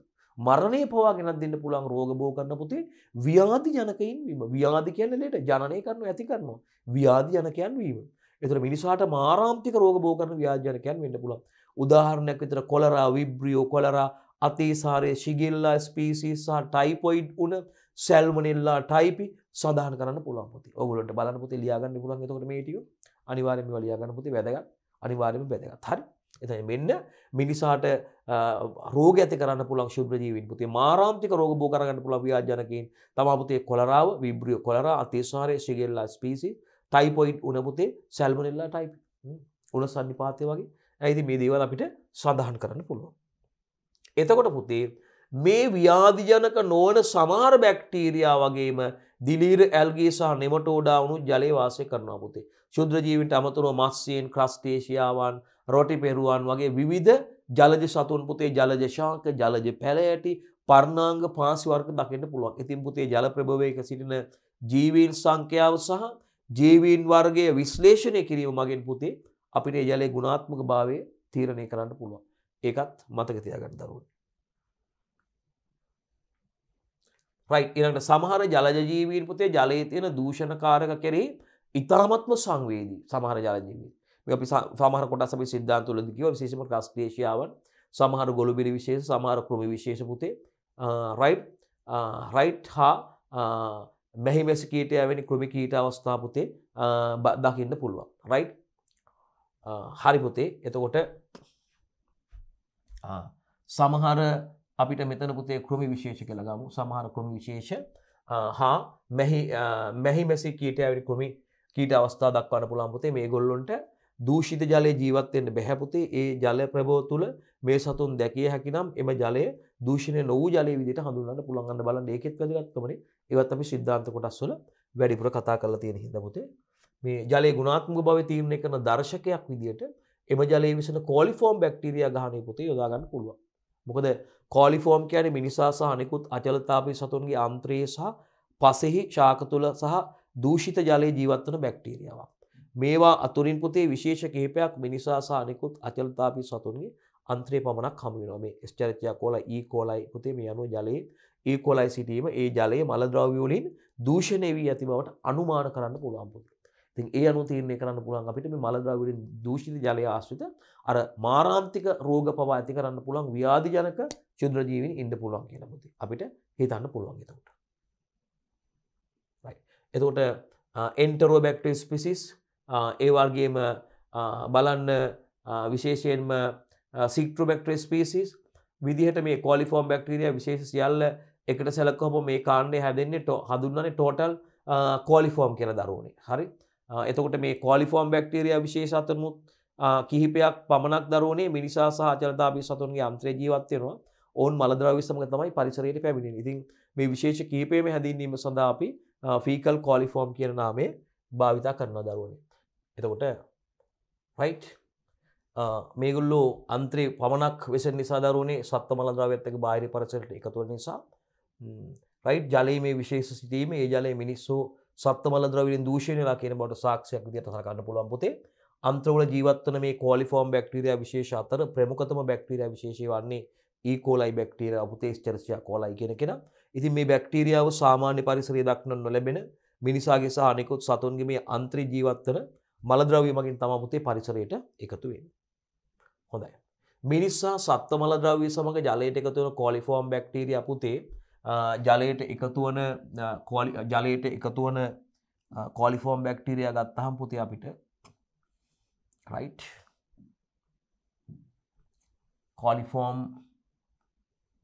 මරණය පවා ගෙනත් දෙන්න පුළුවන් රෝග බෝ කරන පුතේ ව්‍යාධි ජනකයින් වීම. ව්‍යාධි කියන්නේ ලේට ජනනය කරනු ඇති කරනවා. ව්‍යාධි ජනකයන් වීම. එතන මිනිසාට මාරාන්තික රෝග බෝ කරන ව්‍යාජනකයන් වෙන්න පුළුවන්. උදාහරණයක් විතර කොලරා, විබ්‍රියෝ, කොලරා, අතේසාරය, ශිගෙල්ලා ස්පීසීස් සහ ටයිපොයිඩ් උණ සැල්මනෙල්ලා ටයිපි සඳහන් කරන්න පුළුවන් පුතේ. ඔයගොල්ලන්ට බලන්න පුතේ ලියා ගන්න පුළුවන්. එතකොට මේ ටික අනිවාර්යයෙන්ම ලියා ගන්න පුතේ වැදගත්. අනිවාර්යයෙන්ම වැදගත්. හරි. එතන මෙන්න මිනිසාට රෝග ඇති කරන්න පුළන් ශුද්‍රජීවින් පුතේ මාරාන්තික රෝග බෝ කරගන්න පුළුවන් ව්‍යාජනකයන් තමා පුතේ කොලරාව, විබ්‍රියෝ කොලරා, අතේසාරය, ශිගෙල්ලා ස්පීසීස් ටයිපොයිඩ් උනපුතේ සැල්මනෙල්ලා ටයිප් උන සන්නිපාතය වගේ ඇයිති මේ දේවල් අපිට සඳහන් කරන්න පුළුවන්. එතකොට පුතේ මේ ව්‍යාධිජනක නෝන සමාර බැක්ටීරයා වගේම දිලීර ඇල්ගේ සහ නෙමටෝඩාවුණු ජලේවාසය කරනවා පුතේ. ශුද්‍රජීවිට අමතුරුව මස්සයෙන් ක්‍රස්ටේෂයාවන් රොටි පෙරුවන් වගේ විවිධ ජලජ සතුන් පුතේ ජලජ ශාක ජලජ පැලෑටි පර්ණාංග පාසිවර්ග දකින්න පුළුවන්. ඉතින් පුතේ ජල ප්‍රභවයක සිටින ජීවීන් සංඛ්‍යාව සහ ජීවීන් වර්ගය විශ්ලේෂණය කිරීම මගින් පුතේ අපිට ජලය ගුණාත්මක භාවය තීරණය කරන්න පුළුවන් ඒකත් මතක තියාගන්න දරුවන්. ඉට සමහර ජලජීවීන් පුතේ ජලයේ තියෙන දූෂණකාරක කෙරේ ඉතාමත්ම සංවේදී සමහර ජලජීවී අපි සමහර කොට අපි සිද්ධාන් තුළද කිව විශේෂම ක්‍රස්ටේෂයාවන් සමහර ගොළුබිරි විශේෂ සමහර ක්‍රම විශේෂ පුතේ රයි් uh, රයිට් uh, හා uh, මැහි මැසි කීටය වැනි ක්‍රමි කීට අවස්ථා පුතේ දකින්න පුළුවන් රයි් හරි පුතේ එතකොට සමහර අපිට මෙතන පුතේ ක්‍රමි විශේෂ කළගමු සමහර ක්‍රම විශේෂ හා මැහි මැසි කීටය වැනි ක්‍රමි කීට අවස්ථා දක්වන්න පුළන් පුතේ මේ ගොල්ලොන්ට දූෂිත ජලය ජීවත් වෙන්න බැහැ පුතේ. ඒ ජල ප්‍රබෝධ තුල මේ සතුන් දැකිය හැකි නම් එම ජලය දූෂණය නොවූ ජලය විදිහට හඳුන්වන්න පුළුවන් අන්න බලන්න ඒකෙත් වැදගත්කමනේ. ඒවත් අපි සිද්ධාන්ත කොටස් වල වැඩිපුර කතා කරලා තියෙන හින්දා පුතේ. මේ ජලයේ ගුණාත්මක භාවය තීරණය කරන දර්ශකයක් විදිහට එම ජලයේ විසන කෝලිෆෝම් බැක්ටීරියා ගහණය පුතේ යොදා ගන්න පුළුවන්. මොකද කෝලිෆෝම් කියන්නේ මිනිසා සහ අනිකුත් අචලතාපී සතුන්ගේ අන්ත්‍රයේ සහ පසෙහි ශාක තුල සහ දූෂිත ජලයේ ජීවත් වන බැක්ටීරියාවක්. මේවා අතුරින් පුතේ විශේෂ කහිපයක් මිනිසා සානෙකුත් අචලතාපි සතුන්ගේ අන්ත්‍රය පමණක් හමුවෙනවා මේ ස්චරිතයක් කෝල ඒ e කෝලයි පුතේ මේ අනුව ජලයේ ඒ e කොලයි සිටීම ඒ ජලයේ මලද්‍රව්‍යවලින් දූෂණය වී ඇති බවට අනුමාන කරන්න පුළුවන් පුතේ. ඉතින් ඒ අනුව තීරණය කරන්න පුළුවන් අපිට මේ මලද්‍රව්‍යවලින් දූෂිත ජලය ආශ්‍රිත අර මාරාන්තික රෝග පවා ඇති කරන්න පුළුවන් ව්‍යාධිජනක චුද්‍ර ජීවීන් ඉන්න පුළුවන් කියලා පුතේ. අපිට හිතන්න පුළුවන් එතකොට. right. එතකොට uh, enterobacter species ඒවාර්ගේම බලන්න විශේෂයෙන්ම සික්ට්‍රබෙක්ට්‍රස් පිසිස් විදිහට මේ කොලිෆෝම් බැක්ටීරිය විශේෂ සියල්ල එකට සැලක්කොම මේ කාණ්ඩය හැදෙන්නේ හඳුන්නන්නේ ටෝටල් කෝලිෆෝම් කියෙන දරුවනේ හරි එතකොට මේ කොලිෆෝම් බැක්ටීරිය විශේෂතනමුත් කිහිපයක් පමණක් දරුවනේ මිනිසා සහචලතාබි සතුන්ගේ අන්ත්‍රය ජීවත්වයෙනවා ඔවන් මලදරවි සමඟ තමයි පරිසරයට පැමිණි ඉතින් මේ විශේෂ කීපේම හැදින්නීම සඳහා අපි ෆීකල් කොලිෆෝම් කියන නාමේ භාවිතා කරන දරුවනේ එතකොට රයිට් මේගුල්ලෝ අන්ත්‍රේ පමණක් වෙස නිසාදරුණේ සත්ත මලදාවත්තක බාහිරි පරසට එකතුව නිසා රයිට් ජලයේ මේ විශේෂ සිතීම ඒ ජලය මිනිස්සු සත්ත මලද්‍රවිෙන් දූෂණයලා කියන බට සාක්ෂයක් දිට සරකන්න පුළුවන් පොතේ අන්ත්‍රවල ජීවත්වන මේ කොලිෆෝම් බැක්ටීරයා විශේෂ අතර ප්‍රමුකතම බැක්ටීරයා විශේෂය වන්නේ ඒකෝලයි e. බැක්ටීර අපතේ චර්චය කෝලයි කියෙන කෙන ඉතින් මේ බැක්ටීරියාව සාමාන්‍ය පරිසරය දක්න නොලැබෙන මිනිසාගේ සානෙකුත් සතුන්ගේ මේ අන්ත්‍රී ජීවත්තන මලද්‍රව්‍ය මගින් තම පුතේ පරිසරයට එකතු වෙන. හොඳයි. මිනිස්සා සත්ව මලද්‍රව්‍ය සමඟ ජලයට එකතුවන කොලිෆෝම් බැක්ටීරිය පුතේ ජලයට එකතුවන ජලයට එකතුවන කොලිෆෝම් බැක්ටීරිය ගත්තහම් පුති අපිට රයි් කොලිෆෝම්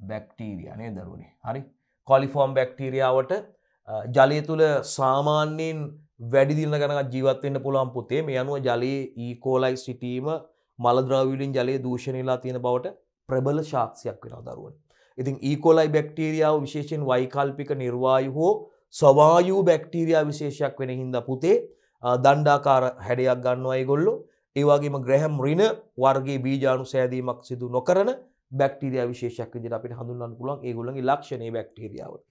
බැක්ටීරිය නේ දරුණේ හරි කොලිෆෝම් බැක්ටීරියාවට ජලය තුළ සාමාන්‍යයෙන් වැඩි දිල්න ගනක් ජීවත්වෙන්න්න පුළන් පොතේ මේ අනුව ජලයේ ඒකෝලයි e. සිටීම මලද්‍රවිලින් ජලය දූෂණයලා තියෙන බවට ප්‍රබල ශාක්ෂයක් වෙන දරුවන්. ඉතින් ඒකෝලයි e. බැක්ටීරියාව විශේෂෙන් වයිකල්පික නිර්වායු හෝ ස්වවායූ බැක්ටීරයා විශේෂයක් වෙන හින්ද පුතේ දණ්ඩාකාර හැඩයක් ගන්න අයගොල්ලො ඒවාගේම ග්‍රැහැම් රින වර්ගේ බීජානු සෑදීමක් සිදු නොකරන බැක්ටීරයා විශේෂක් විදිර අපිට හඳුන්න්න පුලන් ඒගොල්ලගේ ලක්ෂණය බැක්ටීරියාවට.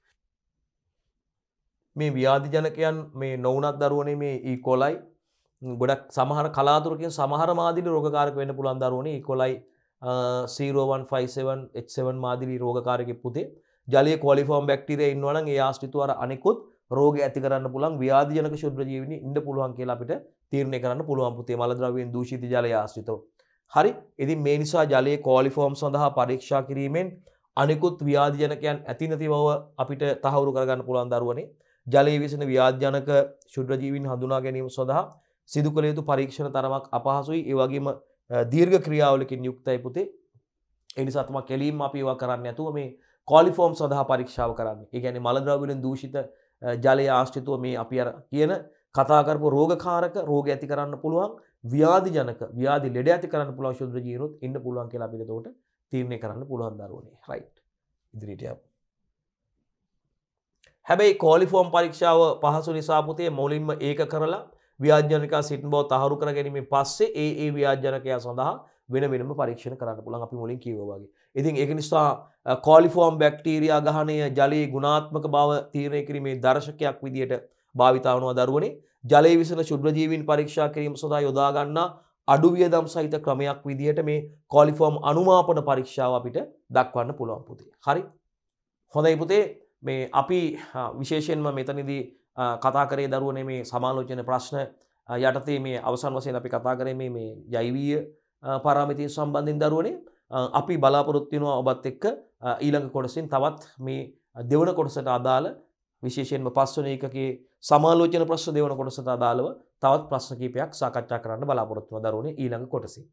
මේ ව්‍යාධිජනකයන් මේ නොවනත් දරුවනේ මේ ඊ e. කොලයි ගොඩක් සමහර කලාතුරකින් සමහර මාදිලි රෝගකාරක වෙන්න පුළුවන් දරුවනේ ඊ කොලයි 0157 H7 මාදිලි රෝගකාරකෙ පුතේ ජලීය ක්වොලිෆෝම් බැක්ටීරියා ඉන්නවා නම් ඒ ආශ්‍රිතව අර අනිකුත් රෝග ඇති කරන්න පුළුවන් ව්‍යාධිජනක ශුද්‍ර ජීවිනි ඉන්න පුළුවන් කියලා අපිට තීරණය කරන්න පුළුවන් පුතේ මල ද්‍රව්‍යයෙන් දූෂිත ජලය ආශ්‍රිතව. හරි. ඉතින් මේ නිසා ජලයේ ක්වොලිෆෝම් සඳහා පරීක්ෂා කිරීමෙන් අනිකුත් ව්‍යාධිජනකයන් ඇති නැති බව අපිට තහවුරු කරගන්න පුළුවන් දරුවනේ. ජලයේ විසින ව්‍යාජනක ශුද්‍රජීවින් හඳුනා ගැනීම සඳහා සිදු කළ යුතු පරීක්ෂණ තරමක් අපහසුයි ඒ වගේම දීර්ඝ ක්‍රියාවලකින් යුක්තයි පුතේ ඒ නිසා තමයි කෙලින්ම අපි ඒවා කරන්නේ නැතුව මේ කොලිෆෝම් සඳහා පරීක්ෂාව කරන්නේ. ඒ කියන්නේ මලද්‍රව්‍ය දූෂිත ජලය ආශ්‍රිතව මේ අපි අර කියන කතාකරපු රෝගකාරක රෝග ඇති කරන්න පුළුවන් ව්‍යාධි ජනක ව්‍යාධි ලෙඩ ඇති කරන්න පුළුවන් ශුද්‍ර ජීවනොත් ඉන්න පුළුවන් කියලා අපිට උඩට තීරණය කරන්න පුළුවන් දරුවනේ රයිට් ඉදිරියට යමු හැබැයි කෝලිෆෝම් පරීක්ෂාව පහසු නිසාපුතේ මෝලින්ම ඒක කරලා ව්‍යාජනකා සිටන් බව තහරු කර ගැනීම පස්සේ ඒ ඒ ව්‍යාජනකයා සඳහා වෙන වෙනම පරීක්ෂණ කරන්න පුළන් අපි මුලින් කිවවාගේ. ඉතින් එක නිසා කෝලිෆෝම් බැක්ටීරයා ගහනය ජලයේ ගුණාත්මක බව තීරණය කිරීමේ දර්ශකයක් විදියට භාවිතාවනවා දරුවනේ ජලය විසන ශුද්‍රජීවීන් පරීක්ෂා කිරීම සඳහා යොදාගන්නා අඩුවියදම් සහිත ක්‍රමයක් විදිහට මේ කොලිෆෝම් අනුමාපන පරීක්ෂාව අපිට දක්වන්න පුළුවන් පුතේ. හරි. හොඳයි පුතේ මේ අපි විශේෂයෙන්ම මෙතනිදී කතා කරේ දරුවන මේ සමාලෝචන ප්‍රශ්න යටතේ මේ අවසන් වසයෙන් අපි කතා කරේ මේ ජෛවීය පාරාමිතින් සම්බන්ධින් දරුවනේ අපි බලාපොරොත්තිනවා ඔබත් එක්ක ඊළඟ කොටසින් තවත් මේ දෙවන කොටසට අදාළ විශේෂයෙන්ම පස්වන එකගේ සමාලෝචන ප්‍රශ්න දෙවන කොටසට අදාළව තවත් ප්‍රශ්න කීපයක් සාකච්ඡා කරන්න බලාපොරොත්තුව දරුවනේ ඊළඟ කොටසින්.